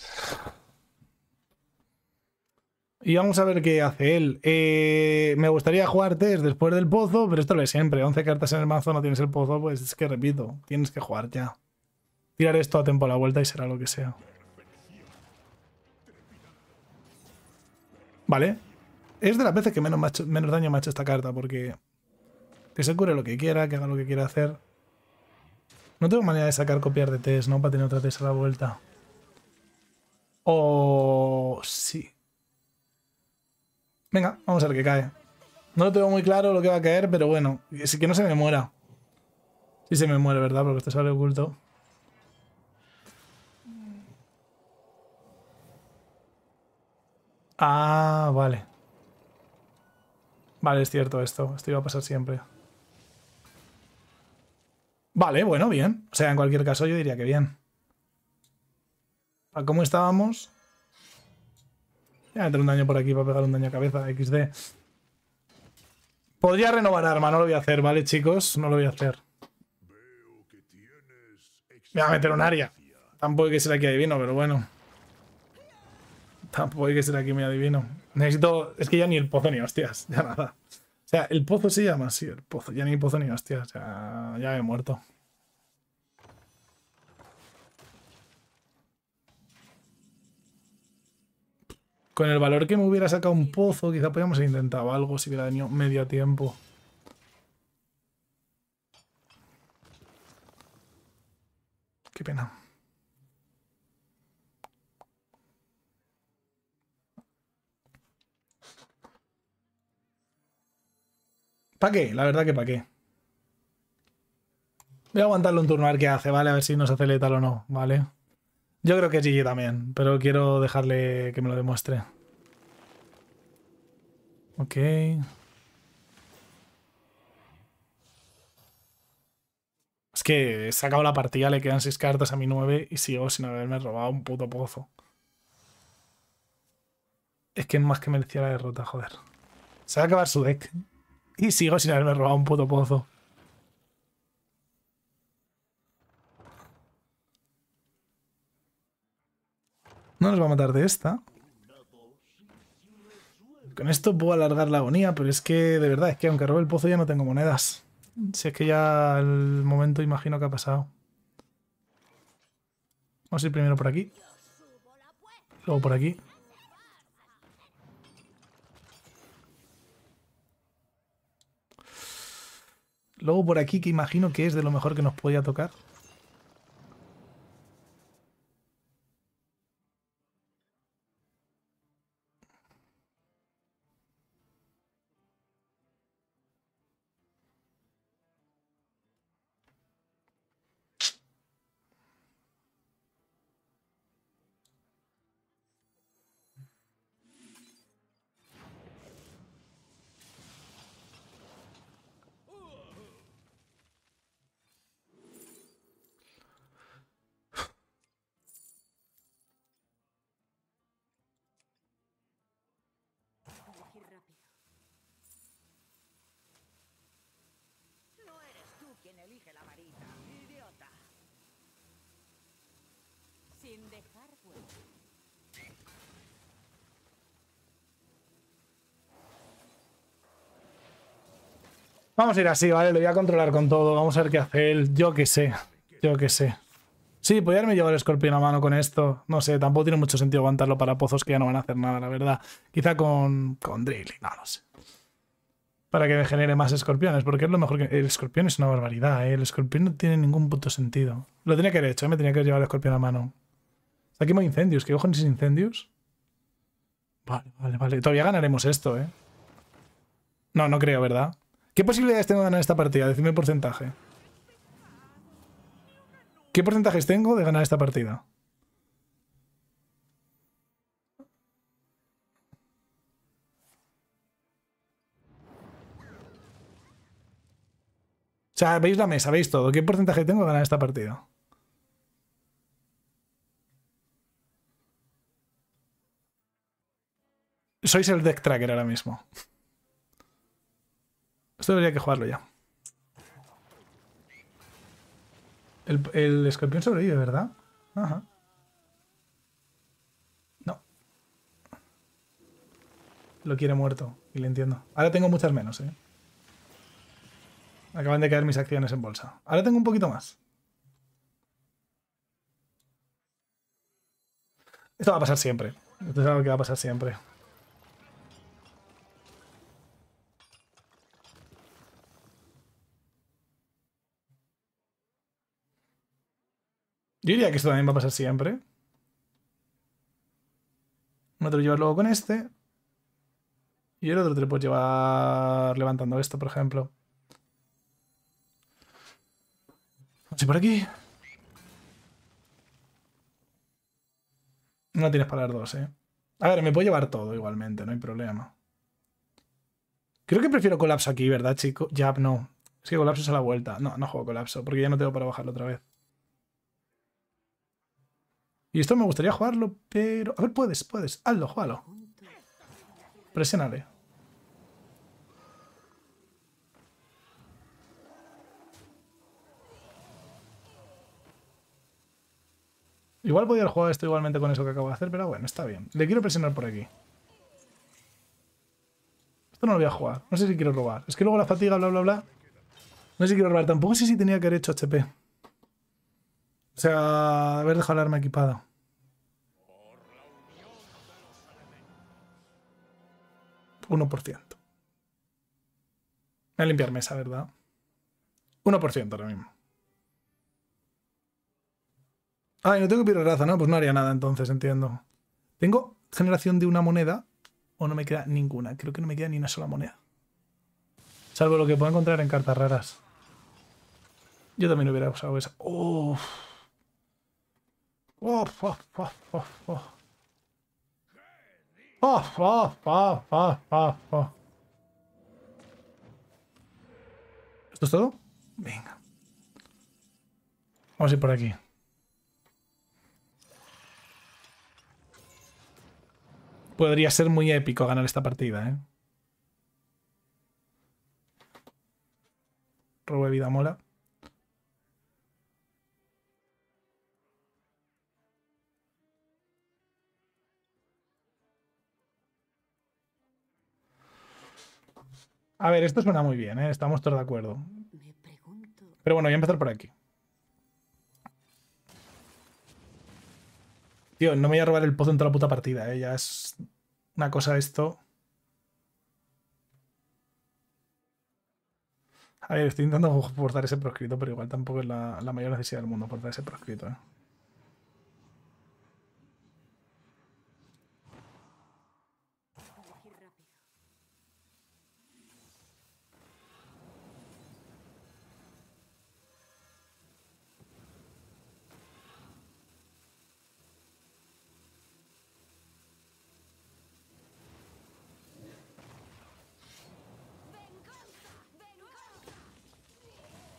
y vamos a ver qué hace él. Eh, me gustaría jugar test después del pozo, pero esto lo es siempre. 11 cartas en el mazo, no tienes el pozo, pues es que repito, tienes que jugar ya. Tirar esto a tiempo a la vuelta y será lo que sea. Vale. Es de las veces que menos, menos daño me ha hecho esta carta, porque que se cure lo que quiera, que haga lo que quiera hacer. No tengo manera de sacar copiar de test, ¿no? Para tener otra test a la vuelta. O... sí. Venga, vamos a ver qué cae. No lo tengo muy claro lo que va a caer, pero bueno. Que no se me muera. Si se me muere, ¿verdad? Porque esto sale oculto. Ah, vale. Vale, es cierto esto. Esto iba a pasar siempre. Vale, bueno, bien. O sea, en cualquier caso yo diría que bien. ¿A cómo estábamos? Voy a meter un daño por aquí para pegar un daño a cabeza, XD. Podría renovar arma, no lo voy a hacer, ¿vale, chicos? No lo voy a hacer. Me a meter un área. Tampoco hay que ser aquí adivino, pero bueno. Tampoco hay que ser aquí me adivino. Necesito... Es que ya ni el pozo ni hostias, ya nada. O sea, el pozo se llama así, el pozo. Ya ni el pozo ni hostias, ya, ya he muerto. Con el valor que me hubiera sacado un pozo, quizá podríamos haber intentado algo si hubiera tenido medio tiempo. Qué pena. ¿Para qué? La verdad que para qué. Voy a aguantarlo un turno a ver qué hace, ¿vale? A ver si nos hace letal o no, ¿vale? vale yo creo que Gigi también, pero quiero dejarle que me lo demuestre. Ok. Es que se sacado la partida, le quedan 6 cartas a mi 9 y sigo sin haberme robado un puto pozo. Es que más que merecía la derrota, joder. Se va a acabar su deck. Y sigo sin haberme robado un puto pozo. No nos va a matar de esta. Con esto puedo alargar la agonía, pero es que de verdad, es que aunque robe el pozo ya no tengo monedas. Si es que ya el momento imagino que ha pasado. Vamos a ir primero por aquí. Luego por aquí. Luego por aquí, que imagino que es de lo mejor que nos podía tocar. Vamos a ir así, ¿vale? Lo voy a controlar con todo. Vamos a ver qué hace él. Yo qué sé. Yo qué sé. Sí, podría haberme llevado el escorpión a mano con esto. No sé, tampoco tiene mucho sentido aguantarlo para pozos que ya no van a hacer nada, la verdad. Quizá con, con Drilling, no, no sé. Para que me genere más escorpiones, porque es lo mejor que... El escorpión es una barbaridad, ¿eh? El escorpión no tiene ningún puto sentido. Lo tenía que haber hecho, ¿eh? me tenía que llevar el escorpión a mano. Aquí hay incendios, ¿qué cojones sin incendios? Vale, vale, vale. Todavía ganaremos esto, ¿eh? No, no creo, ¿verdad? ¿Qué posibilidades tengo de ganar esta partida? Decime el porcentaje. ¿Qué porcentajes tengo de ganar esta partida? O sea, veis la mesa, veis todo. ¿Qué porcentaje tengo de ganar esta partida? Sois el deck tracker ahora mismo. Esto debería que jugarlo ya. El, escorpión sobrevive, ¿verdad? Ajá. No. Lo quiere muerto, y le entiendo. Ahora tengo muchas menos, ¿eh? Acaban de caer mis acciones en bolsa. Ahora tengo un poquito más. Esto va a pasar siempre. Esto es algo que va a pasar siempre. Yo diría que esto también va a pasar siempre. Uno te lo llevas luego con este. Y el otro te lo puedes llevar levantando esto, por ejemplo. Vamos por aquí. No tienes para las dos, eh. A ver, me puedo llevar todo igualmente, no hay problema. Creo que prefiero colapso aquí, ¿verdad, chico? Ya, no. Es que colapso es a la vuelta. No, no juego colapso, porque ya no tengo para bajarlo otra vez. Y esto me gustaría jugarlo, pero... A ver, puedes, puedes. Hazlo, jugalo. Presionale. Igual podría jugar esto igualmente con eso que acabo de hacer, pero bueno, está bien. Le quiero presionar por aquí. Esto no lo voy a jugar. No sé si quiero robar. Es que luego la fatiga, bla, bla, bla. No sé si quiero robar. Tampoco sé si tenía que haber hecho HP. O sea, haber dejado el arma equipada. 1%. Voy a limpiar mesa, ¿verdad? 1% ahora mismo. Ah, y no tengo que raza, ¿no? Pues no haría nada entonces, entiendo. ¿Tengo generación de una moneda o no me queda ninguna? Creo que no me queda ni una sola moneda. Salvo lo que puedo encontrar en cartas raras. Yo también hubiera usado esa. ¿Esto es todo? Venga. Vamos a ir por aquí. Podría ser muy épico ganar esta partida, ¿eh? Robo vida mola. A ver, esto suena muy bien, ¿eh? estamos todos de acuerdo. Pero bueno, voy a empezar por aquí. Tío, no me voy a robar el pozo en toda la puta partida, ¿eh? ya es una cosa esto. A ver, estoy intentando *laughs* portar ese proscrito, pero igual tampoco es la, la mayor necesidad del mundo portar ese proscrito. ¿eh?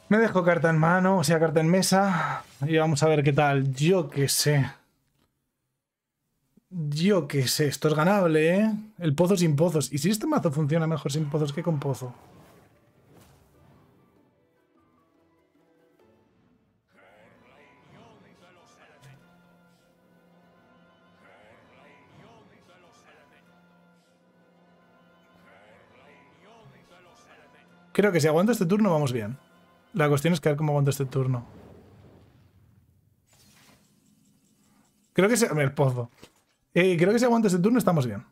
Me dejo carta en mano, o sea, carta en mesa. Y vamos a ver qué tal. Yo qué sé. Yo qué sé, esto es ganable, ¿eh? El pozo sin pozos. ¿Y si este mazo funciona mejor sin pozos que con pozo? Creo que si aguanto este turno vamos bien. La cuestión es que a ver cómo aguanta este turno. Creo que se... el pozo. Eh, creo que si aguanta este turno estamos bien.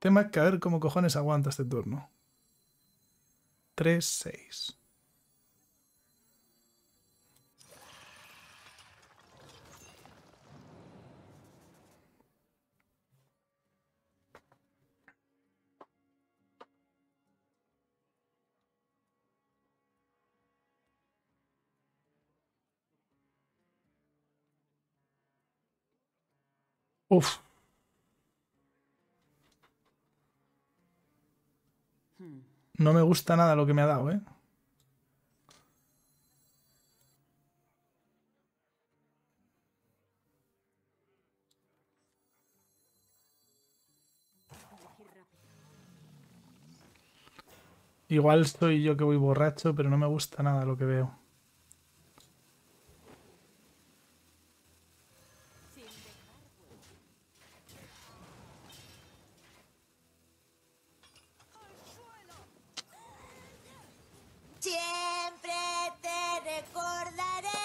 Tema que a ver cómo cojones aguanta este turno. 3-6. Uf. No me gusta nada lo que me ha dado, ¿eh? Igual soy yo que voy borracho, pero no me gusta nada lo que veo.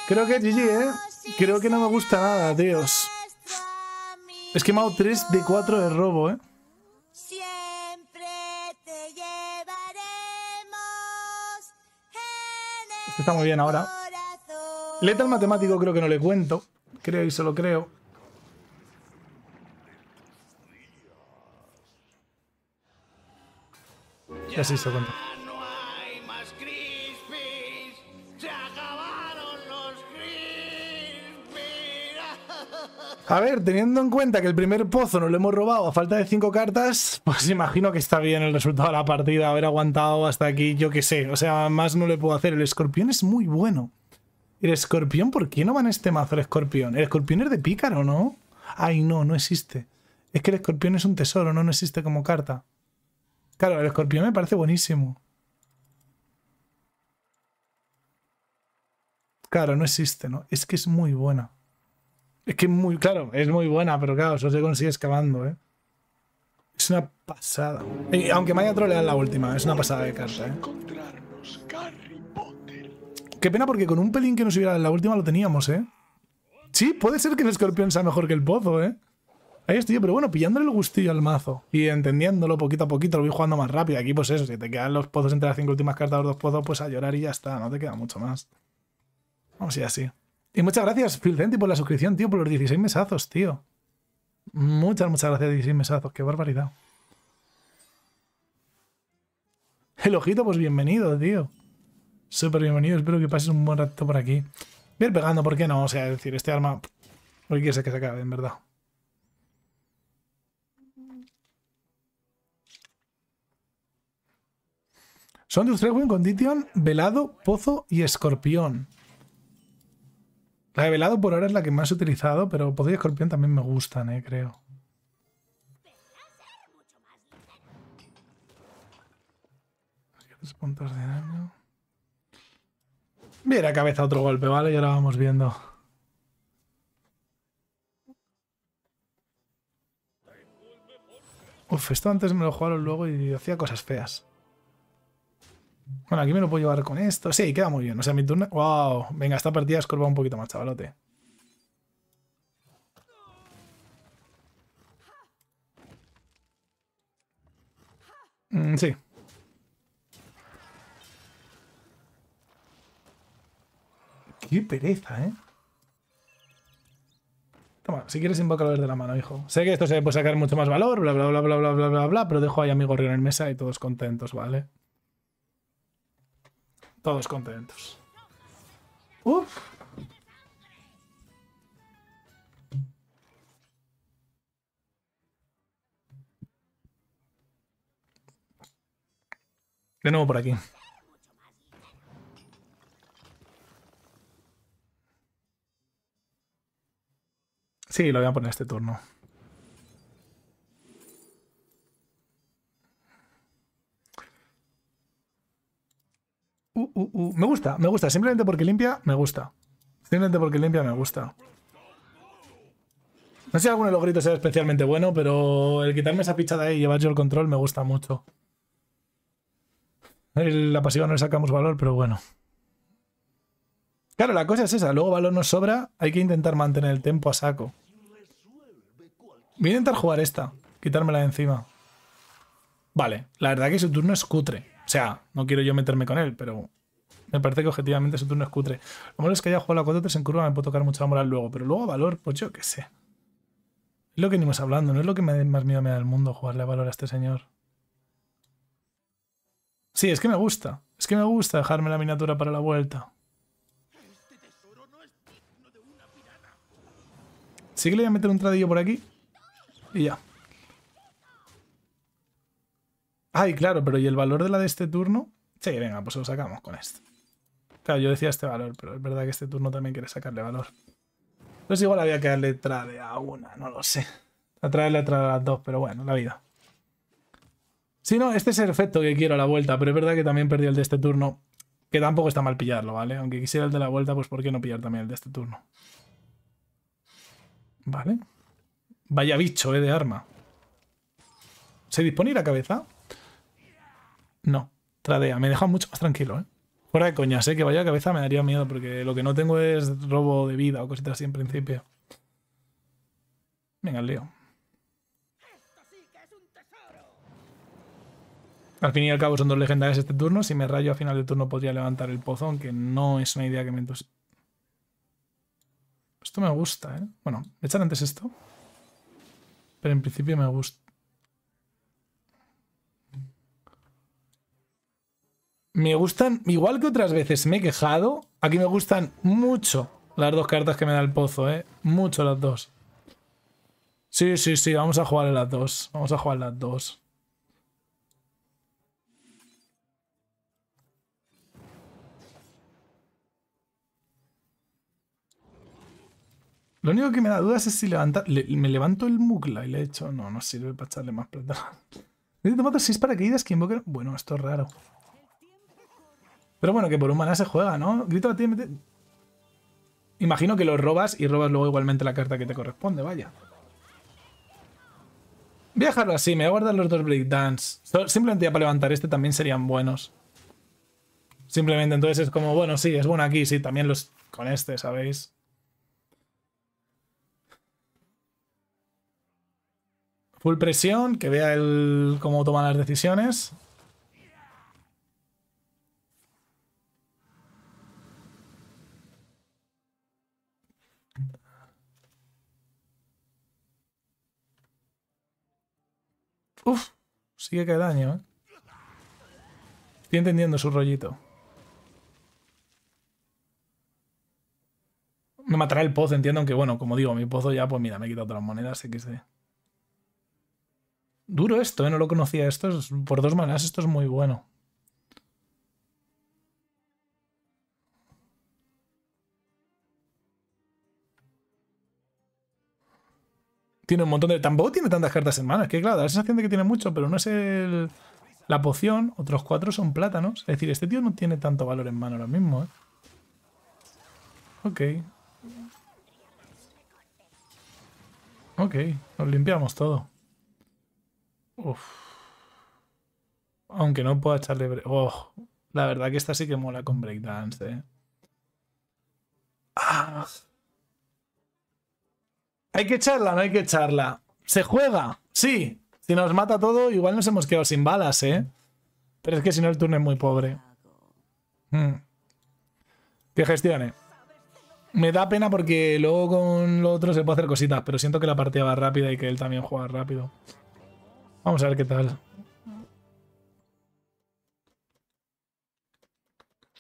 Creo que GG, ¿eh? Creo que no me gusta nada, tíos. Es que me 3 de 4 de robo, ¿eh? está muy bien ahora. Letal matemático creo que no le cuento. Creo y se lo creo. Y así se cuenta. A ver, teniendo en cuenta que el primer pozo nos lo hemos robado a falta de cinco cartas, pues imagino que está bien el resultado de la partida, haber aguantado hasta aquí, yo qué sé. O sea, más no le puedo hacer. El escorpión es muy bueno. ¿El escorpión? ¿Por qué no va en este mazo el escorpión? ¿El escorpión es de pícaro, no? Ay, no, no existe. Es que el escorpión es un tesoro, no, no existe como carta. Claro, el escorpión me parece buenísimo. Claro, no existe, ¿no? Es que es muy buena. Es que muy, claro, es muy buena, pero claro, eso se consigue excavando, ¿eh? Es una pasada. Y aunque me haya troleado la última, es una pasada de carta, ¿eh? Qué pena porque con un pelín que nos hubiera en la última lo teníamos, ¿eh? Sí, puede ser que el escorpión sea mejor que el pozo, ¿eh? Ahí estoy yo, pero bueno, pillándole el gustillo al mazo y entendiéndolo poquito a poquito, lo voy jugando más rápido. Aquí, pues eso, si te quedan los pozos entre las cinco últimas cartas o los dos pozos, pues a llorar y ya está, no te queda mucho más. Vamos a ir así. Y muchas gracias, Phil por la suscripción, tío, por los 16 mesazos, tío. Muchas, muchas gracias, 16 mesazos. Qué barbaridad. El ojito, pues bienvenido, tío. Súper bienvenido. Espero que pases un buen rato por aquí. Voy a ir pegando, ¿por qué no? O sea, decir, este arma... Hoy quieres que se acabe, en verdad. Son de Win Condition, Velado, Pozo y Escorpión. La de velado por ahora es la que más he utilizado, pero poder y escorpión también me gustan, eh, creo. puntos de daño. Mira, cabeza otro golpe, ¿vale? Ya ahora vamos viendo. Uf, esto antes me lo jugaron luego y hacía cosas feas. Bueno, aquí me lo puedo llevar con esto. Sí, queda muy bien. O sea, mi turno... ¡Wow! Venga, esta partida es curva un poquito más, chavalote. Mm, sí. Qué pereza, ¿eh? Toma, si quieres invocarlo desde la mano, hijo. Sé que esto se puede sacar mucho más valor, bla, bla, bla, bla, bla, bla, bla, bla, pero dejo ahí a mi en mesa y todos contentos, ¿vale? Todos contentos. Uf. De nuevo por aquí. Sí, lo voy a poner este turno. Me gusta, me gusta. Simplemente porque limpia, me gusta. Simplemente porque limpia, me gusta. No sé si alguno de los gritos es especialmente bueno, pero el quitarme esa pichada ahí y llevar yo el control me gusta mucho. la pasiva no le sacamos valor, pero bueno. Claro, la cosa es esa. Luego valor nos sobra, hay que intentar mantener el tempo a saco. Voy a intentar jugar esta, quitármela de encima. Vale, la verdad que su turno es cutre. O sea, no quiero yo meterme con él, pero me parece que objetivamente su turno es cutre. Lo malo es que haya jugado la 4 en curva, me puedo tocar mucha moral luego, pero luego a valor, pues yo qué sé. Es lo que venimos hablando, no es lo que me, más miedo me da el mundo jugarle a valor a este señor. Sí, es que me gusta. Es que me gusta dejarme la miniatura para la vuelta. Sí que le voy a meter un tradillo por aquí. Y ya. Ay, claro, pero ¿y el valor de la de este turno? Sí, venga, pues lo sacamos con esto. Claro, yo decía este valor, pero es verdad que este turno también quiere sacarle valor. Entonces igual había que darle trade a una, no lo sé. A traerle a las dos, pero bueno, la vida. Si no, este es el efecto que quiero a la vuelta, pero es verdad que también perdí el de este turno, que tampoco está mal pillarlo, ¿vale? Aunque quisiera el de la vuelta, pues ¿por qué no pillar también el de este turno? Vale. Vaya bicho, ¿eh? De arma. ¿Se dispone la cabeza? No, tradea. Me deja mucho más tranquilo, ¿eh? Fuera de coñas, ¿eh? que vaya a cabeza me daría miedo porque lo que no tengo es robo de vida o cositas así en principio. Venga, leo. Al fin y al cabo son dos legendarias este turno. Si me rayo a final de turno podría levantar el pozo, aunque no es una idea que me entusiasme. Esto me gusta, ¿eh? Bueno, echar antes esto. Pero en principio me gusta. me gustan, igual que otras veces me he quejado, aquí me gustan mucho las dos cartas que me da el pozo, ¿eh? Mucho las dos. Sí, sí, sí, vamos a jugar las dos. Vamos a jugar las dos. Lo único que me da dudas es si levantar... me levanto el mukla y le he hecho, No, no sirve para echarle más plata. *laughs* que Bueno, esto es raro. Pero bueno, que por un maná se juega, ¿no? Grito a ti. Imagino que lo robas y robas luego igualmente la carta que te corresponde, vaya. Voy a dejarlo así, me voy a guardar los dos breakdance. Simplemente ya para levantar este también serían buenos. Simplemente entonces es como, bueno, sí, es bueno aquí, sí, también los con este, ¿sabéis? Full presión, que vea el cómo toman las decisiones. Uf, sigue que daño, ¿eh? Estoy entendiendo su rollito. Me matará el pozo, entiendo, aunque bueno, como digo, mi pozo ya, pues mira, me he quitado otras monedas, sé. Duro esto, ¿eh? No lo conocía. Esto por dos maneras, esto es muy bueno. Tiene un montón de... Tampoco tiene tantas cartas en mano. Es que, claro, da la sensación de que tiene mucho, pero no es el... La poción, otros cuatro son plátanos. Es decir, este tío no tiene tanto valor en mano ahora mismo, ¿eh? Ok. Ok, nos limpiamos todo. Uf. Aunque no pueda echarle... Oh, la verdad que esta sí que mola con breakdance, ¿eh? Ah. Hay que echarla, no hay que echarla. Se juega, sí. Si nos mata todo, igual nos hemos quedado sin balas, ¿eh? Pero es que si no, el turno es muy pobre. Hmm. Que gestione. Me da pena porque luego con lo otro se puede hacer cositas, pero siento que la partida va rápida y que él también juega rápido. Vamos a ver qué tal.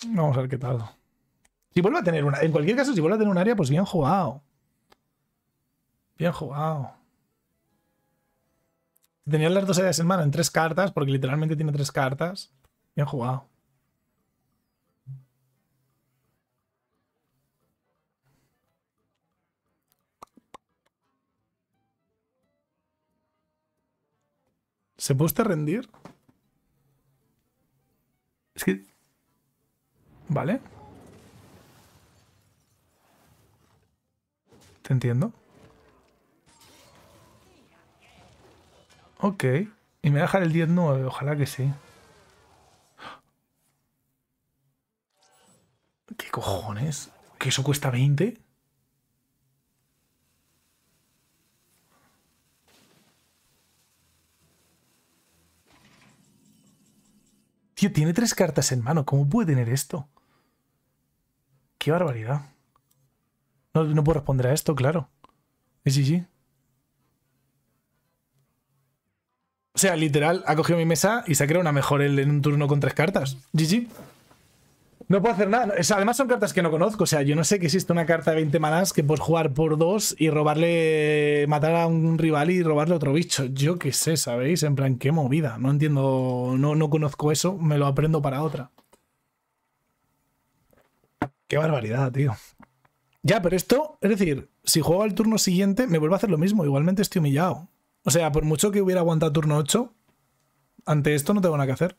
Vamos a ver qué tal. Si vuelve a tener una... En cualquier caso, si vuelve a tener un área, pues bien jugado. Bien jugado. tenía las dos ideas en mano, en tres cartas, porque literalmente tiene tres cartas. Bien jugado. ¿Se puede usted rendir? Es que... Vale. Te entiendo. Ok. Y me dejar el 10 ojalá que sí. ¿Qué cojones? ¿Que eso cuesta 20? Tío, tiene tres cartas en mano. ¿Cómo puede tener esto? Qué barbaridad. No, no puedo responder a esto, claro. Es sí. O sea, literal, ha cogido mi mesa y se ha creado una mejor en un turno con tres cartas. GG. No puedo hacer nada. además son cartas que no conozco. O sea, yo no sé que existe una carta de 20 manas que puedes jugar por dos y robarle. matar a un rival y robarle otro bicho. Yo qué sé, ¿sabéis? En plan, qué movida. No entiendo. No, no conozco eso. Me lo aprendo para otra. Qué barbaridad, tío. Ya, pero esto, es decir, si juego al turno siguiente, me vuelvo a hacer lo mismo. Igualmente estoy humillado. O sea, por mucho que hubiera aguantado turno 8, ante esto no tengo nada que hacer.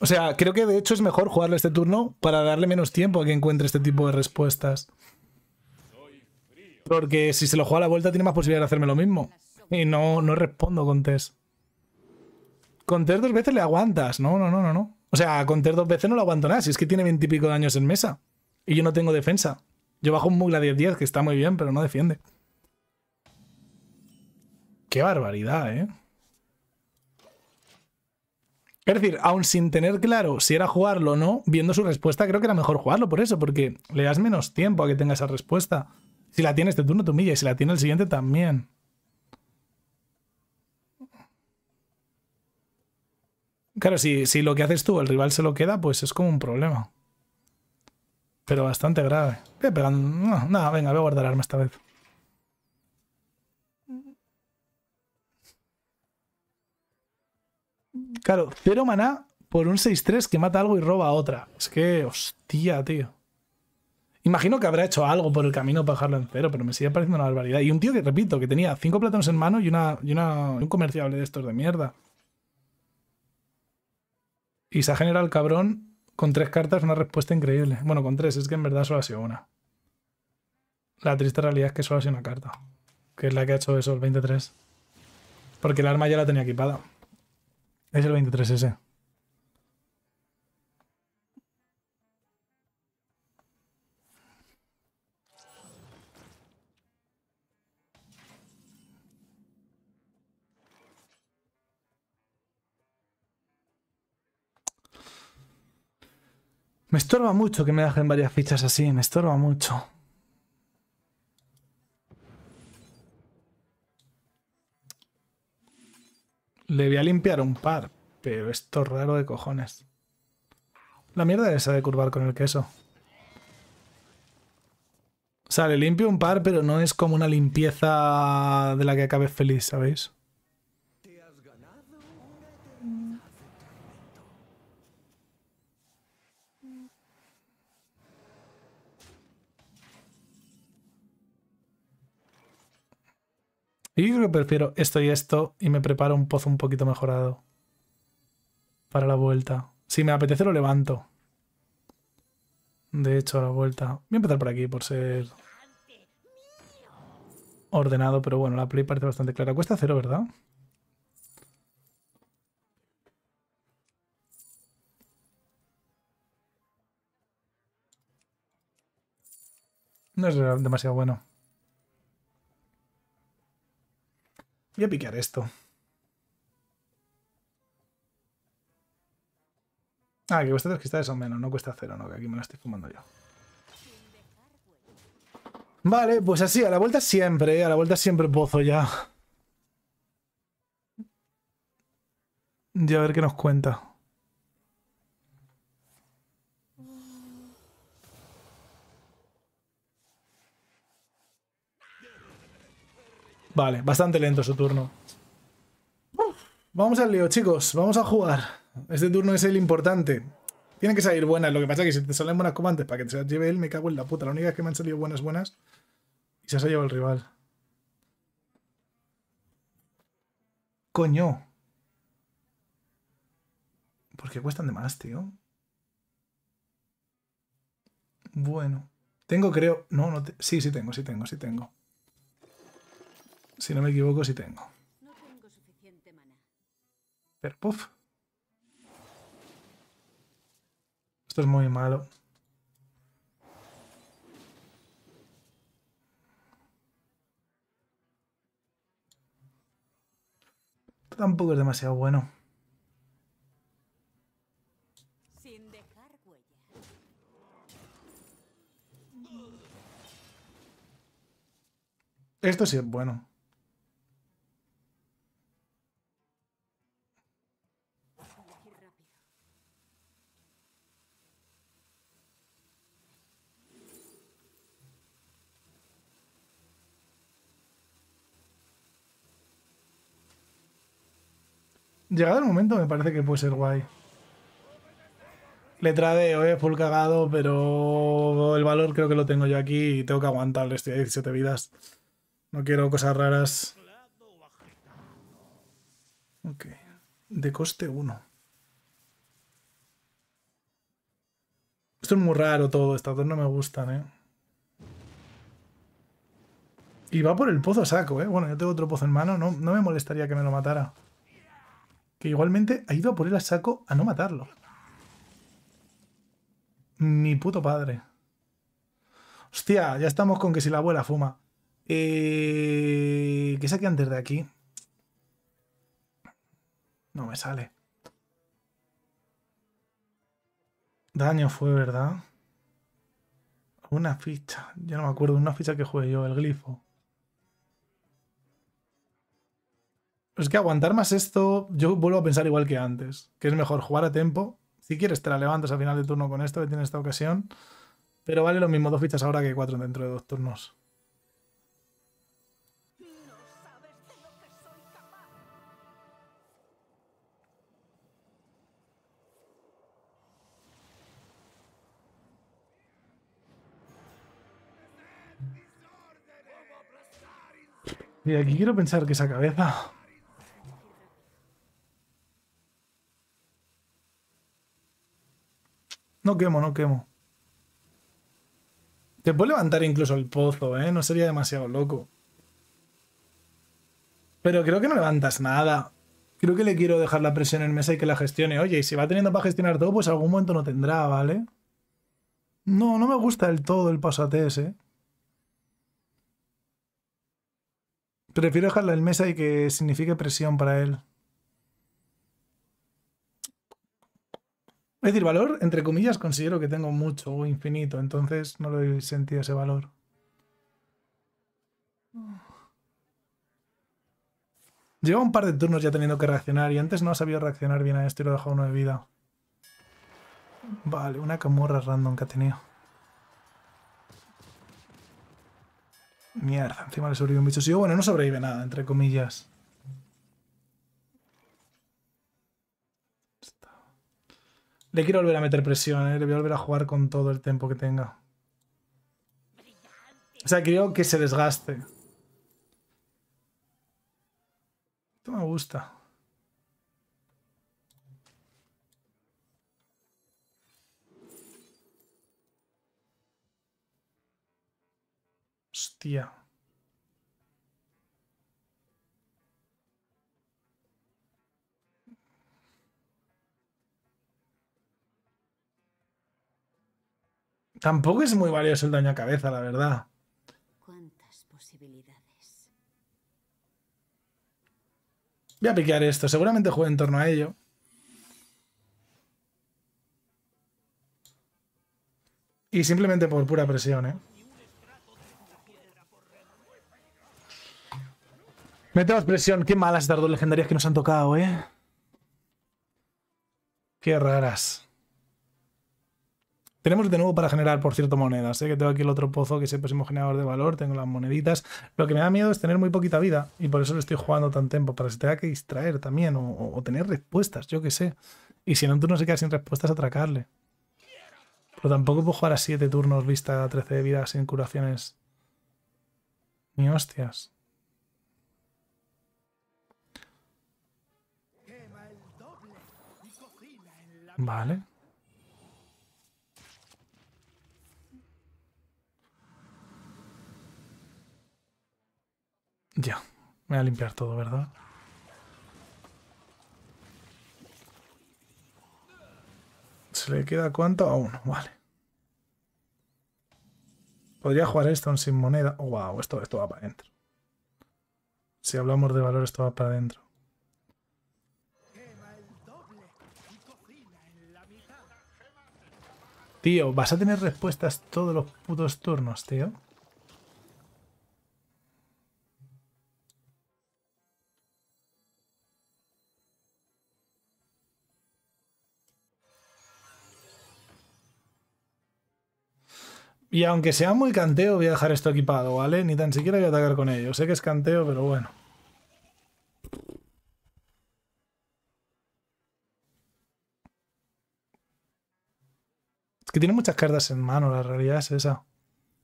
O sea, creo que de hecho es mejor jugarle este turno para darle menos tiempo a que encuentre este tipo de respuestas. Porque si se lo juega a la vuelta tiene más posibilidad de hacerme lo mismo. Y no, no respondo con Tess. Con Tess dos veces le aguantas. No, no, no, no, no. O sea, con Tess dos veces no lo aguanto nada. Si es que tiene veintipico de daños en mesa. Y yo no tengo defensa. Yo bajo un Mugla 10-10, que está muy bien, pero no defiende. Qué barbaridad, ¿eh? Es decir, aún sin tener claro si era jugarlo o no, viendo su respuesta, creo que era mejor jugarlo por eso, porque le das menos tiempo a que tenga esa respuesta. Si la tiene este turno, tu milla y si la tiene el siguiente, también. Claro, si, si lo que haces tú, el rival se lo queda, pues es como un problema pero bastante grave. Voy pegando No, venga, voy a guardar arma esta vez. Claro, cero maná por un 6-3 que mata algo y roba a otra. Es que, hostia, tío. Imagino que habrá hecho algo por el camino para dejarlo en cero, pero me sigue pareciendo una barbaridad. Y un tío que, repito, que tenía cinco platones en mano y, una, un comerciable de estos de mierda. Y se ha generado el cabrón con tres cartas, una respuesta increíble. Bueno, con tres, es que en verdad solo ha sido una. La triste realidad es que solo ha sido una carta. Que es la que ha hecho eso, el 23. Porque el arma ya la tenía equipada. Es el 23 ese Me estorba mucho que me dejen varias fichas así, me estorba mucho. Le voy a limpiar un par, pero esto es raro de cojones. La mierda esa de curvar con el queso. O sea, le limpio un par, pero no es como una limpieza de la que acabe feliz, ¿sabéis? Yo creo que prefiero esto y esto y me preparo un pozo un poquito mejorado para la vuelta. Si me apetece lo levanto. De hecho, a la vuelta. Voy a empezar por aquí, por ser ordenado, pero bueno, la play parece bastante clara. Cuesta cero, ¿verdad? No es demasiado bueno. Voy a piquear esto. Ah, que cuesta tres cristales o menos, no cuesta cero, no, que aquí me lo estoy fumando yo. Vale, pues así, a la vuelta siempre, ¿eh? a la vuelta siempre pozo ya. Ya a ver qué nos cuenta. Vale, bastante lento su turno. vamos al lío, chicos. Vamos a jugar. Este turno es el importante. tiene que salir buenas. Lo que pasa es que si te salen buenas como para que te las lleve él, me cago en la puta. La única que me han salido buenas, buenas. Y se ha llevado el rival. Coño. ¿Por qué cuestan de más, tío? Bueno. Tengo, creo... No, no... Sí, sí tengo, sí tengo, sí tengo. Si no me equivoco, sí tengo. Pero puff. Esto es muy malo. Tampoco es demasiado bueno. Sin dejar huella. Esto sí es bueno. Llegado el momento me parece que puede ser guay. Letra D, hoy full cagado, pero el valor creo que lo tengo yo aquí y tengo que aguantar, estoy a 17 vidas. No quiero cosas raras. Ok. De coste 1. Esto es muy raro todo, estas dos no me gustan, ¿eh? Y va por el pozo saco, ¿eh? Bueno, yo tengo otro pozo en mano, no me molestaría que me lo matara que igualmente ha ido a por él a saco a no matarlo. Mi puto padre. Hostia, ya estamos con que si la abuela fuma. Eh, ¿Qué saqué antes de aquí? No me sale. Daño fue, ¿verdad? Una ficha. Yo no me acuerdo. Una ficha que jugué yo, el glifo. Es que aguantar más esto, yo vuelvo a pensar igual que antes, que es mejor jugar a tiempo. Si quieres, te la levantas al final de turno con esto que tienes esta ocasión. Pero vale lo mismo dos fichas ahora que cuatro dentro de dos turnos. Y aquí quiero pensar que esa cabeza No quemo, no quemo. Te puede levantar incluso el pozo, ¿eh? No sería demasiado loco. Pero creo que no levantas nada. Creo que le quiero dejar la presión en mesa y que la gestione. Oye, y si va teniendo para gestionar todo, pues algún momento no tendrá, ¿vale? No, no me gusta del todo el TS, ¿eh? Prefiero dejarla en mesa y que signifique presión para él. Es decir, valor, entre comillas, considero que tengo mucho o infinito, entonces no lo he sentido ese valor. Lleva un par de turnos ya teniendo que reaccionar y antes no ha sabido reaccionar bien a esto y lo he dejado uno de vida. Vale, una camorra random que ha tenido. Mierda, encima le sobrevive un bicho. Sí, bueno, no sobrevive nada, entre comillas. Le quiero volver a meter presión, eh, le voy a volver a jugar con todo el tiempo que tenga. O sea, creo que se desgaste. Esto me gusta. Hostia. Tampoco es muy valioso el daño a cabeza, la verdad. posibilidades? Voy a piquear esto. Seguramente juegue en torno a ello. Y simplemente por pura presión, ¿eh? Metemos presión. Qué malas estas dos legendarias que nos han tocado, ¿eh? Qué raras. Tenemos de nuevo para generar, por cierto, monedas. Sé ¿eh? que tengo aquí el otro pozo que es el próximo generador de valor. Tengo las moneditas. Lo que me da miedo es tener muy poquita vida. Y por eso lo estoy jugando tan tiempo. Para que se tenga que distraer también. O, tener respuestas, yo qué sé. Y si no, un turno se queda sin respuestas, atracarle. Pero tampoco puedo jugar a 7 turnos vista 13 de vida sin curaciones. Ni hostias. Vale. Ya, me voy a limpiar todo, ¿verdad? ¿Se le queda cuánto? A uno, vale. Podría jugar esto sin moneda. Oh, wow, esto, esto va para adentro. Si hablamos de valor, esto va para adentro. Tío, vas a tener respuestas todos los putos turnos, tío. Y aunque sea muy canteo, voy a dejar esto equipado, ¿vale? Ni tan siquiera voy a atacar con ello. Sé que es canteo, pero bueno. Es que tiene muchas cartas en mano, la realidad es esa.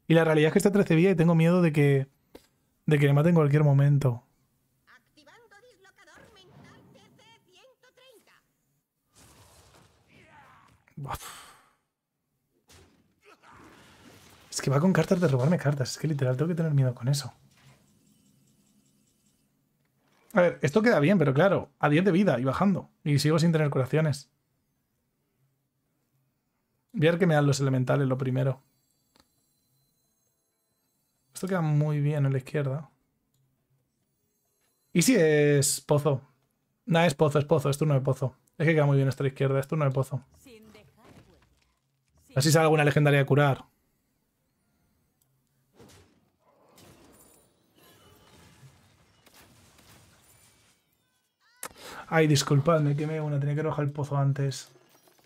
Y la realidad es que está 13 días y tengo miedo de que... De que le mate en cualquier momento. Activando Es que va con cartas de robarme cartas. Es que literal tengo que tener miedo con eso. A ver, esto queda bien, pero claro, a 10 de vida y bajando. Y sigo sin tener curaciones. Voy a ver que me dan los elementales lo primero. Esto queda muy bien en la izquierda. Y si es pozo. no, es pozo, es pozo, Esto no es pozo. Es que queda muy bien esta izquierda, Esto no es pozo. Así sale alguna legendaria a curar. Ay, disculpadme que me una, tenía que rojar el pozo antes.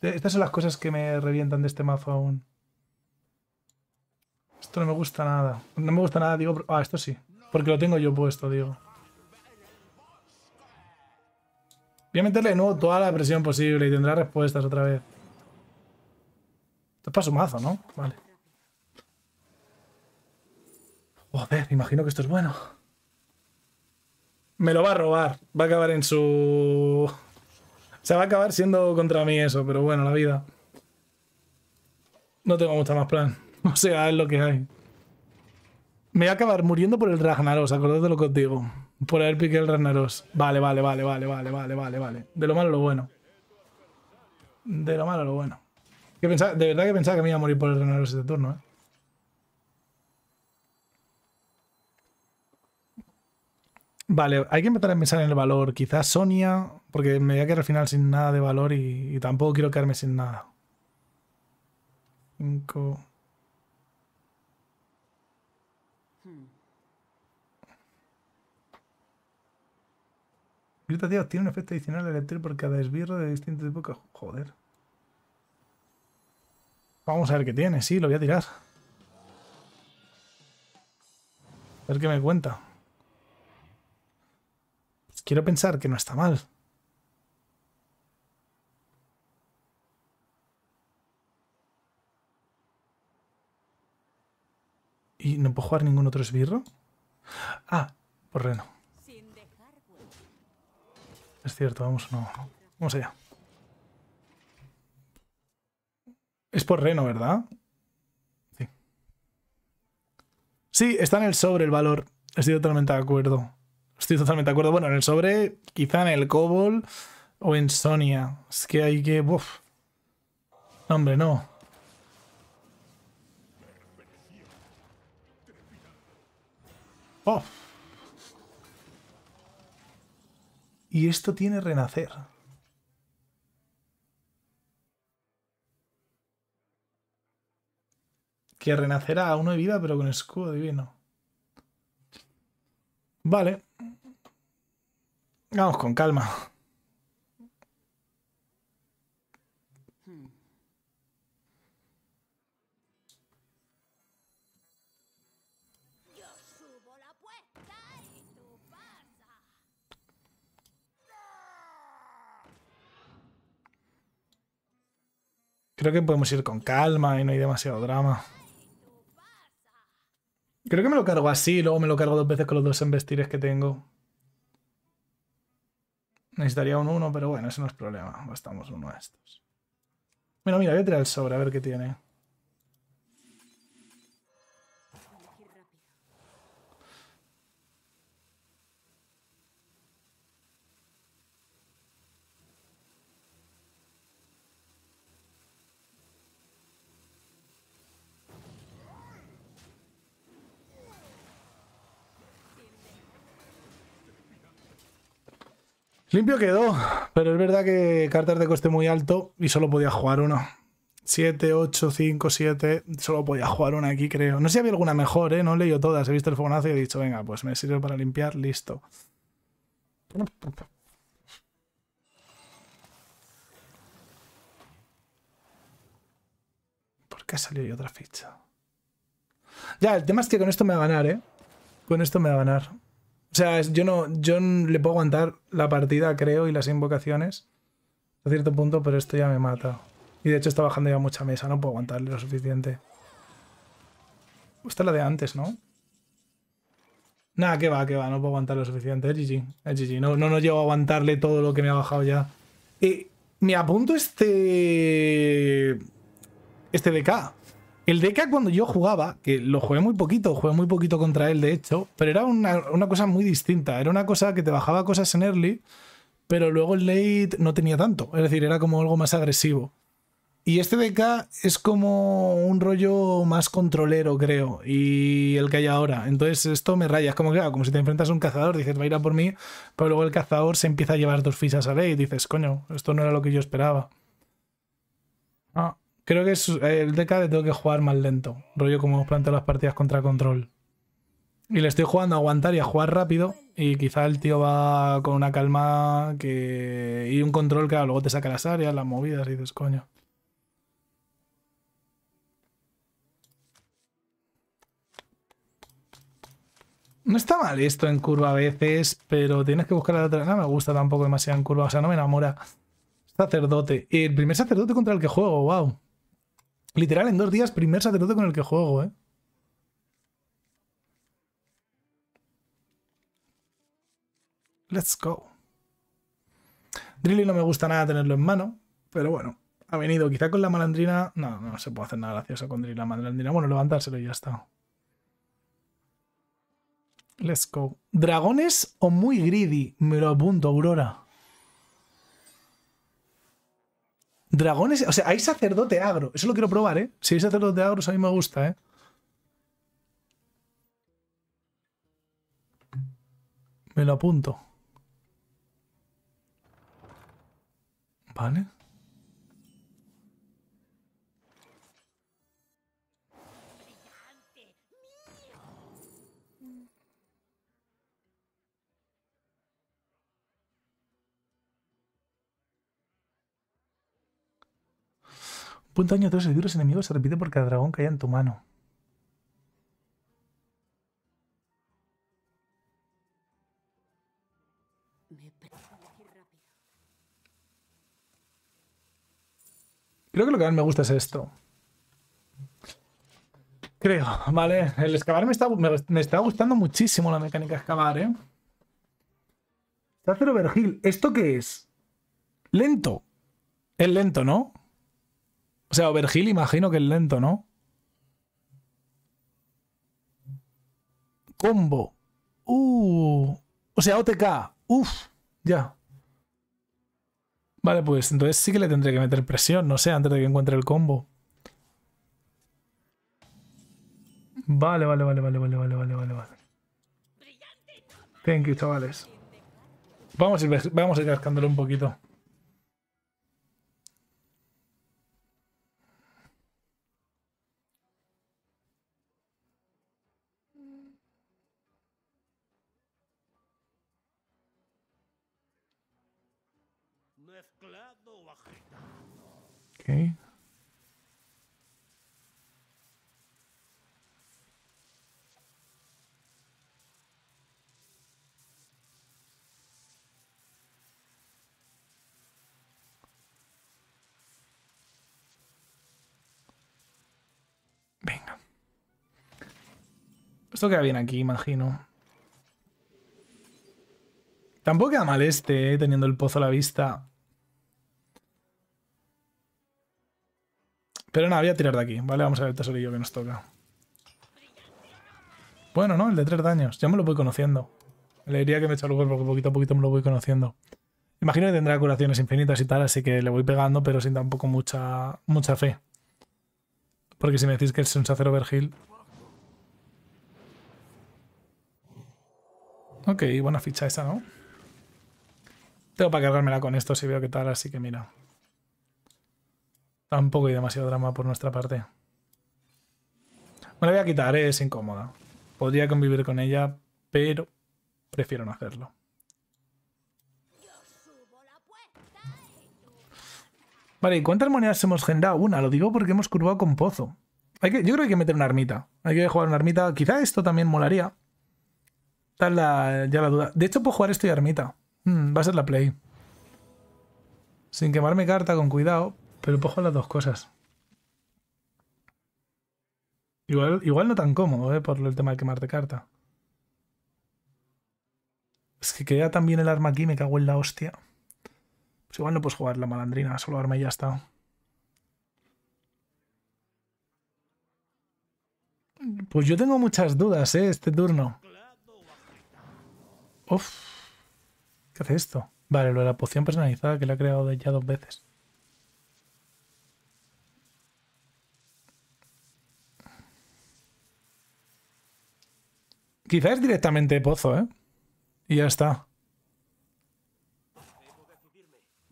Estas son las cosas que me revientan de este mazo aún. Esto no me gusta nada. No me gusta nada, digo... Ah, esto sí. Porque lo tengo yo puesto, digo. Voy a meterle de nuevo toda la presión posible y tendrá respuestas otra vez. Esto es para su mazo, ¿no? Vale. Joder, imagino que esto es bueno me lo va a robar. Va a acabar en su. O sea, va a acabar siendo contra mí eso, pero bueno, la vida. No tengo mucho más plan. *laughs* O sea, es lo que hay. Me voy a acabar muriendo por el Ragnaros, acordad de lo que os digo. Por haber piqué el Ragnaros. Vale, vale, vale, vale, vale, vale, vale, vale. De lo malo lo bueno. De lo malo lo bueno. de verdad que pensaba que me iba a morir por el Ragnaros este turno, eh. Vale, hay que empezar a pensar en el valor. Quizás Sonia, porque me voy a quedar al final sin nada de valor y, tampoco quiero quedarme sin nada. 5. Hmm. Grita, tiene un efecto adicional eléctrico por cada esbirro de distinto tipo. Joder. Vamos a ver qué tiene. Sí, lo voy a tirar. A ver qué me cuenta. Quiero pensar que no está mal. ¿Y no puedo jugar ningún otro esbirro? Ah, por pues reno. Es cierto, vamos, no. Vamos allá. Es por reno, ¿verdad? Sí. Sí, está en el sobre el valor. Estoy totalmente de acuerdo. Estoy totalmente de acuerdo. Bueno, en el sobre, quizá en el Cobol o en Sonia. Es que hay que... Uf. hombre, no. Oh. Y esto tiene renacer. Que renacerá a uno de vida, pero con escudo divino. Vale. Vamos con calma. Creo que podemos ir con calma y no hay demasiado drama. Creo que me lo cargo así, luego me lo cargo dos veces con los dos embestires que tengo. Necesitaría un uno pero bueno, ese no es problema. Bastamos uno de estos. Bueno, mira, voy a tirar el sobre a ver qué tiene. Limpio quedó, pero es verdad que cartas de coste muy alto y solo podía jugar una, 7, 8, 5, 7. Solo podía jugar una aquí, creo. No sé si había alguna mejor, ¿eh? No he leído todas. He visto el fogonazo y he dicho, venga, pues me sirve para limpiar, listo. ¿Por qué ha salido otra ficha? Ya, el tema es que con esto me va a ganar, ¿eh? Con esto me va a ganar. O sea, yo no, yo le puedo aguantar la partida, creo, y las invocaciones a cierto punto, pero esto ya me mata. Y de hecho está bajando ya mucha mesa, no puedo aguantarle lo suficiente. Esta es la de antes, ¿no? Nada, que va, que va, no puedo aguantar lo suficiente. GG, No, no, no llego a aguantarle todo lo que me ha bajado ya. Y me apunto este... Este de DK. El DK cuando yo jugaba, que lo jugué muy poquito, jugué muy poquito contra él de hecho, pero era una, cosa muy distinta. Era una cosa que te bajaba cosas en early, pero luego el late no tenía tanto. Es decir, era como algo más agresivo. Y este DK es como un rollo más controlero, creo, y el que hay ahora. Entonces esto me raya. Es como, que, como si te enfrentas a un cazador, dices, va a ir a por mí, pero luego el cazador se empieza a llevar dos fichas a late y dices, coño, esto no era lo que yo esperaba. Ah. Creo que es eh, el DK le tengo que jugar más lento. Rollo como hemos planteado las partidas contra control. Y le estoy jugando a aguantar y a jugar rápido. Y quizá el tío va con una calma que... y un control que luego te saca las áreas, las movidas y dices, coño. No está mal esto en curva a veces, pero tienes que buscar la otra. No me gusta tampoco demasiado en curva, o sea, no me enamora. Sacerdote. Y el primer sacerdote contra el que juego, wow. Literal, en dos días, primer satélite con el que juego, ¿eh? Let's go. Drilly no me gusta nada tenerlo en mano, pero bueno, ha venido. Quizá con la malandrina... No, no se puede hacer nada gracioso con Drilly la malandrina. Bueno, levantárselo y ya está. Let's go. ¿Dragones o muy greedy? Me lo apunto, Aurora. Dragones. O sea, hay sacerdote agro. Eso lo quiero probar, ¿eh? Si hay sacerdote agro, eso a mí me gusta, ¿eh? Me lo apunto. Vale. Punto daño de tres virus enemigos se repite porque cada dragón cae en tu mano. Creo que lo que más me gusta es esto. Creo, vale. El excavar me está, gustando muchísimo la mecánica excavar, ¿eh? Está cero vergil. ¿Esto qué es? Lento. Es lento, ¿no? O sea, Overheal imagino que es lento, ¿no? Combo. Uh. O sea, OTK. Uf. Ya. Vale, pues entonces sí que le tendré que meter presión, no sé, antes de que encuentre el combo. Vale, vale, vale, vale, vale, vale, vale, vale, vale. Thank you, chavales. Vamos a ir, vamos a ir cascándolo un poquito. Esto queda bien aquí, imagino. Tampoco queda mal este, eh, teniendo el pozo a la vista. Pero nada, voy a tirar de aquí, ¿vale? Vamos a ver el tesorillo que nos toca. Bueno, ¿no? El de tres daños. Ya me lo voy conociendo. Le diría que me echa lugar porque poquito a poquito me lo voy conociendo. Imagino que tendrá curaciones infinitas y tal, así que le voy pegando, pero sin tampoco mucha, mucha fe. Porque si me decís que es un Sacero vergil, Ok, buena ficha esa, ¿no? Tengo para cargármela con esto si veo que tal, así que mira. Tampoco hay demasiado drama por nuestra parte. Me la voy a quitar, ¿eh? es incómoda. Podría convivir con ella, pero prefiero no hacerlo. Vale, ¿y cuántas monedas hemos generado? Una, lo digo porque hemos curvado con pozo. Hay que, yo creo que hay que meter una armita. Hay que jugar una armita. Quizá esto también molaría. Está la, ya la duda. De hecho, puedo jugar esto y armita hmm, va a ser la play. Sin quemarme carta, con cuidado. Pero puedo jugar las dos cosas. Igual, igual no tan cómodo, ¿eh? Por el tema de quemarte carta. Es que queda también el arma aquí, me cago en la hostia. Pues igual no puedes jugar la malandrina, solo arma y ya está. Pues yo tengo muchas dudas, ¿eh? Este turno. Uf. ¿Qué hace esto? Vale, lo de la poción personalizada que le ha creado ya dos veces. Quizás directamente pozo, ¿eh? Y ya está.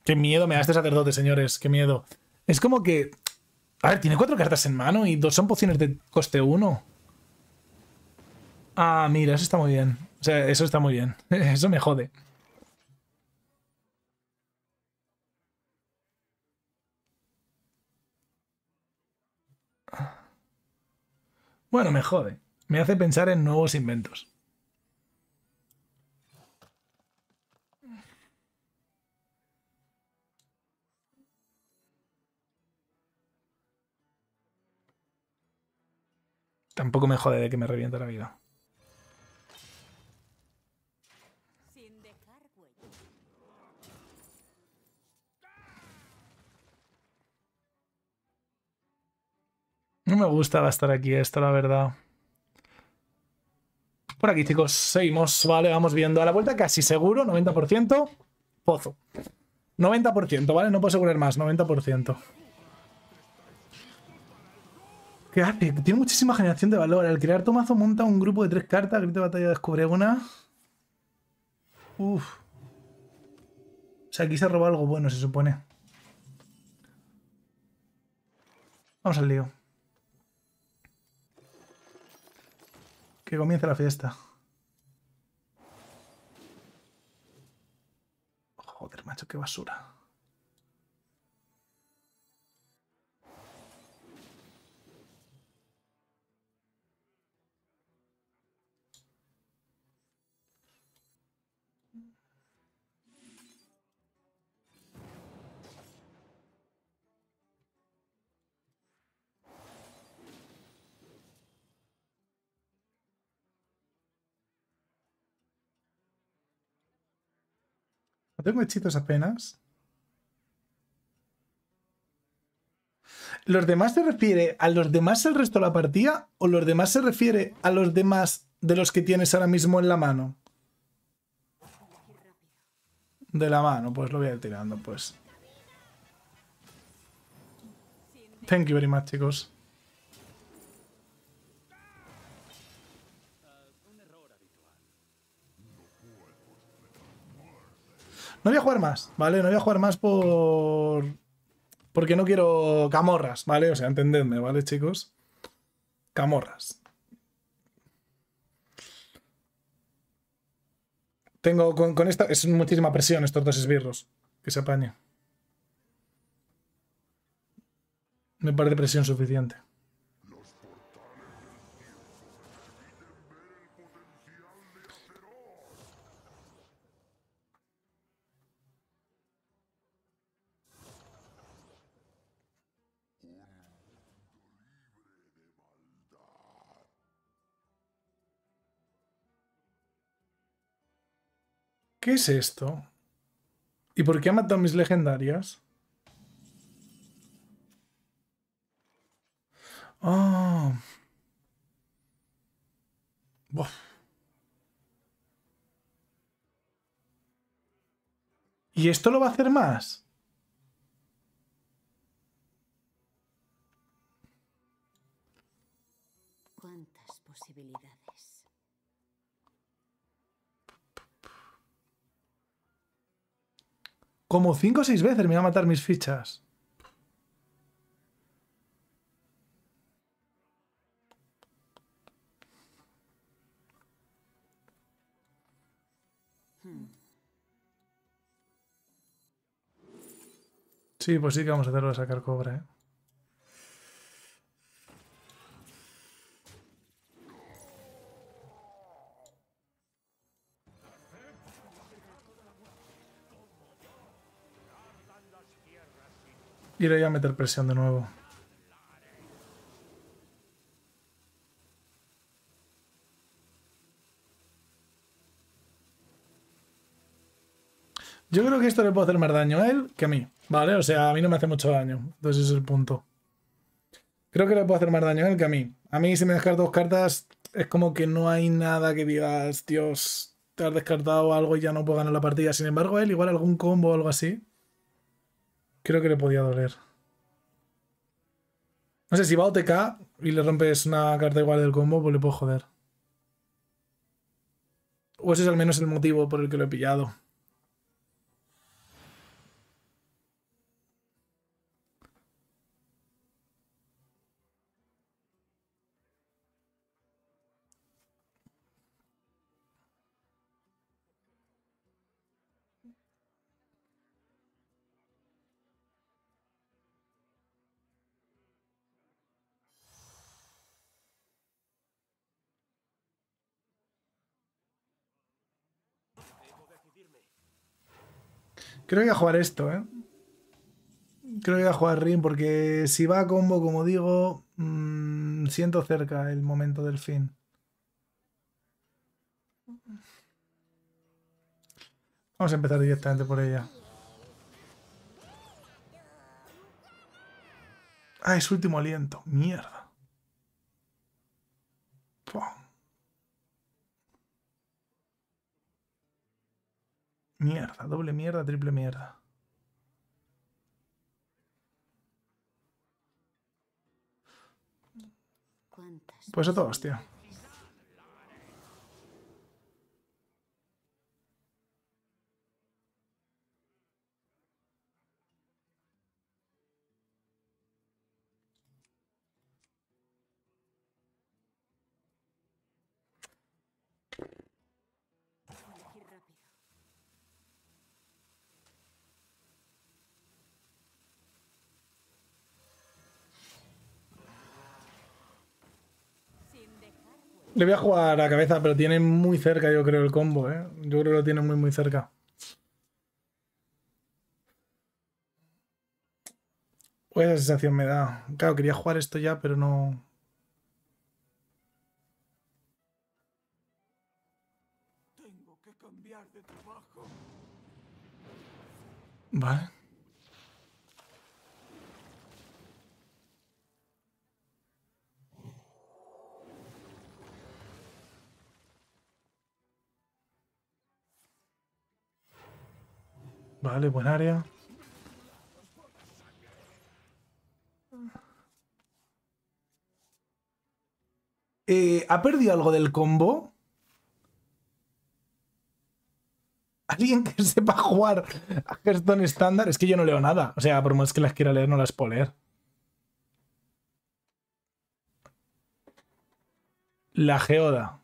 Qué miedo me da este sacerdote, señores. Qué miedo. Es como que... A ver, tiene cuatro cartas en mano y dos son pociones de coste uno Ah, mira, eso está muy bien. O sea, eso está muy bien. *laughs* Eso me jode. Bueno, me jode. Me hace pensar en nuevos inventos. Tampoco me jode de que me revienta la vida. No me gusta estar aquí esto, la verdad. Por aquí, chicos, seguimos, ¿vale? Vamos viendo. A la vuelta casi seguro, 90%, pozo. 90%, ¿vale? No puedo asegurar más, 90%. ¿Qué hace? Tiene muchísima generación de valor. Al crear Tomazo monta un grupo de tres cartas. Grito de batalla descubre una. uff O sea, aquí se roba algo bueno, se supone. Vamos al lío. Que comience la fiesta. Joder, macho, qué basura. No tengo hechizos apenas. ¿Los demás se refiere a los demás el resto de la partida o los demás se refiere a los demás de los que tienes ahora mismo en la mano? De la mano, pues lo voy a ir tirando, pues. Thank you very much, chicos. No voy a jugar más, ¿vale? No voy a jugar más por... Porque no quiero camorras, ¿vale? O sea, entendedme, ¿vale, chicos? Camorras. Tengo con, esta... Es muchísima presión estos dos esbirros. Que se apañe. Me parece presión suficiente. ¿Qué es esto? ¿Y por qué ha matado mis legendarias? Ah. ¿Y esto lo va a hacer más? ¿Cuántas posibilidades? Como 5 o 6 veces me va a matar mis fichas. Sí, pues sí que vamos a hacerlo de sacar cobre. ¿eh? Iré a meter presión de nuevo. Yo creo que esto le puede hacer más daño a él que a mí, ¿vale? O sea, a mí no me hace mucho daño. Entonces es el punto. Creo que le puede hacer más daño a él que a mí. A mí si me dejas dos cartas es como que no hay nada que digas, Dios, te has descartado algo y ya no puedo ganar la partida. Sin embargo, él igual algún combo o algo así. Creo que le podía doler. No sé, si va a OTK y le rompes una carta igual del combo, pues le puedo joder. O ese es al menos el motivo por el que lo he pillado. Creo que voy a jugar esto, ¿eh? Creo que voy a jugar Rin, porque si va a combo, como digo, mm, siento cerca el momento del fin. Vamos a empezar directamente por ella. Ah, es último aliento. Mierda. Mierda, doble mierda, triple mierda. Pues a todos, tío. Le voy a jugar a la cabeza, pero tiene muy cerca, yo creo, el combo, ¿eh? Yo creo que lo tiene muy, muy cerca. Pues esa sensación me da. Claro, quería jugar esto ya, pero no... Tengo que cambiar de trabajo. Vale. Vale, buen área. Eh, ¿Ha perdido algo del combo? Alguien que *laughs* sepa jugar a Hearthstone estándar. Es que yo no leo nada. O sea, por más que las quiera leer, no las puedo leer. La geoda.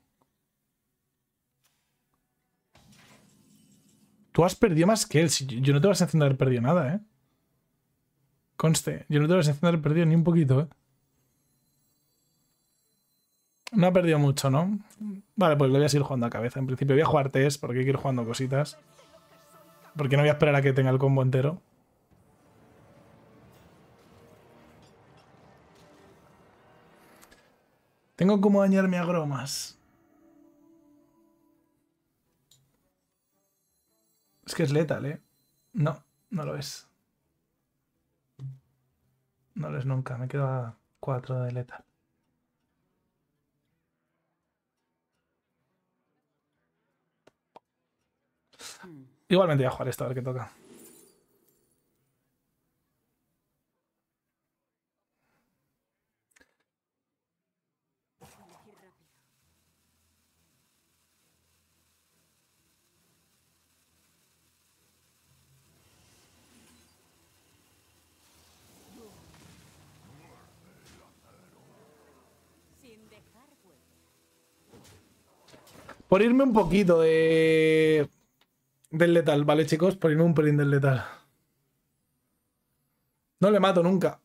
Tú has perdido más que él. Yo no te vas a encender haber perdido nada, ¿eh? Conste, yo no te vas a encender haber perdido ni un poquito, ¿eh? No ha perdido mucho, ¿no? Vale, pues lo voy a seguir jugando a cabeza. En principio voy a jugar test porque quiero ir jugando cositas. Porque no voy a esperar a que tenga el combo entero. Tengo como dañarme a Gromas. Es que es letal, ¿eh? No, no lo es. No lo es nunca. Me quedo a 4 de letal. Hmm. Igualmente voy a jugar esto a ver qué toca. Por irme un poquito de. del letal, ¿vale, chicos? Por irme un pelín del letal. No le mato nunca.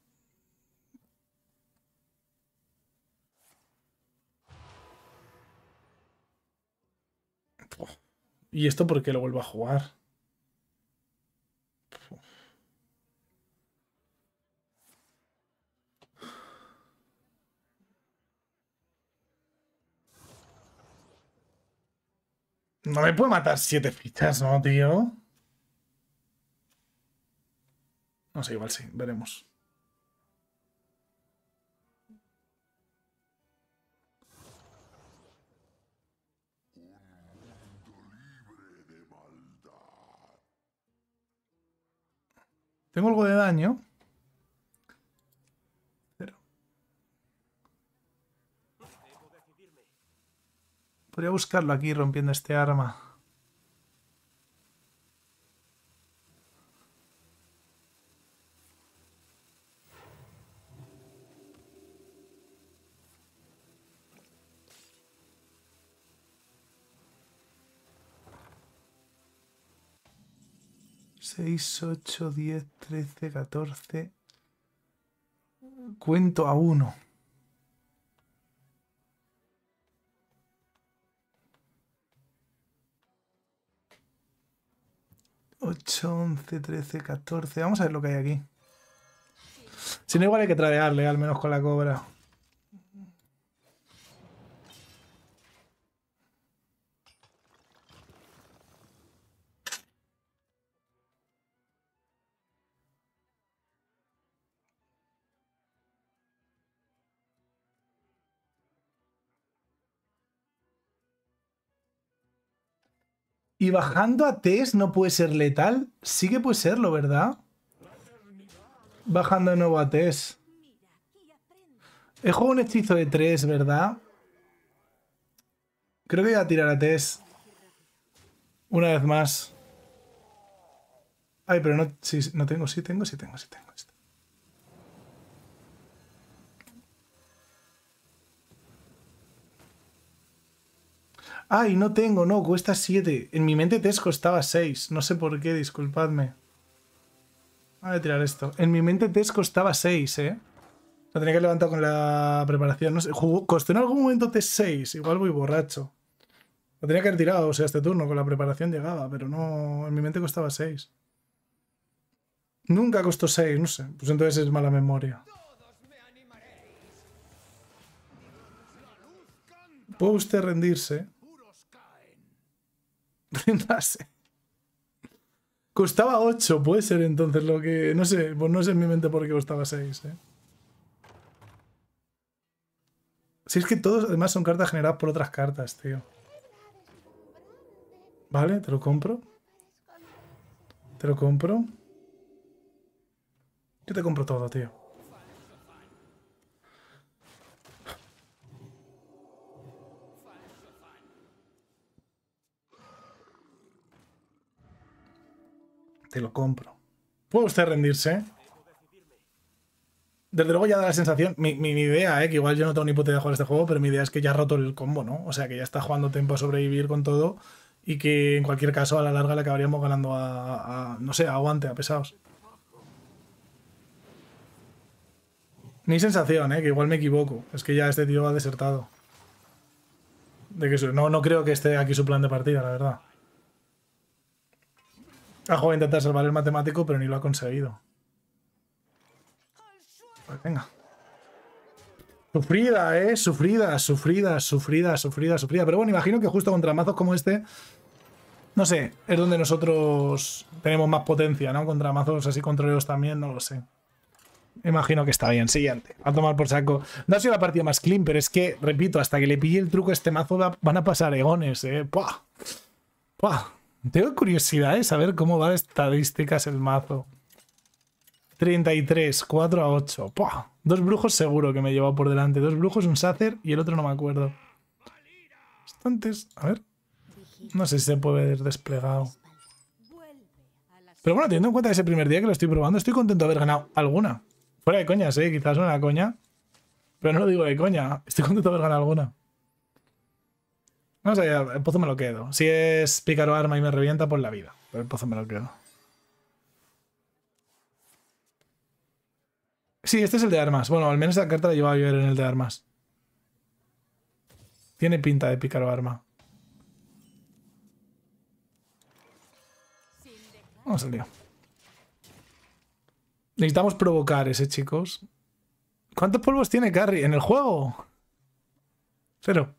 ¿Y esto por qué lo vuelvo a jugar? No me puede matar siete fichas, ¿no, tío? No sé, igual sí, veremos. Tengo algo de daño. Podría buscarlo aquí rompiendo este arma. 6, 8, 10, 13, 14. Cuento a uno. 8, 11, 13, 14. Vamos a ver lo que hay aquí. Si no, igual hay que tradearle, al menos con la cobra. Y bajando a Tess no puede ser letal. Sí que puede serlo, ¿verdad? Bajando de nuevo a Tess. He jugado un hechizo de 3, ¿verdad? Creo que voy a tirar a Tess. Una vez más. Ay, pero no... Sí, no tengo, tengo, sí tengo, sí tengo. Sí tengo. Ay, no tengo, no, cuesta 7. En mi mente Tesco costaba 6. No sé por qué, disculpadme. Voy a tirar esto. En mi mente Tesco costaba 6, ¿eh? Lo tenía que levantar con la preparación. No sé, costó en algún momento T6. Igual voy borracho. Lo tenía que haber tirado, o sea, este turno con la preparación llegaba, pero no. En mi mente costaba 6. Nunca costó 6, no sé. Pues entonces es mala memoria. Puede usted rendirse. Costaba 8, puede ser entonces lo que... No sé, pues no sé en mi mente por qué costaba 6, ¿eh? Si es que todos además son cartas generadas por otras cartas, tío. Vale, te lo compro. Te lo compro. Yo te compro todo, tío. Te lo compro. ¿Puede usted rendirse? Desde luego ya da la sensación, mi, idea, eh, que igual yo no tengo ni puta de jugar este juego, pero mi idea es que ya ha roto el combo, ¿no? O sea, que ya está jugando tiempo a sobrevivir con todo y que en cualquier caso a la larga le acabaríamos ganando a, no sé, a aguante, a pesados. Mi sensación, eh, que igual me equivoco, es que ya este tío ha desertado. De que no, no creo que esté aquí su plan de partida, la verdad. La joven a intentar salvar el matemático, pero ni lo ha conseguido. Pues venga. Sufrida, ¿eh? Sufrida, sufrida, sufrida, sufrida, sufrida. Pero bueno, imagino que justo contra mazos como este, no sé, es donde nosotros tenemos más potencia, ¿no? Contra mazos así ellos también, no lo sé. Imagino que está bien. Siguiente. A tomar por saco. No ha sido la partida más clean, pero es que, repito, hasta que le pille el truco a este mazo van a pasar egones, ¿eh? ¡Puah! ¡Puah! Tengo curiosidad de saber cómo va de estadísticas el mazo. 33, 4 a 8. Dos brujos seguro que me lleva por delante. Dos brujos, un sacer y el otro no me acuerdo. Bastantes. A ver. No sé si se puede ver desplegado. Pero bueno, teniendo en cuenta ese primer día que lo estoy probando, estoy contento de haber ganado alguna. Fuera de coñas, eh. Quizás una coña. Pero no lo digo de coña. Estoy contento de haber ganado alguna. No sé, el pozo me lo quedo. Si es pícaro arma y me revienta, por pues la vida. Pero el pozo me lo quedo. Sí, este es el de armas. Bueno, al menos esa carta la llevaba yo en el de armas. Tiene pinta de pícaro arma. Vamos al día. Necesitamos provocar ese, chicos. ¿Cuántos polvos tiene Carry en el juego? Cero.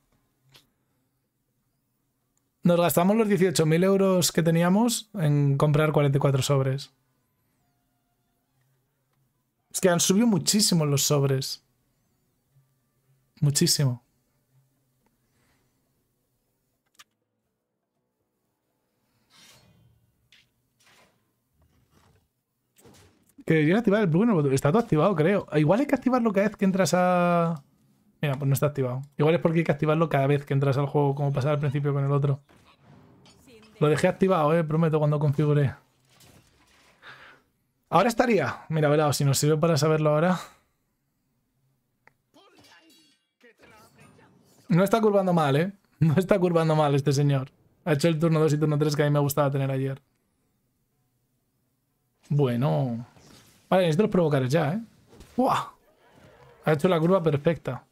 Nos gastamos los 18.000 euros que teníamos en comprar 44 sobres. Es que han subido muchísimo los sobres. Muchísimo. Que activar el plugin. Está todo activado, creo. Igual hay que activarlo cada vez que entras a... Mira, pues no está activado. Igual es porque hay que activarlo cada vez que entras al juego, como pasaba al principio con el otro. Lo dejé activado, eh, prometo, cuando configure. Ahora estaría. Mira, velado, si nos sirve para saberlo ahora. No está curvando mal, ¿eh? No está curvando mal este señor. Ha hecho el turno 2 y turno 3 que a mí me gustaba tener ayer. Bueno. Vale, necesito los provocar ya, ¿eh? ¡Buah! Ha hecho la curva perfecta.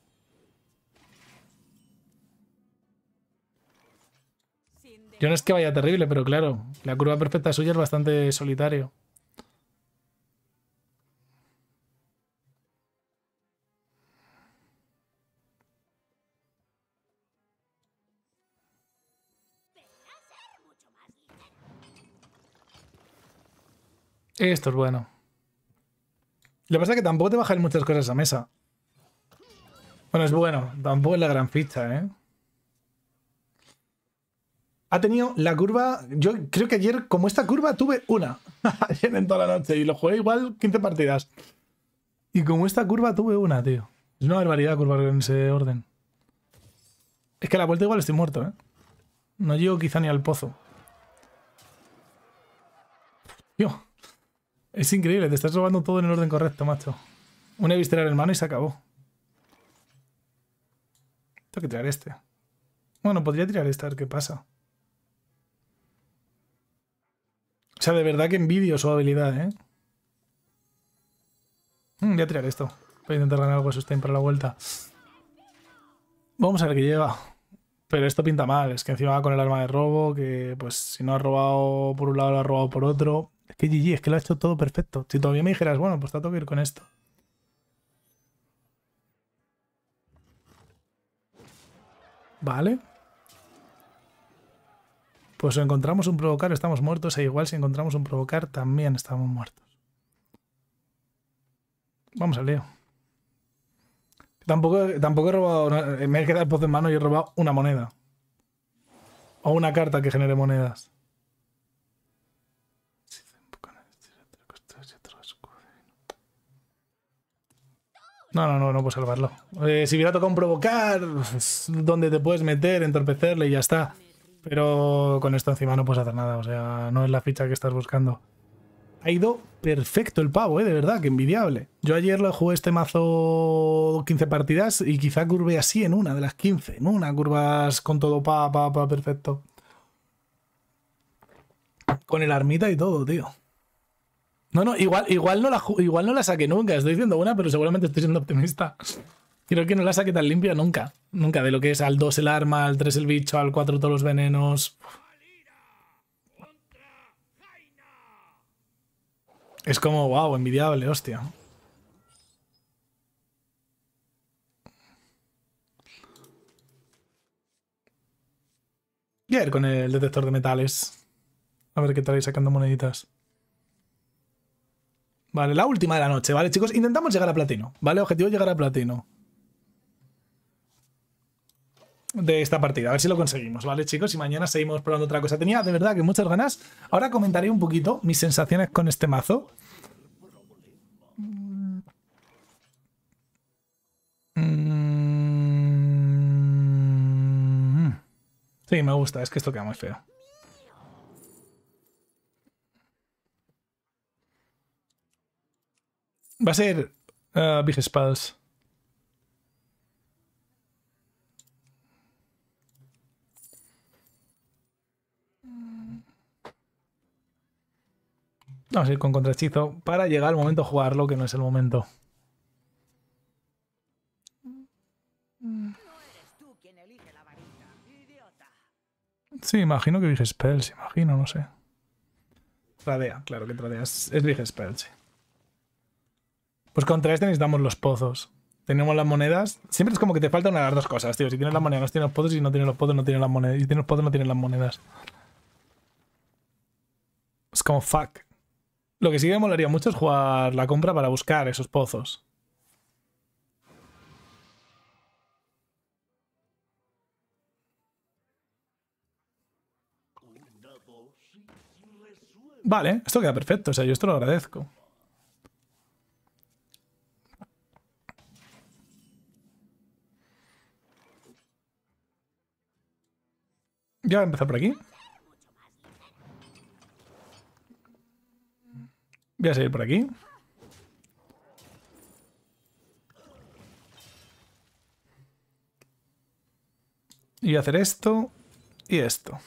Yo no es que vaya terrible, pero claro, la curva perfecta suya es bastante solitario. Esto es bueno. Lo que pasa es que tampoco te bajan muchas cosas a mesa. Bueno, es bueno. Tampoco es la gran ficha, ¿eh? ha tenido la curva. Yo creo que ayer, como esta curva, tuve una. *laughs* ayer en toda la noche. Y lo jugué igual 15 partidas. Y como esta curva, tuve una, tío. Es una barbaridad curvar en ese orden. Es que a la vuelta igual estoy muerto, ¿eh? No llego quizá ni al pozo. Tío. Es increíble, te estás robando todo en el orden correcto, macho. Una visceral en mano y se acabó. Tengo que tirar este. Bueno, podría tirar este. a ver qué pasa. O sea, de verdad que envidio su habilidad, ¿eh? Mm, voy a tirar esto. Voy a intentar ganar algo de sustain para la vuelta. Vamos a ver qué lleva. Pero esto pinta mal. Es que encima va con el arma de robo, que pues si no ha robado por un lado, lo ha robado por otro. Es que GG, es que lo ha hecho todo perfecto. Si todavía me dijeras, bueno, pues está que ir con esto. Vale. Pues si encontramos un provocar, estamos muertos, e igual si encontramos un provocar, también estamos muertos. Vamos al lío. Tampoco, tampoco he robado. Eh, me he quedado el pozo en mano y he robado una moneda. O una carta que genere monedas. No, no, no, no puedo salvarlo. Eh, si hubiera tocado un provocar, pues, donde te puedes meter, entorpecerle y ya está. Pero con esto encima no puedes hacer nada, o sea, no es la ficha que estás buscando. Ha ido perfecto el pavo, ¿eh? de verdad, que envidiable. Yo ayer lo jugué este mazo 15 partidas y quizá curve así en una de las 15, en una curvas con todo pa, pa, pa, perfecto. Con el armita y todo, tío. No, no, igual, igual, no la, igual no la saqué nunca, estoy diciendo una, pero seguramente estoy siendo optimista. Creo que no la saque tan limpia nunca. Nunca de lo que es al 2 el arma, al 3 el bicho, al 4 todos los venenos. Es como, wow, envidiable, hostia. Y a ver con el detector de metales. A ver qué tal sacando moneditas. Vale, la última de la noche, ¿vale, chicos? Intentamos llegar a platino, ¿vale? Objetivo llegar a platino de esta partida. A ver si lo conseguimos, ¿vale, chicos? Y mañana seguimos probando otra cosa. Tenía de verdad que muchas ganas. Ahora comentaré un poquito mis sensaciones con este mazo. Mm. Sí, me gusta. Es que esto queda muy feo. Va a ser... Eh, Big no a ir con contrahechizo para llegar al momento de jugarlo, que no es el momento. Sí, imagino que Big Spells, imagino, no sé. Tradea, claro que tradea. Es, Spells, sí. Pues contra este necesitamos los pozos. Tenemos las monedas. Siempre es como que te falta una de las dos cosas, tío. Si tienes las monedas, no tienes los pozos. Si no tienes los pozos, no tienes las monedas. Si tienes los pozos, no tienes las monedas. Es como fuck. Lo que sí me molaría mucho es jugar la compra para buscar esos pozos. Vale, esto queda perfecto, o sea, yo esto lo agradezco. Ya voy a empezar por aquí. Voy a seguir por aquí. Y voy a hacer esto y esto.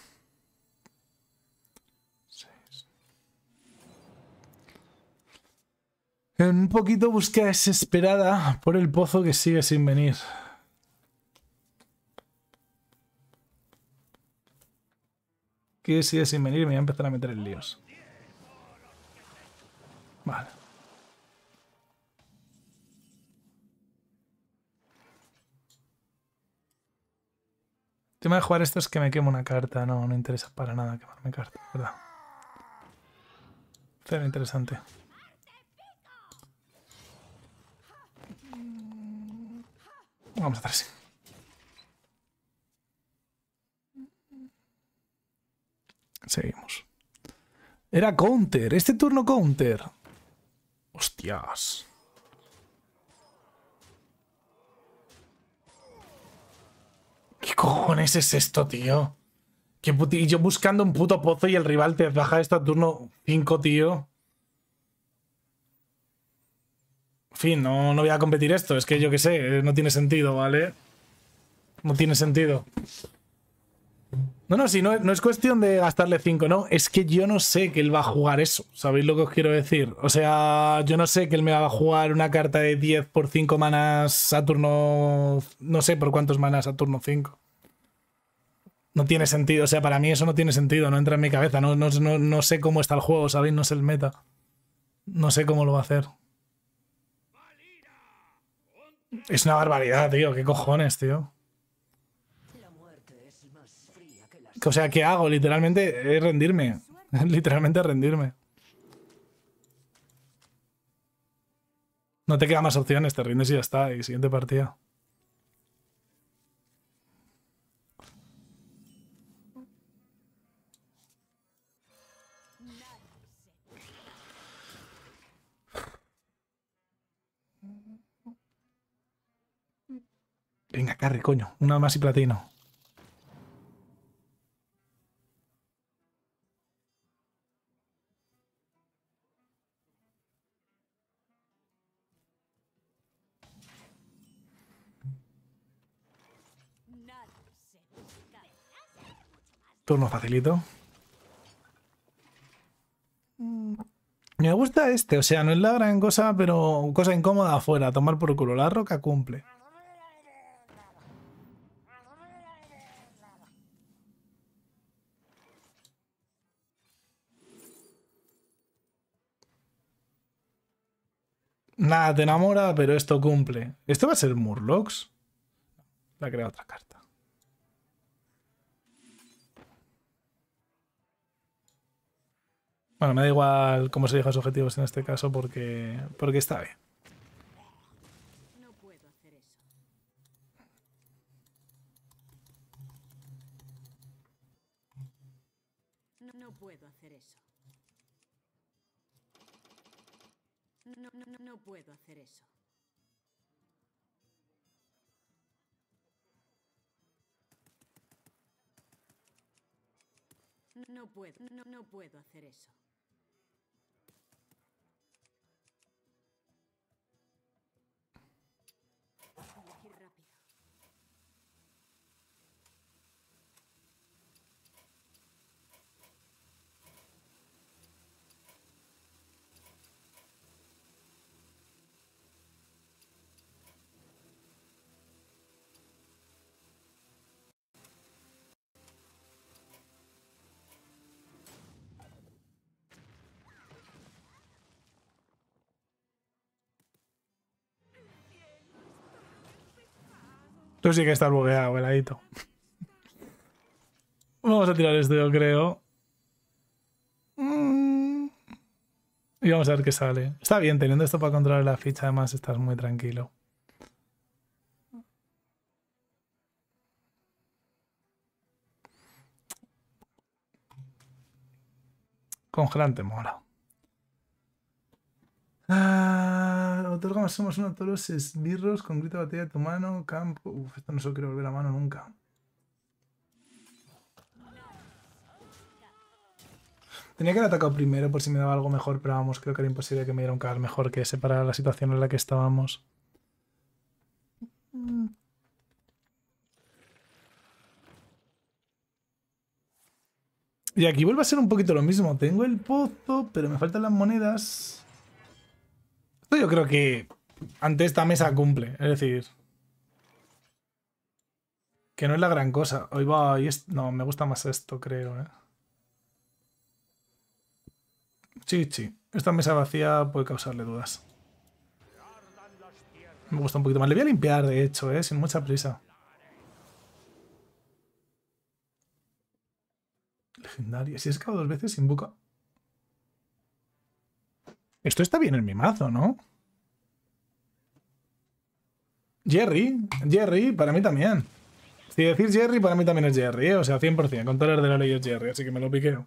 En un poquito búsqueda desesperada por el pozo que sigue sin venir. Que sigue sin venir me voy a empezar a meter en líos. Vale. El tema de jugar esto es que me quemo una carta. No, no interesa para nada quemarme carta, ¿verdad? Cero interesante. Vamos a así. Seguimos. Era counter. Este turno counter. Hostias. ¿Qué cojones es esto, tío? y yo buscando un puto pozo y el rival te baja a turno 5, tío. En fin, no, no voy a competir esto. Es que yo qué sé, eh, no tiene sentido, ¿vale? No tiene sentido. No, no, si no, es cuestión de gastarle 5, no. Es que yo no sé que él va a jugar eso. ¿Sabéis lo que os quiero decir? O sea, yo no sé que él me va a jugar una carta de 10 por 5 manas a turno. No sé por cuántos manas a turno 5. No tiene sentido. O sea, para mí eso no tiene sentido. No entra en mi cabeza. No, no, no sé cómo está el juego, ¿sabéis? No sé el meta. No sé cómo lo va a hacer. Es una barbaridad, tío. ¿Qué cojones, tío? O sea, ¿qué hago? Literalmente es rendirme. *laughs* Literalmente rendirme. No te quedan más opciones, te rindes y ya está. Y siguiente partida. Venga, carry, coño. Una más y platino. Turno facilito. Me gusta este, o sea, no es la gran cosa, pero cosa incómoda afuera, tomar por culo. La roca cumple. Nada, te enamora, pero esto cumple. ¿Esto va a ser Murlocs? La crea otra carta. Bueno, me da igual cómo se los objetivos en este caso porque, porque está bien. No, no, no, puedo hacer eso. No puedo, no, no puedo hacer eso. Tú sí que estás bugueado, veladito. Vamos a tirar esto, yo creo. Mm. Y vamos a ver qué sale. Está bien, teniendo esto para controlar la ficha, además estás muy tranquilo. Congelante mola. Ah, somos uno toros todos los esbirros con grito de batalla de tu mano, campo. Uf, esto no se lo quiero volver a mano nunca. Tenía que haber atacado primero por si me daba algo mejor, pero vamos, creo que era imposible que me diera un cagar mejor que separar la situación en la que estábamos. Y aquí vuelve a ser un poquito lo mismo. Tengo el pozo, pero me faltan las monedas. Yo creo que ante esta mesa cumple. Es decir, que no es la gran cosa. Hoy va. no, me gusta más esto, creo. ¿eh? Sí, sí. Esta mesa vacía puede causarle dudas. Me gusta un poquito más. Le voy a limpiar, de hecho, ¿eh? sin mucha prisa. legendario, Si he escado dos veces, invoca esto está bien en mi mazo, ¿no? Jerry, Jerry, para mí también. Si decir Jerry, para mí también es Jerry, ¿eh? o sea, 100%, controller de la ley es Jerry, así que me lo piqueo.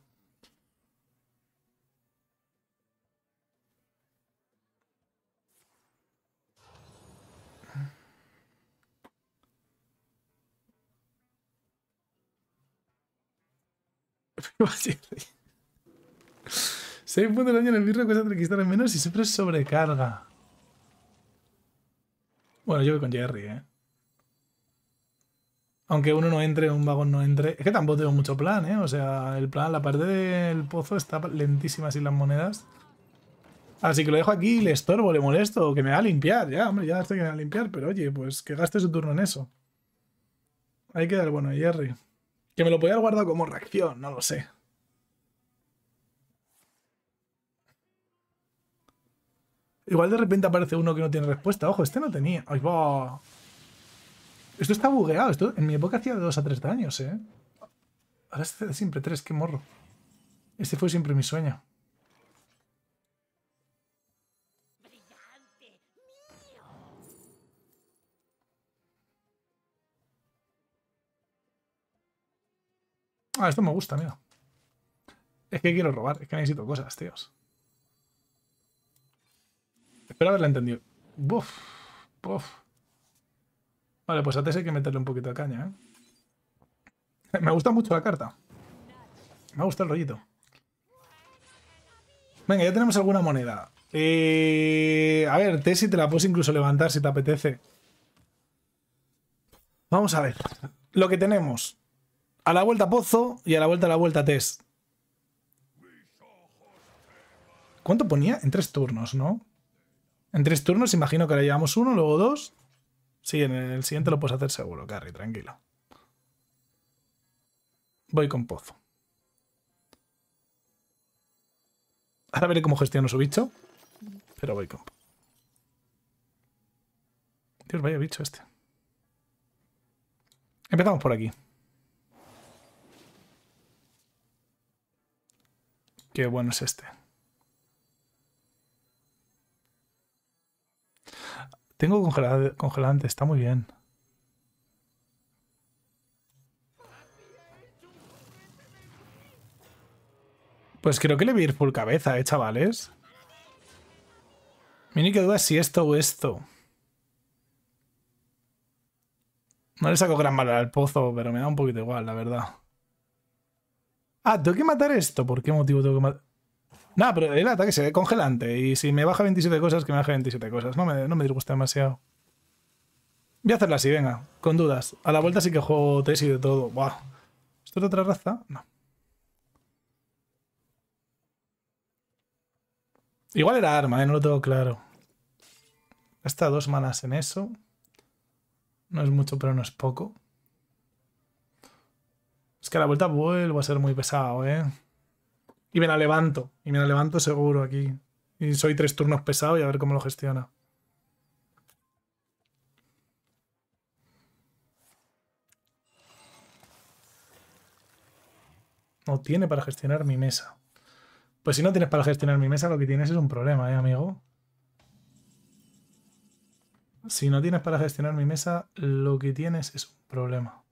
*laughs* 6 puntos de daño en el birro cuesta 3 cristales menos y siempre sobrecarga. Bueno, yo voy con Jerry, ¿eh? Aunque uno no entre, un vagón no entre. Es que tampoco tengo mucho plan, ¿eh? O sea, el plan, la parte del pozo está lentísima sin las monedas. Así que lo dejo aquí, le estorbo, le molesto, que me va a limpiar. Ya, hombre, ya sé que me va a limpiar, pero oye, pues que gaste su turno en eso. Hay que dar bueno Jerry. Que me lo podía haber guardado como reacción, no lo sé. Igual de repente aparece uno que no tiene respuesta. Ojo, este no tenía. va! Esto está bugueado. Esto en mi época hacía de 2 a 3 daños, ¿eh? Ahora este de siempre 3, qué morro. Este fue siempre mi sueño. Ah, esto me gusta, mira. Es que quiero robar, es que necesito cosas, tíos. Espero haberla entendido. Buf, buf. Vale, pues a Tess hay que meterle un poquito de caña, ¿eh? Me gusta mucho la carta. Me gusta el rollito. Venga, ya tenemos alguna moneda. Eh, a ver, Tess, si te la puedes incluso levantar si te apetece. Vamos a ver. Lo que tenemos. A la vuelta Pozo y a la vuelta a la vuelta Tess. ¿Cuánto ponía? En tres turnos, ¿no? En tres turnos, imagino que ahora llevamos uno, luego dos. Sí, en el siguiente lo puedes hacer seguro, Carry, tranquilo. Voy con Pozo. Ahora veré cómo gestiono su bicho. Pero voy con Pozo. Dios, vaya bicho este. Empezamos por aquí. Qué bueno es este. Tengo congelante, está muy bien. Pues creo que le voy a ir por cabeza, ¿eh, chavales? Mini que duda si esto o esto. No le saco gran valor al pozo, pero me da un poquito igual, la verdad. Ah, tengo que matar esto. ¿Por qué motivo tengo que matar? No, pero el ataque se ve congelante. Y si me baja 27 cosas, que me baja 27 cosas. No me, no me disgusta demasiado. Voy a hacerla así, venga, con dudas. A la vuelta sí que juego tesis y de todo. ¿Esto es de otra raza? No. Igual era arma, ¿eh? no lo tengo claro. Está dos manas en eso. No es mucho, pero no es poco. Es que a la vuelta vuelvo a ser muy pesado, ¿eh? Y me la levanto. Y me la levanto seguro aquí. Y soy tres turnos pesados y a ver cómo lo gestiona. No tiene para gestionar mi mesa. Pues si no tienes para gestionar mi mesa, lo que tienes es un problema, ¿eh, amigo? Si no tienes para gestionar mi mesa, lo que tienes es un problema.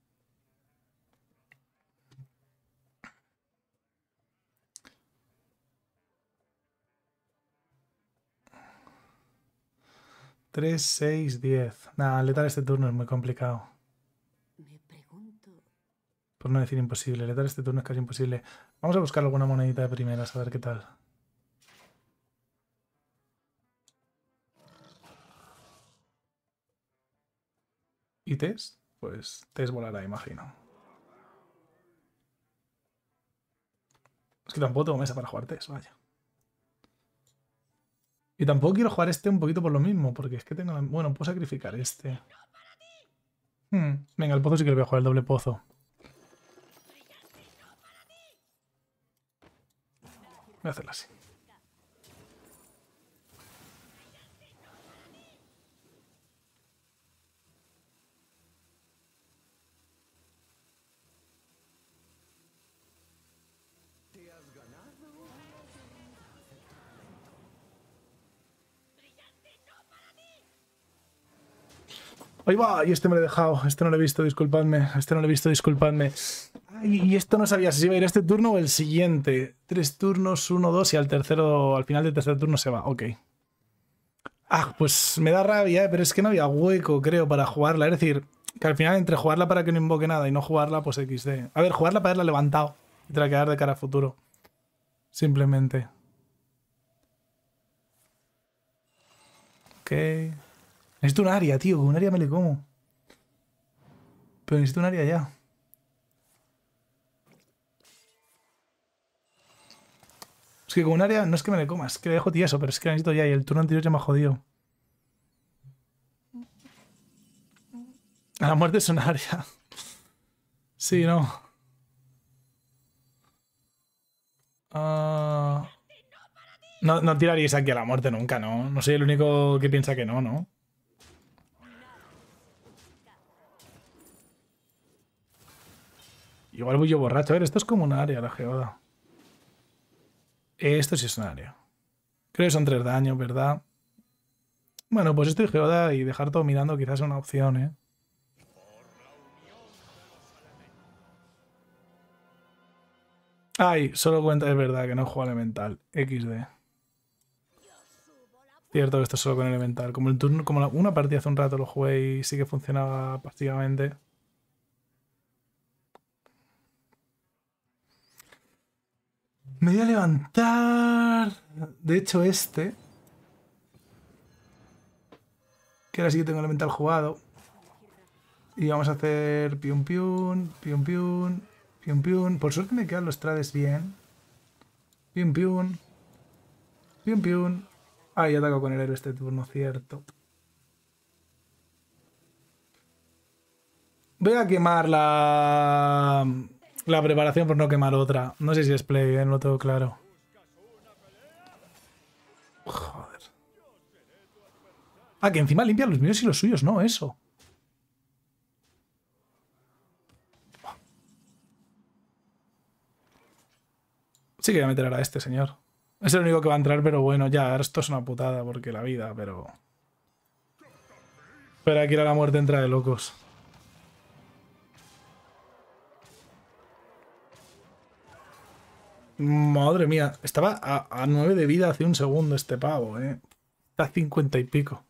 3, 6, 10. Nada, letar este turno es muy complicado. Por no decir imposible, letar este turno es casi imposible. Vamos a buscar alguna monedita de primera a ver qué tal. ¿Y Tess? Pues Tess volará, imagino. Es que tampoco tengo mesa para jugar Tess, vaya. Y tampoco quiero jugar este un poquito por lo mismo, porque es que tengo... La... Bueno, puedo sacrificar este. Hmm, venga, el pozo sí que lo voy a jugar, el doble pozo. Voy a hacerlo así. ¡Ay, va, y este me lo he dejado, este no lo he visto, disculpadme, este no lo he visto, disculpadme. y esto no sabía si iba a ir este turno o el siguiente. Tres turnos, uno, dos, y al tercero, al final del tercer turno se va, ok. Ah, pues me da rabia, eh, pero es que no había hueco, creo, para jugarla. Es decir, que al final entre jugarla para que no invoque nada y no jugarla, pues XD. A ver, jugarla para haberla levantado y te de cara a futuro. Simplemente. Ok. Necesito un área, tío. Con un área me le como. Pero necesito un área ya. Es que con un área no es que me le comas, es que le dejo eso, pero es que necesito ya. Y el turno anterior ya me ha jodido. A la muerte es un área. *laughs* Sí, no. Ah. No, no tiraríais aquí a la muerte nunca, ¿no? No soy el único que piensa que no, ¿no? Igual voy yo borracho. A ver, esto es como un área, la geoda. Esto sí es un área. Creo que son tres daños, ¿verdad? Bueno, pues estoy geoda y dejar todo mirando quizás es una opción, ¿eh? Ay, solo cuenta, es verdad que no juego elemental. XD. Cierto que esto es solo con elemental. Como el turno, como una partida hace un rato lo jugué y sí que funcionaba prácticamente. Me voy a levantar. De hecho, este. Que ahora sí que tengo el mental jugado. Y vamos a hacer Pium, piun, Pium, piun, Pium, piun. Por suerte me quedan los trades bien. Pium, piun, Pium, piun. Ah, ya ataco con el héroe este turno, cierto. Voy a quemar la la preparación por no quemar otra. No sé si es play, no ¿eh? tengo claro. Joder. Ah, que encima limpia los míos y los suyos, no, eso. Sí que voy a meter a este señor. Es el único que va a entrar, pero bueno, ya, esto es una putada porque la vida, pero... Pero aquí la muerte entra de locos. Madre mía, estaba a, 9 de vida hace un segundo este pavo, ¿eh? Está a 50 y pico.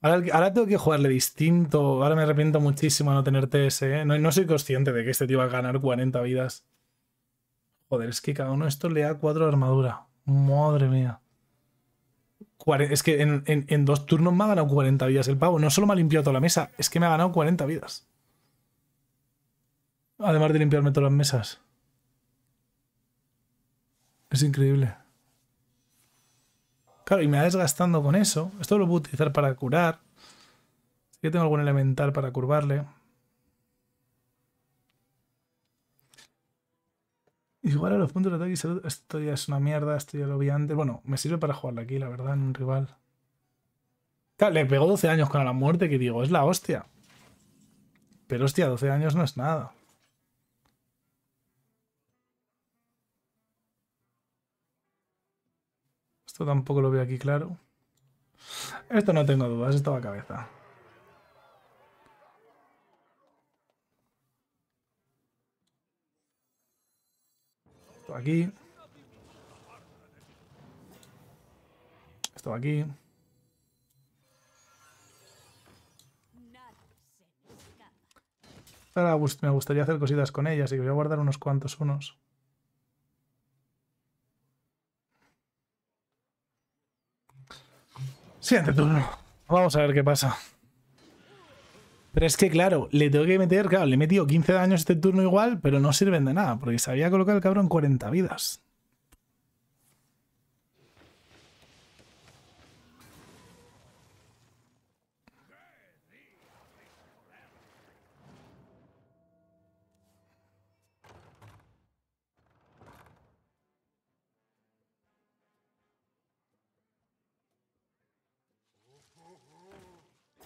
Ahora, tengo que jugarle distinto. Ahora me arrepiento muchísimo de no tener TS, eh. No, soy consciente de que este tío va a ganar 40 vidas. Joder, es que cada uno esto le da 4 armadura. Madre mía. Es que en, en, dos turnos me ha ganado 40 vidas el pavo. No solo me ha limpiado toda la mesa, es que me ha ganado 40 vidas. Además de limpiarme todas las mesas. Es increíble. Claro, y me va desgastando con eso. Esto lo a utilizar para curar. Si tengo algún elemental para curvarle. Igual a los puntos de ataque y salud. Esto ya es una mierda, esto ya lo vi antes. Bueno, me sirve para jugarla aquí, la verdad, en un rival. Claro, le pegó 12 años con la muerte, que digo, es la hostia. Pero hostia, 12 años no es nada. tampoco lo veo aquí claro. Esto no tengo dudas, esto va a cabeza. Esto aquí. Esto aquí. Ahora me gustaría hacer cositas con ellas que voy a guardar unos cuantos unos. Siguiente turno. Vamos a ver qué pasa. Pero es que, claro, le tengo que meter... Claro, le he metido 15 daños este turno igual, pero no sirven de nada, porque se había colocado el cabrón 40 vidas.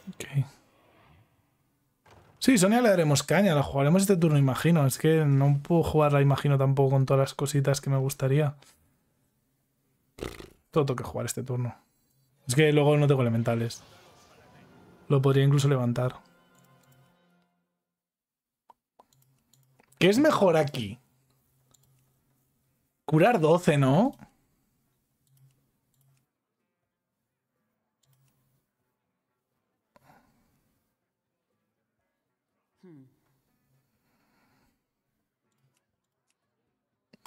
Ok. Sí, Sonia le daremos caña, la jugaremos este turno, imagino. Es que no puedo jugarla, imagino, tampoco con todas las cositas que me gustaría. Todo tengo que jugar este turno. Es que luego no tengo elementales. Lo podría incluso levantar. ¿Qué es mejor aquí? Curar 12, ¿no?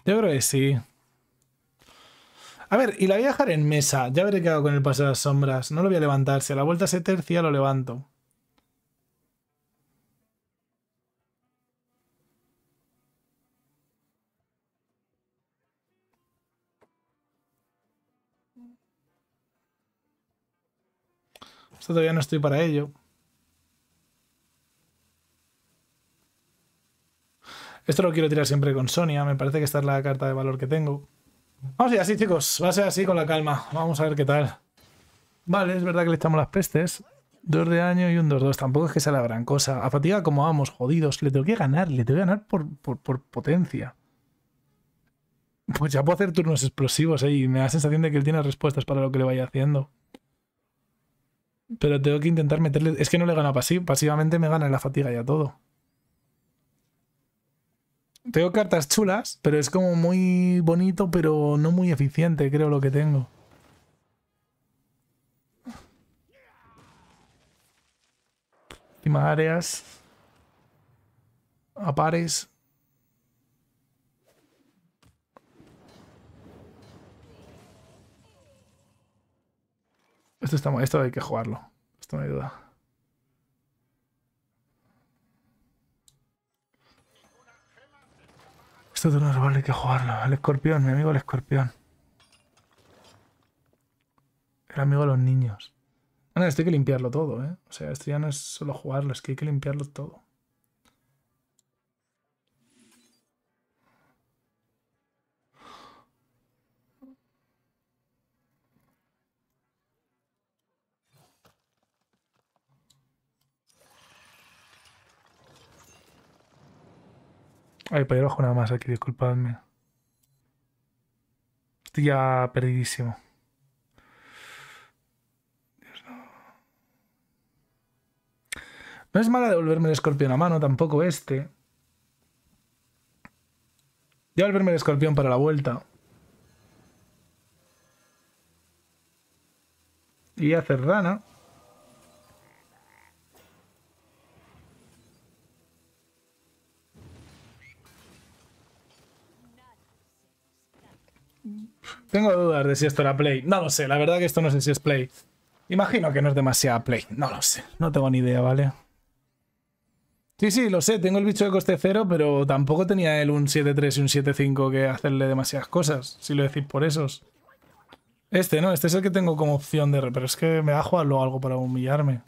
Yo creo que sí. A ver, y la voy a dejar en mesa. Ya veré qué hago con el paso de las sombras. No lo voy a levantar. Si a la vuelta se tercia, lo levanto. todavía no estoy para ello. Esto lo quiero tirar siempre con Sonia, me parece que esta es la carta de valor que tengo. Vamos a ir así, chicos, va a ser así con la calma, vamos a ver qué tal. Vale, es verdad que le estamos las pestes. Dos de año y un 2-2, tampoco es que sea la gran cosa. A fatiga como vamos, jodidos, le tengo que ganar, le tengo que ganar por, potencia. Pues ya puedo hacer turnos explosivos ahí, eh, me da la sensación de que él tiene respuestas para lo que le vaya haciendo. Pero tengo que intentar meterle... Es que no le gana pasivo, pasivamente, me gana la fatiga ya todo. Tengo cartas chulas, pero es como muy bonito, pero no muy eficiente, creo, lo que tengo. Última áreas. A pares. Esto, está, esto hay que jugarlo. Esto me ayuda. Esto turno normal hay que jugarlo. El escorpión, mi amigo el escorpión. El amigo de los niños. esto hay que limpiarlo todo, ¿eh? O sea, esto ya no es solo jugarlo, es que hay que limpiarlo todo. Ay, para abajo nada más aquí, disculpadme. Estoy ya perdidísimo. Dios no. no es mala devolverme el escorpión a mano, tampoco este. Ya volverme el escorpión para la vuelta. Y hacer rana. Tengo dudas de si esto era Play. No lo sé, la verdad que esto no sé si es Play. Imagino que no es demasiado Play. No lo sé, no tengo ni idea, ¿vale? Sí, sí, lo sé, tengo el bicho de coste cero, pero tampoco tenía él un 7.3 y un 7.5 que hacerle demasiadas cosas, si lo decís por esos. Este, ¿no? Este es el que tengo como opción de... Pero es que me da a jugarlo algo para humillarme.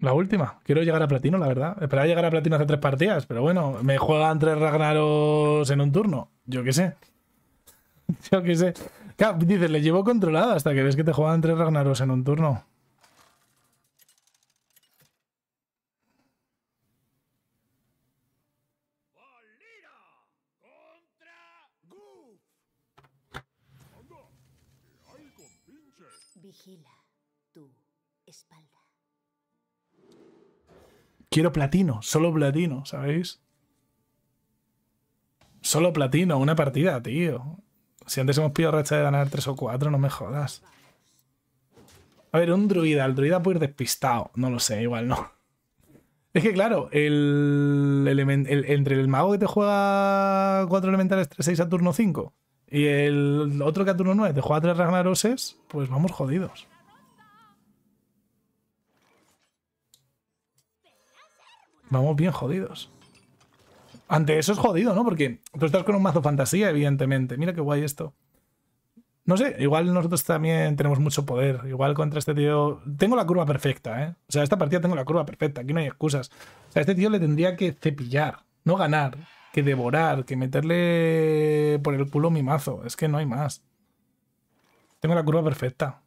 La última. Quiero llegar a platino, la verdad. Esperaba llegar a platino hace tres partidas, pero bueno, me juegan tres Ragnaros en un turno. Yo qué sé. *laughs* Yo qué sé. Claro, dices, le llevo controlada hasta que ves que te juegan tres Ragnaros en un turno. Vigila tu espalda. Quiero platino, solo platino, ¿sabéis? Solo platino, una partida, tío. Si antes hemos pillado racha de ganar 3 o 4, no me jodas. A ver, un druida. El druida puede ir despistado. No lo sé, igual no. Es que claro, el, entre el mago que te juega 4 elementales 3-6 a turno 5 y el otro que a turno 9 te juega 3 Ragnaroses, pues vamos jodidos. Vamos bien jodidos. Ante eso es jodido, ¿no? Porque tú estás con un mazo fantasía, evidentemente. Mira qué guay esto. No sé, igual nosotros también tenemos mucho poder. Igual contra este tío... Tengo la curva perfecta, ¿eh? O sea, esta partida tengo la curva perfecta. Aquí no hay excusas. O sea, a este tío le tendría que cepillar. No ganar. Que devorar. Que meterle por el culo mi mazo. Es que no hay más. Tengo la curva perfecta.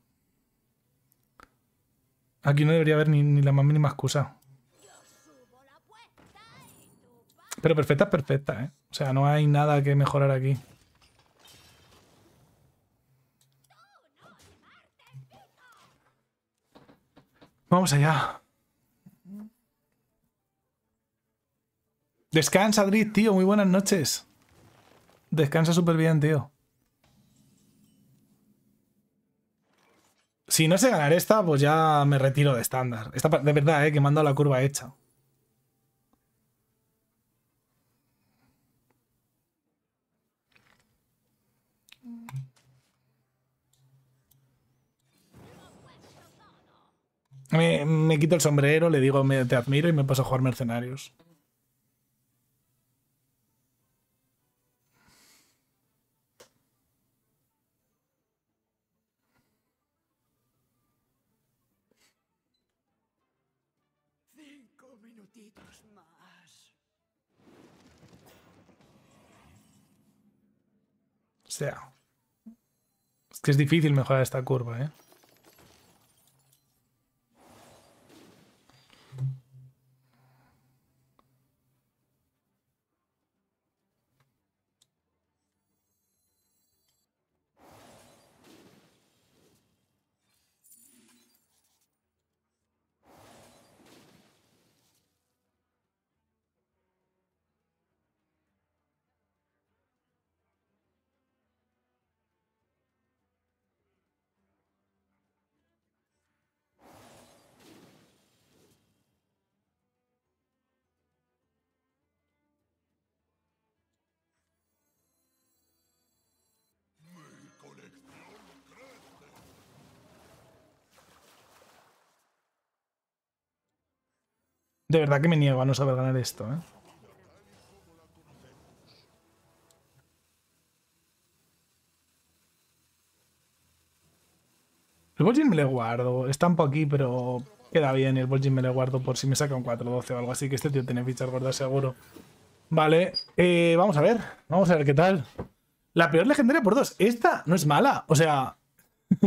Aquí no debería haber ni la más mínima excusa. Pero perfecta es perfecta, ¿eh? O sea, no hay nada que mejorar aquí. Vamos allá. Descansa, Driz, tío. Muy buenas noches. Descansa súper bien, tío. Si no sé ganar esta, pues ya me retiro de estándar. Esta, de verdad, ¿eh? que mando la curva hecha. Me, quito el sombrero, le digo te admiro y me paso a jugar mercenarios. O sea, es que es difícil mejorar esta curva, ¿eh? De verdad que me niego a no saber ganar esto, ¿eh? El Volgin me lo guardo. Estampo aquí, pero queda bien. El Volgin me lo guardo por si me saca un 4-12 o algo así. Que este tío tiene fichas gordas seguro. Vale. Eh, vamos a ver. Vamos a ver qué tal. La peor legendaria por dos. Esta no es mala. O sea... *laughs*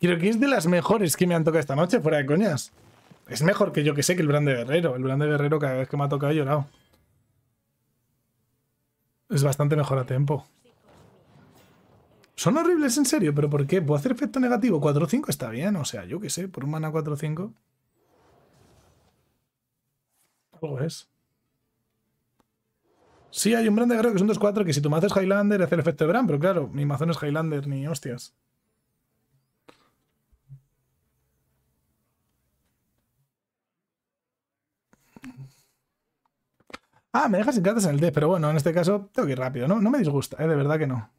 creo que es de las mejores que me han tocado esta noche, fuera de coñas. Es mejor que yo que sé que el Brand Guerrero. El Brand Guerrero cada vez que me ha tocado he llorado. Es bastante mejor a tiempo. Son horribles en serio, pero ¿por qué? ¿Puedo hacer efecto negativo? 4-5 está bien, o sea, yo que sé, por un mana 4-5. Algo es. Sí, hay un brand guerrero que son un 2-4 que si tú mazo es Highlander hace el efecto de brand, pero claro, ni mazo es Highlander ni hostias. Ah, me dejas sin cartas en el deck, pero bueno, en este caso tengo que ir rápido, ¿no? No me disgusta, ¿eh? de verdad que no.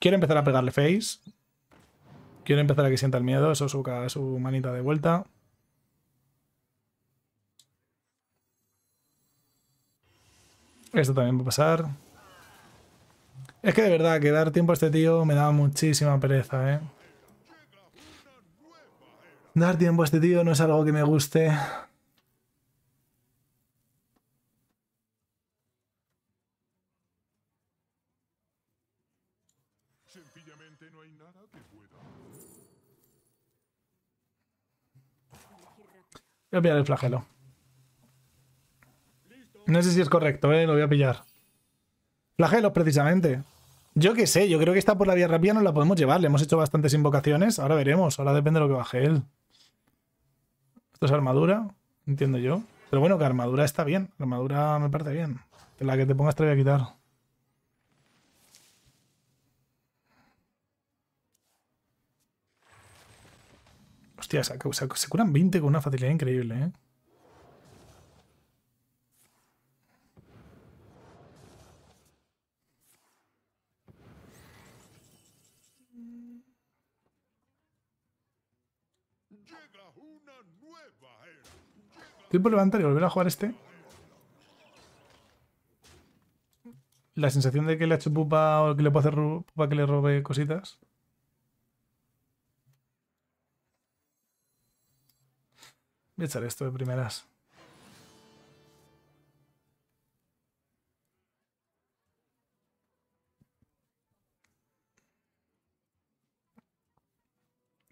Quiero empezar a pegarle face. Quiero empezar a que sienta el miedo, eso suca su manita de vuelta. Esto también va a pasar. Es que de verdad, que dar tiempo a este tío me da muchísima pereza, ¿eh? Dar tiempo a este tío no es algo que me guste. Voy a pillar el flagelo. No sé si es correcto, eh, Lo voy a pillar. Flagelos, precisamente. Yo qué sé, yo creo que esta por la vía rápida no la podemos llevar. Le hemos hecho bastantes invocaciones. Ahora veremos. Ahora depende de lo que baje él. Esto es armadura, entiendo yo. Pero bueno, que armadura está bien. Armadura me parece bien. la que te pongas te voy a quitar. Hostia, se, curan 20 con una facilidad increíble, ¿eh? Estoy por levantar y volver a jugar este. La sensación de que le ha hecho pupa o que le puede hacer pupa que le robe cositas. Voy a echar esto de primeras.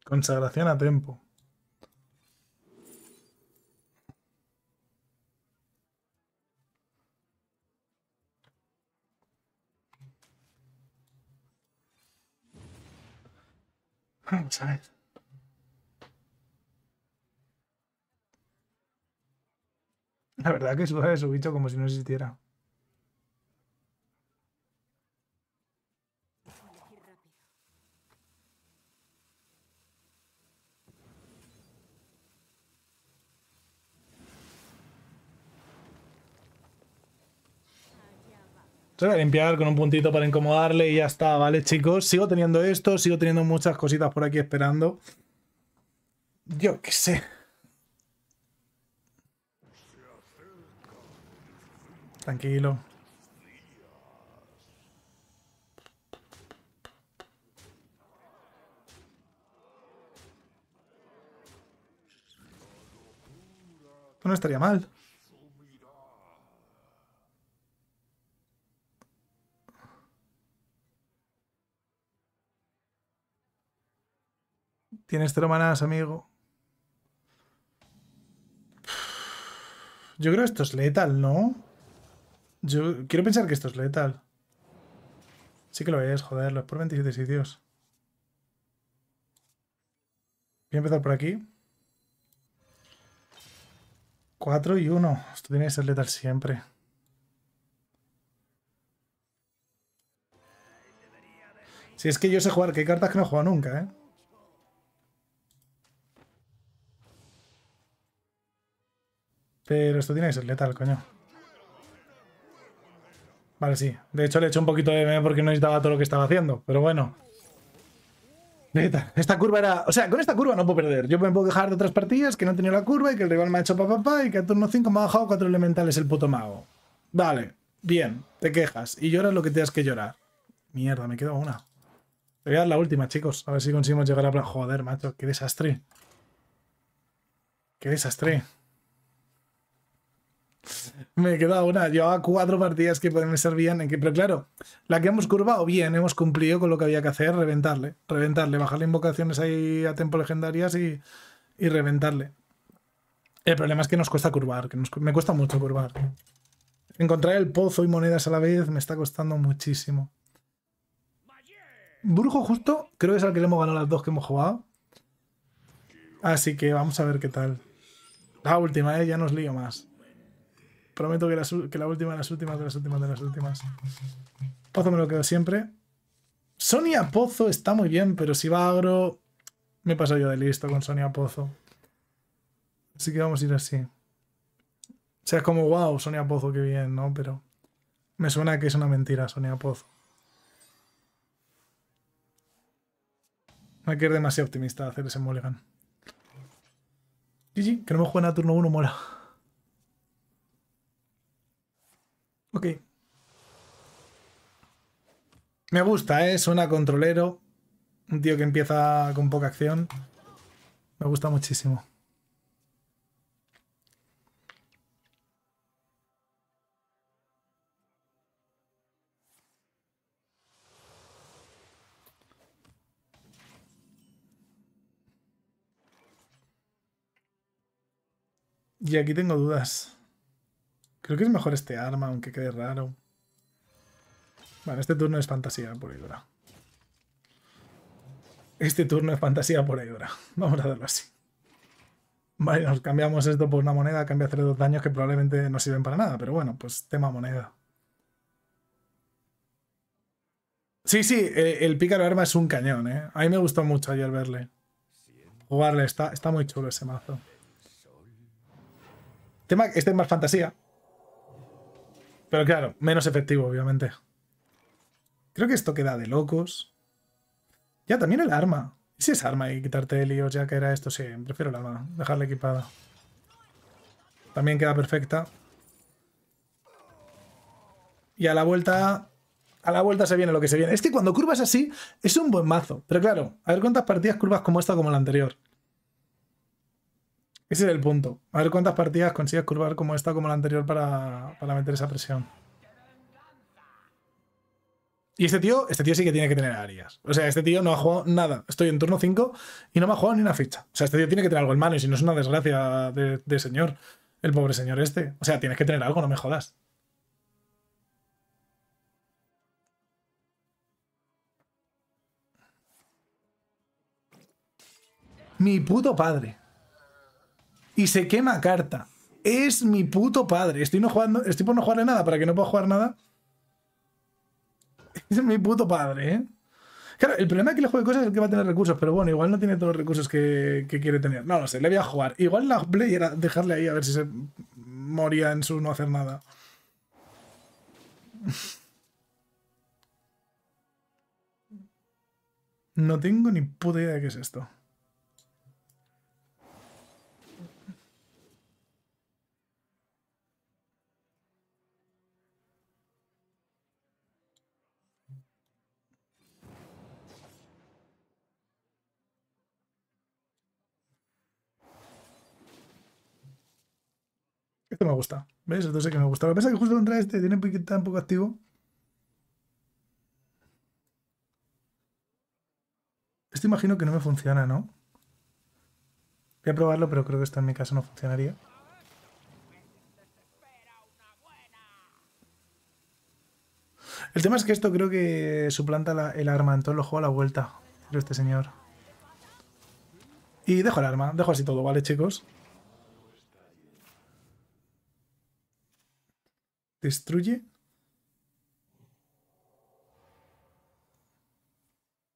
Consagración a tiempo. *laughs* ¿Sabes? La verdad que sube de su bicho como si no existiera. Se Voy a limpiar con un puntito para incomodarle y ya está, ¿vale, chicos? Sigo teniendo esto, sigo teniendo muchas cositas por aquí esperando. Yo qué sé. Tranquilo. no estaría mal. Tienes tres manas, amigo. Yo creo que esto es letal, ¿no? Yo quiero pensar que esto es letal. Sí que lo es, joder, lo por 27 sitios. Voy a empezar por aquí. 4 y 1. Esto tiene que ser letal siempre. Si es que yo sé jugar, que hay cartas que no he jugado nunca, ¿eh? Pero esto tiene que ser letal, coño. Vale, sí. De hecho, le he hecho un poquito de meme porque no necesitaba todo lo que estaba haciendo. Pero bueno. Esta curva era... O sea, con esta curva no puedo perder. Yo me puedo quejar de otras partidas que no he tenido la curva y que el rival me ha hecho papá pa, y que a turno 5 me ha bajado cuatro elementales el puto mago. Vale. Bien. Te quejas. Y lloras lo que tengas que llorar. Mierda, me quedo una. Te voy a dar la última, chicos. A ver si conseguimos llegar a... Joder, macho. Qué desastre. Qué desastre. Me quedado una, llevaba cuatro partidas que me servían, en que, pero claro, la que hemos curvado bien, hemos cumplido con lo que había que hacer, reventarle, reventarle, bajarle invocaciones ahí a tempo legendarias y, reventarle. El problema es que nos cuesta curvar, que me cuesta mucho curvar. Encontrar el pozo y monedas a la vez me está costando muchísimo. brujo justo creo que es al que le hemos ganado las dos que hemos jugado. Así que vamos a ver qué tal. La última, ¿eh? ya nos lío más. Prometo que la, última de las últimas de las últimas de las últimas. Pozo me lo quedo siempre. Sonia Pozo está muy bien, pero si va agro... Me he pasado yo de listo con Sonia Pozo. Así que vamos a ir así. O sea, es como, wow, Sonia Pozo, qué bien, ¿no? Pero me suena que es una mentira, Sonia Pozo. Hay que ir demasiado optimista a hacer ese mulligan. sí que no me jueguen a turno 1 mola. Ok. Me gusta, ¿eh? Suena controlero. Un tío que empieza con poca acción. Me gusta muchísimo. Y aquí tengo dudas. Creo que es mejor este arma, aunque quede raro. Bueno, este turno es fantasía por ahora Este turno es fantasía por ahora *laughs* Vamos a darlo así. Vale, nos cambiamos esto por una moneda, cambia hacer dos daños que probablemente no sirven para nada, pero bueno, pues tema moneda. Sí, sí, eh, el, pícaro arma es un cañón, ¿eh? A mí me gustó mucho ayer verle. Jugarle, está, está muy chulo ese mazo. Tema, este es más fantasía, pero claro, menos efectivo, obviamente. Creo que esto queda de locos. Ya, también el arma. Si es arma y quitarte el ya que era esto, sí. Prefiero el arma, dejarla equipada. También queda perfecta. Y a la vuelta... A la vuelta se viene lo que se viene. Este cuando curvas así es un buen mazo. Pero claro, a ver cuántas partidas curvas como esta como la anterior. Ese es el punto. A ver cuántas partidas consigues curvar como esta, como la anterior, para, meter esa presión. Y este tío, este tío sí que tiene que tener áreas. O sea, este tío no ha jugado nada. Estoy en turno 5 y no me ha jugado ni una ficha. O sea, este tío tiene que tener algo en mano y si no es una desgracia de señor, el pobre señor este. O sea, tienes que tener algo, no me jodas. Mi puto padre y se quema carta. Es mi puto padre. Estoy, no jugando, estoy por no jugarle nada para que no pueda jugar nada. Es mi puto padre, ¿eh? Claro, el problema es que le juegue cosas es que va a tener recursos, pero bueno, igual no tiene todos los recursos que, quiere tener. No lo sé, le voy a jugar. Igual la play era dejarle ahí a ver si se moría en su no hacer nada. *laughs* No tengo ni puta idea de qué es esto. Esto me gusta. ¿Ves? Entonces este que me gusta. Lo que pasa es que justo contra este tiene un poquito un poco activo. Esto imagino que no me funciona, ¿no? Voy a probarlo, pero creo que esto en mi caso no funcionaría. El tema es que esto creo que suplanta el arma, entonces lo juego a la vuelta, Pero este señor. Y dejo el arma, dejo así todo, ¿vale, chicos? ¿Destruye?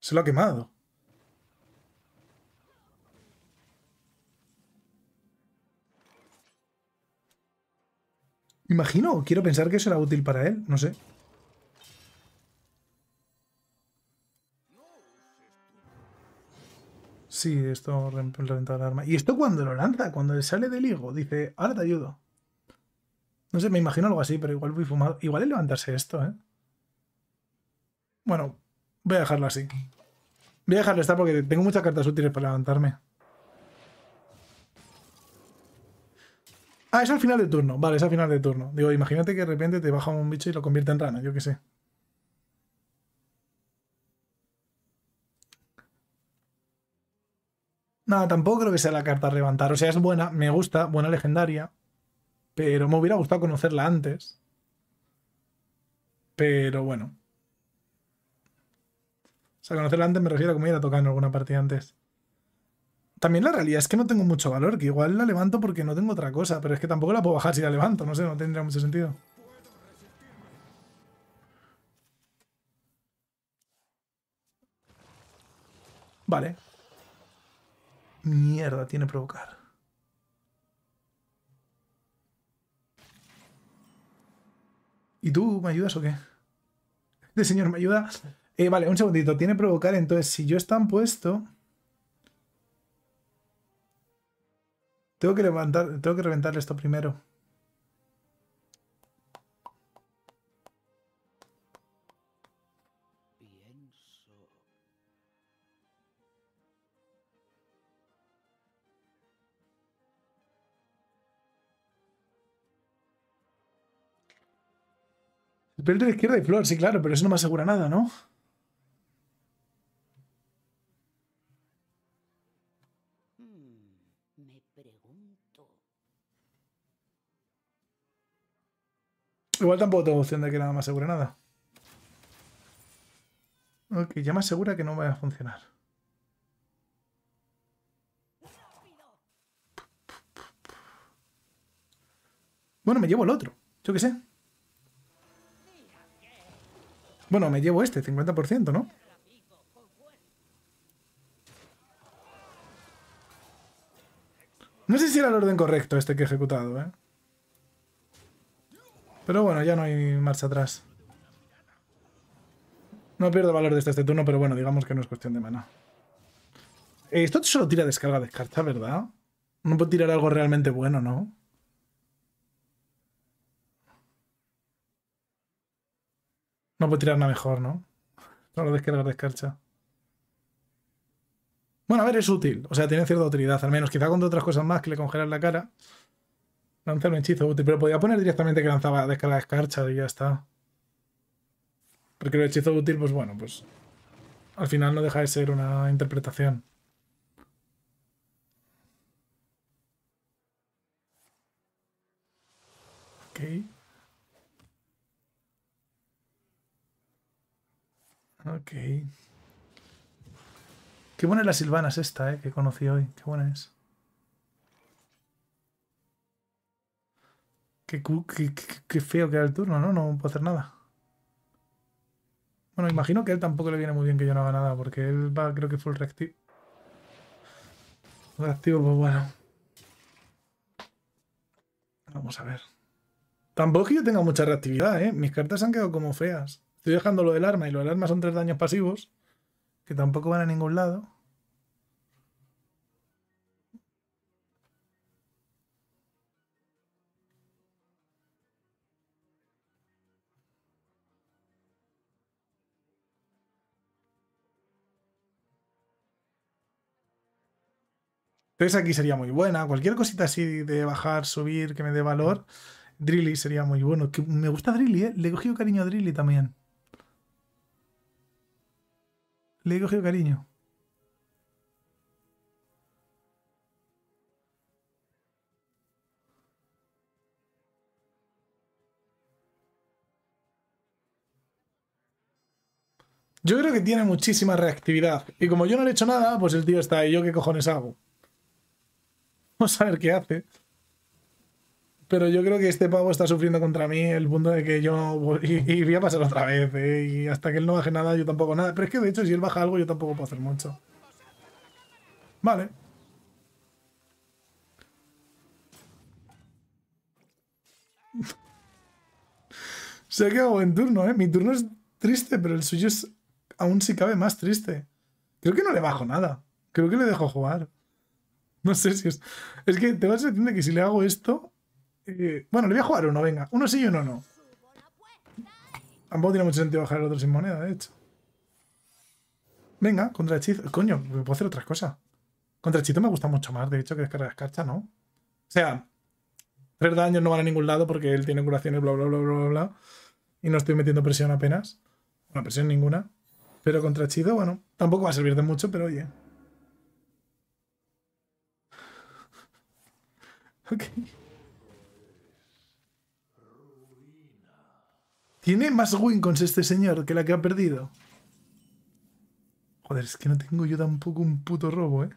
Se lo ha quemado. Imagino, quiero pensar que será útil para él, no sé. Sí, esto reventado el arma. ¿Y esto cuando lo lanza? Cuando sale del higo, dice, ahora te ayudo. No sé, me imagino algo así, pero igual voy fumado. Igual es levantarse esto, ¿eh? Bueno, voy a dejarlo así. Voy a dejarlo estar porque tengo muchas cartas útiles para levantarme. Ah, es al final de turno. Vale, es al final de turno. Digo, imagínate que de repente te baja un bicho y lo convierte en rana, yo qué sé. Nada, tampoco creo que sea la carta a levantar. O sea, es buena, me gusta, buena legendaria. Pero me hubiera gustado conocerla antes. Pero bueno. O sea, conocerla antes me refiero a cómo ir hubiera tocado en alguna partida antes. También la realidad es que no tengo mucho valor, que igual la levanto porque no tengo otra cosa, pero es que tampoco la puedo bajar si la levanto, no sé, no tendría mucho sentido. Vale. Mierda, tiene provocar. ¿Y tú me ayudas o qué? ¿De *laughs* señor me ayuda? Eh, vale, un segundito. Tiene provocar, entonces, si yo está puesto... Tengo que levantar, tengo que reventarle esto primero. de izquierda y flor, sí, claro, pero eso no me asegura nada, ¿no? Mm, Igual tampoco tengo opción de que nada me asegure nada. Ok, ya me asegura que no va a funcionar. Bueno, me llevo el otro. Yo qué sé. Bueno, me llevo este, 50%, ¿no? No sé si era el orden correcto este que he ejecutado, ¿eh? Pero bueno, ya no hay marcha atrás. No pierdo valor desde este turno, pero bueno, digamos que no es cuestión de mana. Eh, esto solo tira descarga descarta, ¿verdad? No puedo tirar algo realmente bueno, ¿no? No puedo tirar nada mejor, ¿no? Solo descargar de descarcha Bueno, a ver, es útil. O sea, tiene cierta utilidad, al menos. Quizá contra otras cosas más que le congelan la cara. Lanzar un hechizo útil. Pero podía poner directamente que lanzaba descarga de escarcha y ya está. Porque el hechizo útil, pues bueno, pues. Al final no deja de ser una interpretación. Ok. Ok. Qué buena es la Silvana esta, eh, que conocí hoy. Qué buena es. Qué, qué, feo queda el turno, ¿no? No puedo hacer nada. Bueno, imagino que a él tampoco le viene muy bien que yo no haga nada, porque él va, creo que full reactivo. Reactivo, pues bueno. Vamos a ver. Tampoco yo tenga mucha reactividad, ¿eh? Mis cartas han quedado como feas. Estoy dejando lo del arma y lo del arma son tres daños pasivos, que tampoco van a ningún lado. Entonces aquí sería muy buena. Cualquier cosita así de bajar, subir, que me dé valor. Drilly sería muy bueno. Que me gusta Drilly, ¿eh? Le he cogido cariño a Drilly también. Le he cogido cariño. Yo creo que tiene muchísima reactividad. Y como yo no le he hecho nada, pues el tío está ahí. ¿Yo qué cojones hago? *laughs* Vamos a ver qué hace. Pero yo creo que este pavo está sufriendo contra mí el punto de que yo. Y, y voy a pasar otra vez, eh, Y hasta que él no baje nada, yo tampoco nada. Pero es que de hecho, si él baja algo, yo tampoco puedo hacer mucho. Vale. *laughs* Se ha quedado buen turno, ¿eh? Mi turno es triste, pero el suyo es aún si cabe más triste. Creo que no le bajo nada. Creo que le dejo jugar. No sé si es... Es que te vas a decir que si le hago esto, eh, bueno, le voy a jugar uno, venga. Uno sí y uno no. Tampoco tiene mucho sentido bajar el otro sin moneda, de hecho. Venga, contra hechizo. Coño, puedo hacer otras cosas. Contra hechizo me gusta mucho más, de hecho, que descarga escarcha, ¿no? O sea, tres daños no van a ningún lado porque él tiene curaciones, bla, bla, bla, bla, bla, bla. Y no estoy metiendo presión apenas. una presión ninguna. Pero contra hechizo, bueno, tampoco va a servir de mucho, pero oye. ok. Tiene más wincons este señor que la que ha perdido. Joder, es que no tengo yo tampoco un puto robo, ¿eh?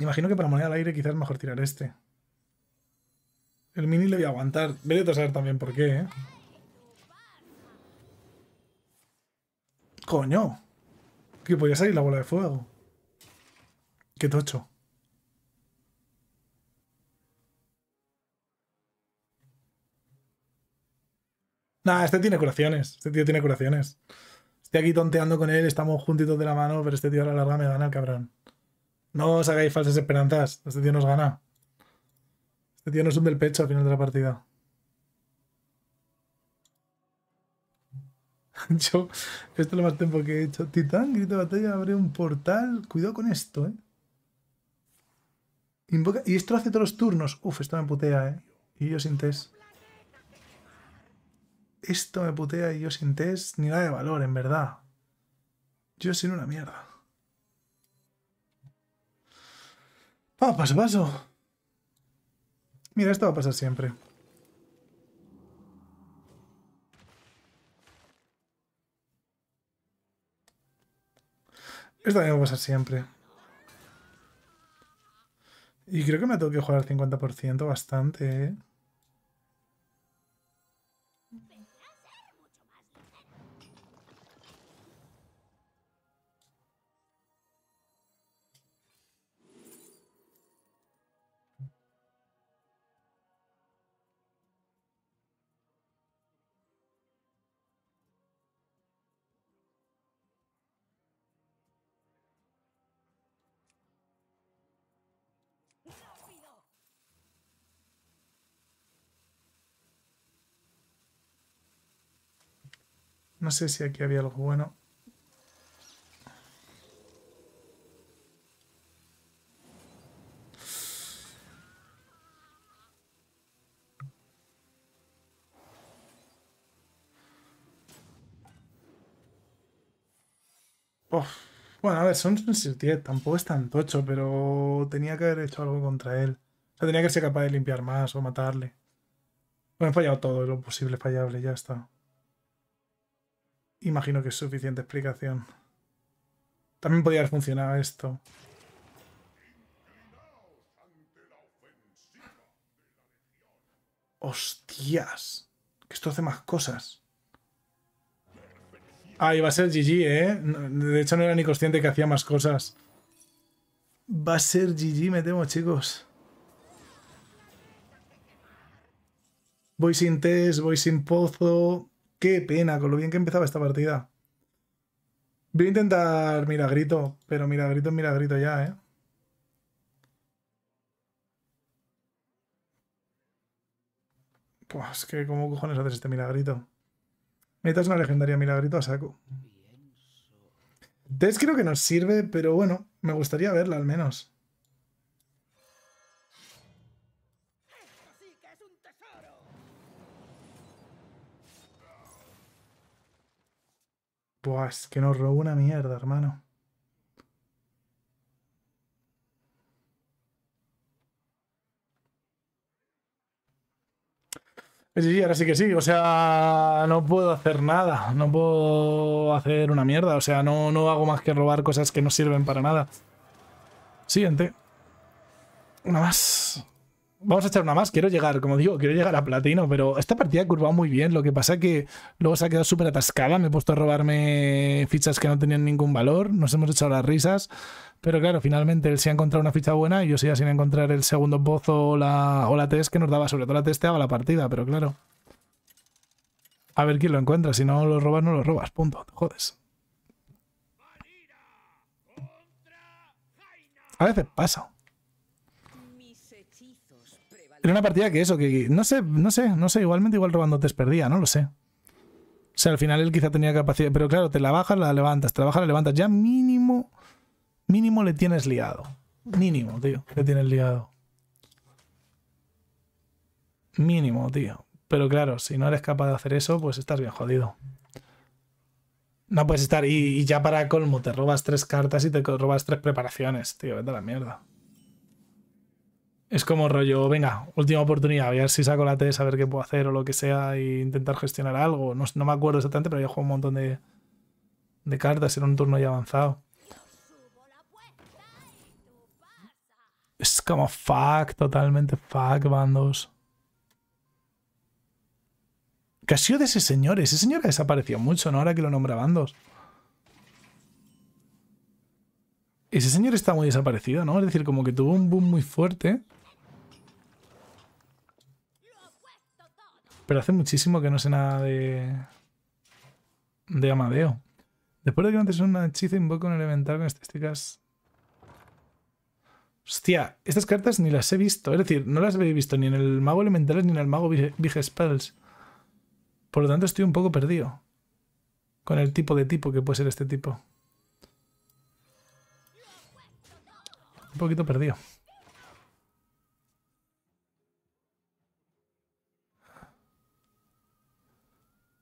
Imagino que para moneda al aire quizás mejor tirar este. El mini le voy a aguantar. Voy a saber también por qué, ¿eh? ¡Coño! Que podía salir la bola de fuego. ¡Qué tocho! Nah, este tiene curaciones. Este tío tiene curaciones. Estoy aquí tonteando con él, estamos juntitos de la mano, pero este tío a la larga me gana cabrón. No os hagáis falsas esperanzas. Este tío nos gana. Este tío nos hunde el pecho al final de la partida. *laughs* Yo, esto es lo más tiempo que he hecho. Titán, grito de batalla, abre un portal. Cuidado con esto, eh. Invoca... Y esto hace todos los turnos. Uf, esto me putea, eh. Y yo sin test esto me putea y yo sin test ni nada de valor, en verdad. Yo sin una mierda. Vamos, paso paso. Mira, esto va a pasar siempre. Esto también va a pasar siempre. Y creo que me tengo que jugar al 50% bastante, ¿eh? No sé si aquí había algo bueno. Oh. Bueno, a ver, son 10, tampoco es tan tocho, pero tenía que haber hecho algo contra él. O sea, tenía que ser capaz de limpiar más o matarle. Bueno, he fallado todo lo posible fallable, ya está. Imagino que es suficiente explicación. También podría haber funcionado esto. ¡Hostias! Que esto hace más cosas. Ah, va a ser GG, ¿eh? De hecho, no era ni consciente que hacía más cosas. Va a ser GG, me temo, chicos. Voy sin test, voy sin pozo. Qué pena, con lo bien que empezaba esta partida. Voy a intentar milagrito, pero milagrito es milagrito ya, ¿eh? Pues que, ¿cómo cojones haces este Milagrito? metas una legendaria Milagrito a saco. Test creo que nos sirve, pero bueno, me gustaría verla al menos. Pues que nos robó una mierda, hermano. Sí, ahora sí que sí. O sea, no puedo hacer nada. No puedo hacer una mierda. O sea, no, no hago más que robar cosas que no sirven para nada. Siguiente. Una más vamos a echar una más. Quiero llegar, como digo, quiero llegar a platino, pero esta partida ha curvado muy bien. Lo que pasa es que luego se ha quedado súper atascada. Me he puesto a robarme fichas que no tenían ningún valor. Nos hemos echado las risas. Pero claro, finalmente él se ha encontrado una ficha buena y yo sí sin encontrar el segundo pozo o la, o la test que nos daba. Sobre todo la test te la partida, pero claro. A ver quién lo encuentra. Si no lo robas, no lo robas. Punto. Te jodes. A veces pasa. Era una partida que eso, que no sé, no sé, no sé, igualmente igual robando te perdía, no lo sé. O sea, al final él quizá tenía capacidad, pero claro, te la bajas, la levantas, te la bajas, la levantas, ya mínimo, mínimo le tienes liado. Mínimo, tío, le tienes liado. Mínimo, tío. Pero claro, si no eres capaz de hacer eso, pues estás bien jodido. No puedes estar. Y, y, ya para colmo, te robas tres cartas y te robas tres preparaciones, tío. Vete a la mierda. Es como rollo, venga, última oportunidad, a ver si saco la T, a ver qué puedo hacer o lo que sea e intentar gestionar algo. No, me acuerdo exactamente, pero yo juego un montón de, cartas, era un turno ya avanzado. Es como fuck, totalmente fuck, bandos. ¿Qué ha sido de ese señor? Ese señor ha desaparecido mucho, ¿no? Ahora que lo nombra bandos. Ese señor está muy desaparecido, ¿no? Es decir, como que tuvo un boom muy fuerte. Pero hace muchísimo que no sé nada de. de Amadeo. Después de que antes un hechizo, invoco un elemental con estadísticas. Hostia, estas cartas ni las he visto. Es decir, no las he visto ni en el mago elemental ni en el mago Big Spells. Por lo tanto, estoy un poco perdido. Con el tipo de tipo que puede ser este tipo. Un poquito perdido.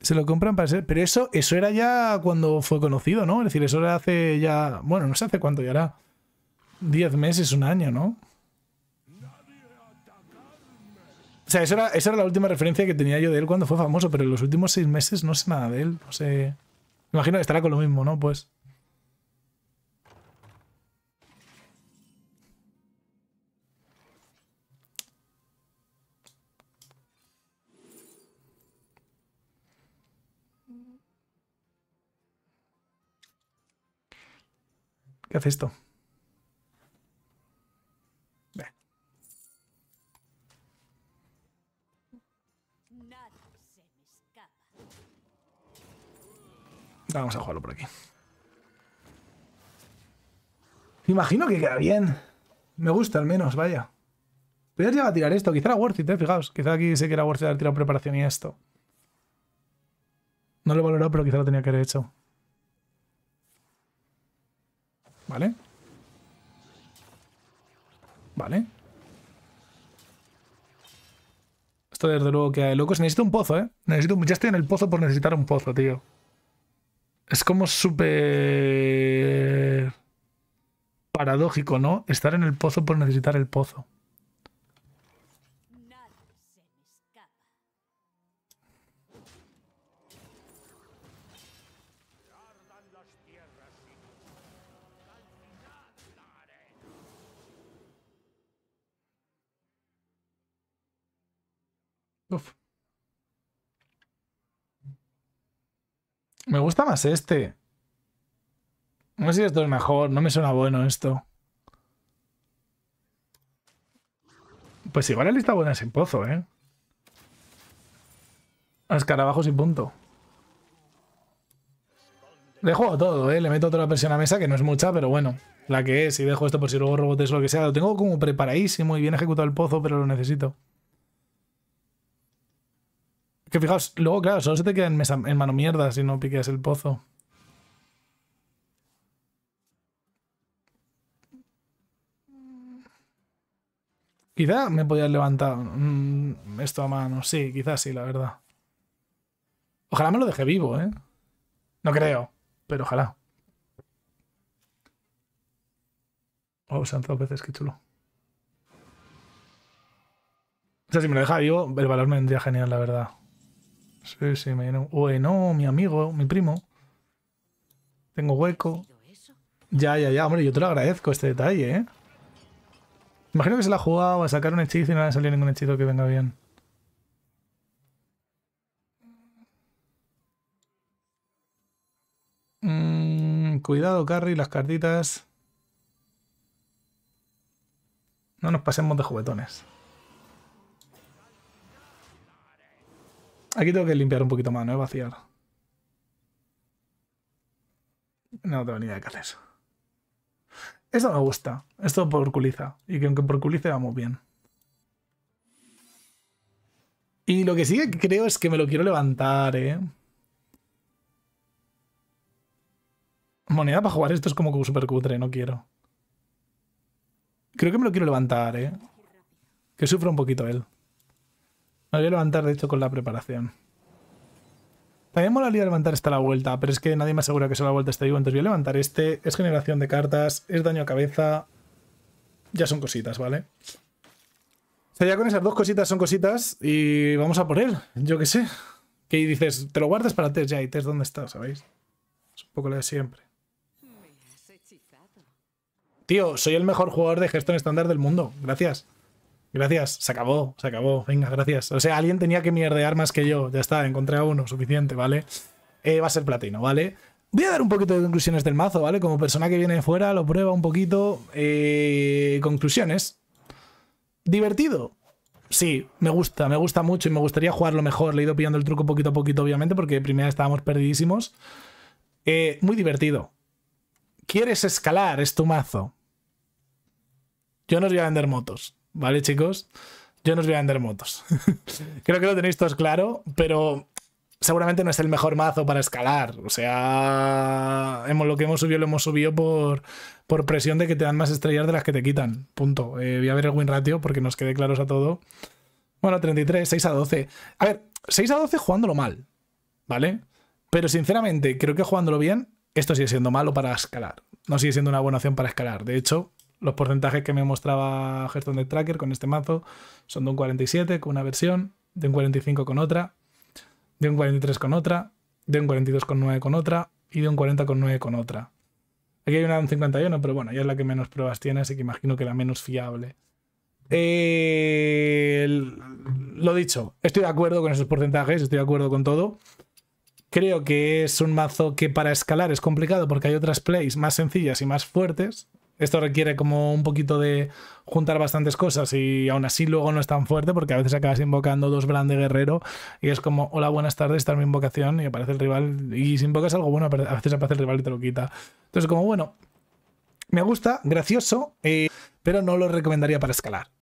Se lo compran para ser. Pero eso, eso era ya cuando fue conocido, ¿no? Es decir, eso era hace ya. Bueno, no sé hace cuánto ya era. Diez meses, un año, ¿no? O sea, esa era, la última referencia que tenía yo de él cuando fue famoso, pero en los últimos seis meses no sé nada de él. No sé. Imagino que estará con lo mismo, ¿no? Pues. ¿Qué hace esto? Vamos a jugarlo por aquí. imagino que queda bien. Me gusta al menos, vaya. Podrías llegar a tirar esto. Quizá era worth it, eh, fijaos. Quizá aquí sé que era worth it haber tirado preparación y esto. No lo he valorado, pero quizá lo tenía que haber hecho. ¿Vale? ¿Vale? Esto desde luego que hay locos. Necesito un pozo, ¿eh? Necesito, ya estoy en el pozo por necesitar un pozo, tío. Es como súper... Paradójico, ¿no? Estar en el pozo por necesitar el pozo. Me gusta más este. No sé si esto es mejor, no me suena bueno esto. Pues igual la lista buena sin pozo, ¿eh? Escarabajos y punto. Le juego todo, ¿eh? Le meto otra presión a mesa, que no es mucha, pero bueno. La que es, y dejo esto por si luego o lo que sea. Lo tengo como preparadísimo y bien ejecutado el pozo, pero lo necesito. Que fijaos, luego, claro, solo se te queda en, mano mierda si no piques el pozo. Quizá me podía levantar mm, esto a mano. Sí, quizás sí, la verdad. Ojalá me lo deje vivo, ¿eh? No creo, pero ojalá. Oh, se han dos veces, qué chulo. O sea, si me lo deja vivo, el valor me vendría genial, la verdad. Sí, sí, me llenó. Oye, no, mi amigo, mi primo. Tengo hueco. Ya, ya, ya, hombre, yo te lo agradezco este detalle, ¿eh? Imagino que se la ha jugado a sacar un hechizo y no le ha salido ningún hechizo que venga bien. Mmm. cuidado, Carry, las cartitas. No nos pasemos de juguetones. Aquí tengo que limpiar un poquito más, no vaciar. No tengo ni idea de qué Esto me gusta. Esto por culiza. Y que aunque por vamos bien. Y lo que sí creo es que me lo quiero levantar, ¿eh? Moneda para jugar esto es como super cutre, no quiero. Creo que me lo quiero levantar, ¿eh? Que sufra un poquito él. Me voy a levantar, de hecho, con la preparación. También molaría levantar esta la vuelta, pero es que nadie me asegura que sea la vuelta este vivo, entonces voy a levantar este. Es generación de cartas, es daño a cabeza. Ya son cositas, ¿vale? O sea, ya con esas dos cositas son cositas y vamos a por él, yo qué sé. Que dices, te lo guardas para test ya, y test dónde está, ¿sabéis? Es un poco lo de siempre. Tío, soy el mejor jugador de gestión estándar del mundo, gracias. Gracias, se acabó, se acabó. Venga, gracias. O sea, alguien tenía que mierdear más que yo. Ya está, encontré a uno, suficiente, ¿vale? Eh, va a ser platino, ¿vale? Voy a dar un poquito de conclusiones del mazo, ¿vale? Como persona que viene de fuera, lo prueba un poquito. Eh, conclusiones. Divertido. Sí, me gusta, me gusta mucho y me gustaría jugarlo mejor. Le he ido pillando el truco poquito a poquito, obviamente, porque primero primera estábamos perdidísimos. Eh, muy divertido. ¿Quieres escalar? Es tu mazo. Yo no os voy a vender motos. ¿vale, chicos? Yo no os voy a vender motos. *laughs* Creo que lo tenéis todos claro, pero seguramente no es el mejor mazo para escalar. O sea, hemos, lo que hemos subido lo hemos subido por, por presión de que te dan más estrellas de las que te quitan. Punto. Eh, voy a ver el win ratio porque nos quede claros a todo. Bueno, 33, 6 a 12. A ver, 6 a 12 jugándolo mal, ¿vale? Pero sinceramente, creo que jugándolo bien, esto sigue siendo malo para escalar. No sigue siendo una buena opción para escalar. De hecho, los porcentajes que me mostraba Gerson de Tracker con este mazo son de un 47 con una versión, de un 45 con otra, de un 43 con otra, de un 42,9 con otra y de un 40,9 con otra. Aquí hay una de un 51, pero bueno, ya es la que menos pruebas tiene, así que imagino que la menos fiable. lo dicho, estoy de acuerdo con esos porcentajes, estoy de acuerdo con todo. Creo que es un mazo que para escalar es complicado porque hay otras plays más sencillas y más fuertes. Esto requiere como un poquito de juntar bastantes cosas y aún así luego no es tan fuerte porque a veces acabas invocando dos brand de guerrero y es como, hola, buenas tardes, está mi invocación y aparece el rival y si invocas algo bueno, a veces aparece el rival y te lo quita. Entonces como, bueno, me gusta, gracioso, eh, pero no lo recomendaría para escalar.